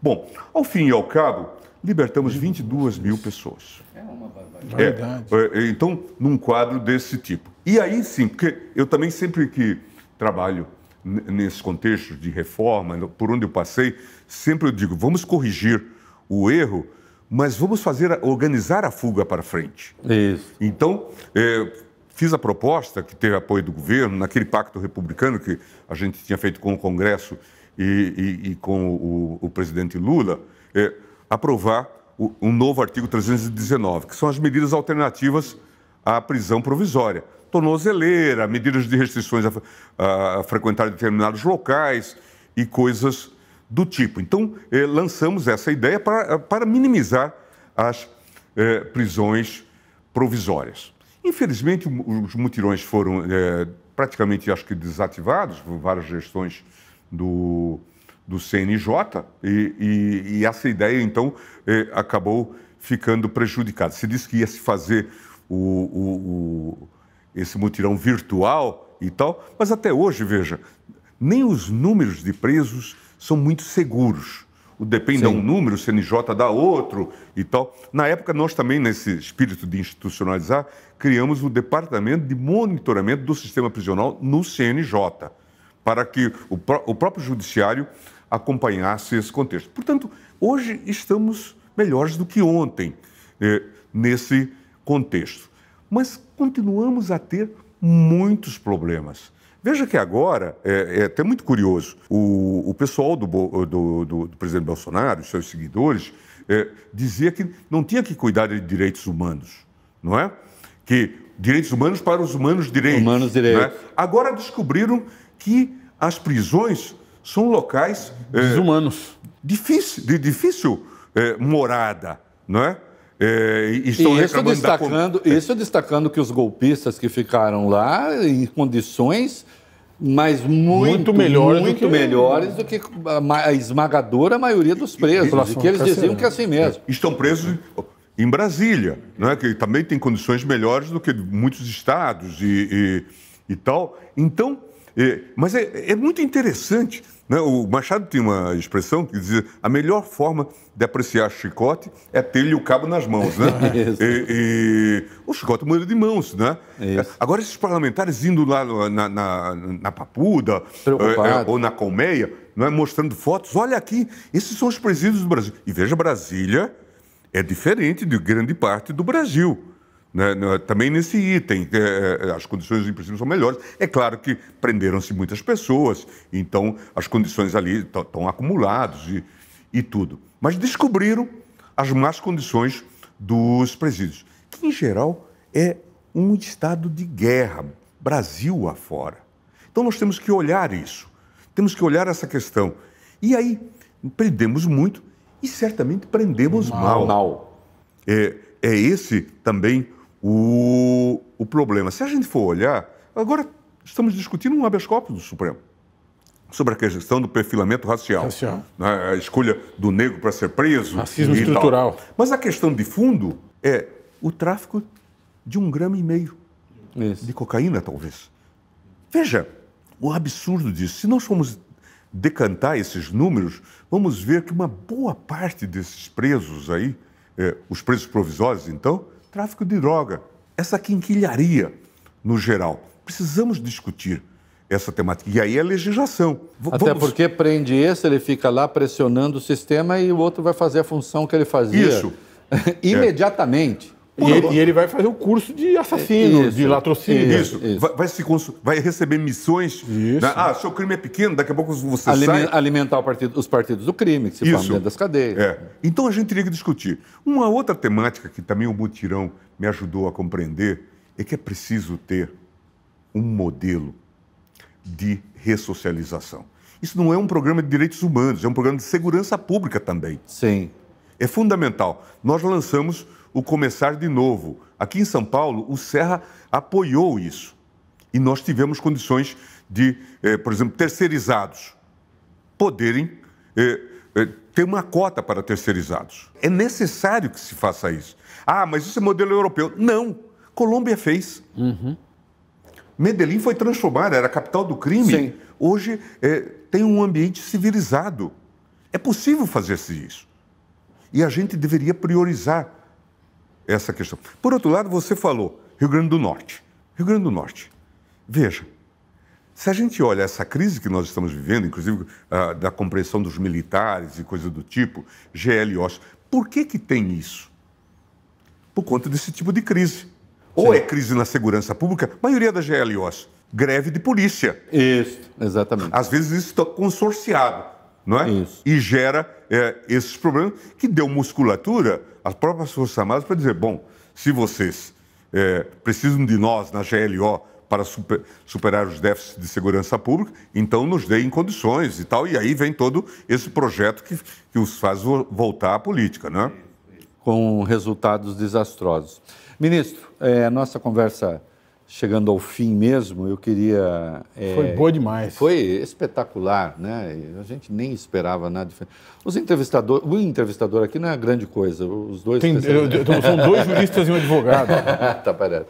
Bom, ao fim e ao cabo, libertamos 22 mil pessoas. É uma barbaridade. É, é, então, num quadro desse tipo. E aí sim, porque eu também sempre que trabalho nesse contexto de reforma, por onde eu passei, sempre eu digo, vamos corrigir o erro, mas vamos fazer organizar a fuga para frente. Isso. Então, é, Fiz a proposta, que teve apoio do governo, naquele pacto republicano que a gente tinha feito com o Congresso e, e, e com o, o, presidente Lula, é, aprovar o, um novo artigo 319, que são as medidas alternativas à prisão provisória. Tornozeleira, medidas de restrições a, a, a frequentar determinados locais e coisas do tipo. Então, é, lançamos essa ideia para, para minimizar as é, prisões provisórias. Infelizmente, os mutirões foram é, praticamente, acho que, desativados por várias gestões do, do CNJ, e, e, e essa ideia, então, é, acabou ficando prejudicada. Se disse que ia se fazer o, o, o, esse mutirão virtual e tal, mas até hoje, veja, nem os números de presos são muito seguros. O DEPEN dá é um número, o CNJ dá outro e tal. Na época, nós também, nesse espírito de institucionalizar, criamos o Departamento de Monitoramento do Sistema Prisional no CNJ, para que o, pró o próprio Judiciário acompanhasse esse contexto. Portanto, hoje estamos melhores do que ontem eh, nesse contexto. Mas continuamos a ter muitos problemas. Veja que agora, é, é até muito curioso, o, o pessoal do, do, do, do presidente Bolsonaro, seus seguidores, é, dizia que não tinha que cuidar de direitos humanos, não é? que direitos humanos para os humanos direitos. Humanos né? direitos. Né? Agora descobriram que as prisões são locais eh, desumanos, é, difícil, de difícil é, morada, não é? É, estão e isso destacando, da... isso destacando que os golpistas que ficaram lá em condições mas muito, muito melhores, muito do que... melhores do que a esmagadora maioria dos presos. E, e, lá, que eles diziam que é assim mesmo. É, estão presos em Brasília, é que também tem condições melhores do que muitos estados e, e, e tal. Então, é, mas é, é, muito interessante. Né? O Machado tem uma expressão que dizia a melhor forma de apreciar chicote é ter-lhe o cabo nas mãos. Né? *laughs* e, o chicote muda de mãos. Né? Agora, esses parlamentares indo lá na, na, na Papuda é, é, ou na Colmeia, é mostrando fotos, olha aqui, esses são os presídios do Brasil. E veja Brasília é diferente de grande parte do Brasil. Né? Também nesse item, é, é, as condições dos presídios são melhores. É claro que prenderam-se muitas pessoas, então as condições ali estão acumuladas e, e tudo. Mas descobriram as más condições dos presídios, que em geral é um estado de guerra, Brasil afora. Então nós temos que olhar isso, temos que olhar essa questão. E aí, perdemos muito e certamente prendemos mal. mal. É, é esse também o, o problema. Se a gente for olhar, agora estamos discutindo um habeas corpus do Supremo sobre a questão do perfilamento racial, racial. Né? a escolha do negro para ser preso, racismo estrutural. Tal. Mas a questão de fundo é o tráfico de um grama e meio Isso. de cocaína, talvez. Veja o absurdo disso. Se nós formos decantar esses números, vamos ver que uma boa parte desses presos aí, eh, os presos provisórios, então, tráfico de droga, essa quinquilharia no geral. Precisamos discutir essa temática. E aí é legislação. V Até vamos... porque prende esse, ele fica lá pressionando o sistema e o outro vai fazer a função que ele fazia. Isso. *laughs* Imediatamente. É e, ele, e, ele, vai fazer o um curso de assassino, isso, de latrocínio. Isso. isso. Vai, vai, se vai receber missões. Isso. Da, né? ah, seu crime é pequeno, daqui a pouco você Alime sai... Alimentar partido, os partidos do crime, que se isso. dentro das cadeias. É. Então a gente teria que discutir. Uma outra temática que também o Mutirão me ajudou a compreender é que é preciso ter um modelo de ressocialização. Isso não é um programa de direitos humanos, é um programa de segurança pública também. Sim. É fundamental. Nós lançamos o começar de novo. Aqui em São Paulo, o Serra apoiou isso. E nós tivemos condições de, eh, por exemplo, terceirizados poderem eh, eh, ter uma cota para terceirizados. É necessário que se faça isso. Ah, mas isso é modelo europeu. Não. Colômbia fez. Uhum. Medellín foi transformada, era a capital do crime. Sim. Hoje eh, tem um ambiente civilizado. É possível fazer-se isso. E a gente deveria priorizar essa questão. Por outro lado, você falou Rio Grande do Norte. Rio Grande do Norte. Veja, se a gente olha essa crise que nós estamos vivendo, inclusive uh, da compreensão dos militares e coisa do tipo, GLOs, por que, que tem isso? Por conta desse tipo de crise. Sim. Ou é crise na segurança pública, maioria das GLOs, greve de polícia. Isso, exatamente. Às vezes isso está consorciado não é? Isso. E gera é, esses problemas que deu musculatura às próprias Forças Armadas para dizer, bom, se vocês é, precisam de nós na GLO para super, superar os déficits de segurança pública, então nos deem condições e tal. E aí vem todo esse projeto que, que os faz voltar à política, né? Com resultados desastrosos. Ministro, é, nossa conversa chegando ao fim mesmo, eu queria. É, foi boa demais. Foi espetacular, né? A gente nem esperava nada diferente. Os entrevistadores, o entrevistador aqui não é grande coisa. Os dois. Tem, eu, eu, então, são dois *laughs* juristas e um advogado. *laughs* tá parecendo.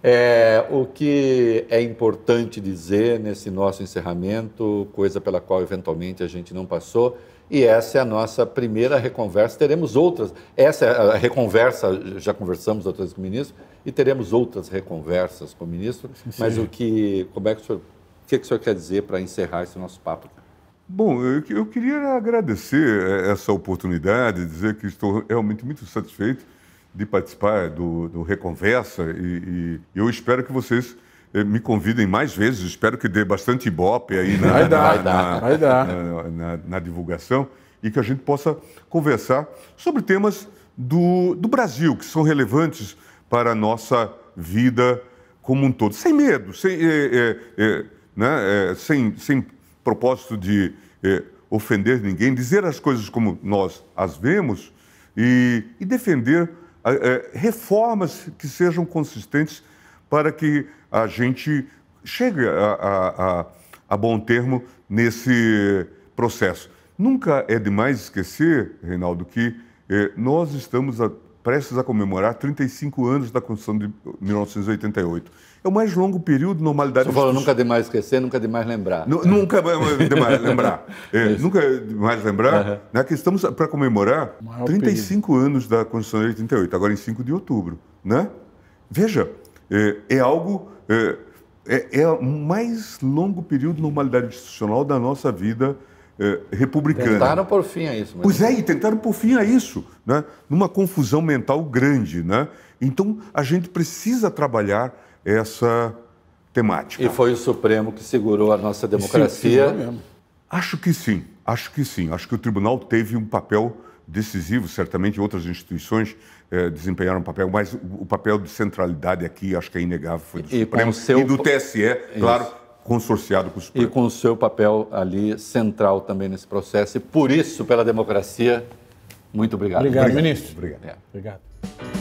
É, o que é importante dizer nesse nosso encerramento, coisa pela qual eventualmente a gente não passou, e essa é a nossa primeira reconversa. Teremos outras. Essa é a reconversa, já conversamos outras com o ministro, e teremos outras reconversas com o ministro. Sim. Mas o que, como é que o senhor, o que, que o senhor quer dizer para encerrar esse nosso papo? Bom, eu, eu queria agradecer é, essa oportunidade, dizer que estou realmente muito satisfeito de participar do, do Reconversa e, e eu espero que vocês eh, me convidem mais vezes, espero que dê bastante ibope aí na, vai dar, na, vai dar, na, Na, na, divulgação e que a gente possa conversar sobre temas do, do Brasil que são relevantes para a nossa vida como um todo, sem medo, sem, é, é, né, sem, sem propósito de ofender ninguém, dizer as coisas como nós as vemos e, e defender reformas que sejam consistentes para que a gente chega a, a, a bom termo nesse processo. Nunca é demais esquecer, Reinaldo, que eh, nós estamos a, prestes a comemorar 35 anos da Constituição de 1988. É o mais longo período de normalidade. Você falou nunca é demais esquecer, nunca é demais lembrar. N nunca é demais lembrar. *laughs* É, nunca é demais lembrar uhum. né, que estamos para comemorar 35 período. anos da Constituição de 88, agora em 5 de outubro. Né? Veja, é, é algo é, é, é o mais longo período de normalidade institucional da nossa vida é, republicana. Tentaram por fim a isso. Mas... Pois é, e tentaram por fim a isso, né? numa confusão mental grande. Né? Então, a gente precisa trabalhar essa temática. E foi o Supremo que segurou a nossa democracia. Sim, sim, acho que sim, acho que sim. Acho que o tribunal teve um papel decisivo, certamente outras instituições eh, desempenharam um papel, mas o papel de centralidade aqui acho que é inegável, foi do e Supremo seu... e do TSE, Isso. claro, consorciado com o Supremo. E com o seu papel ali central também nesse processo. E por isso, pela democracia, muito obrigado. Obrigado, obrigado. ministro. Obrigado. É. obrigado.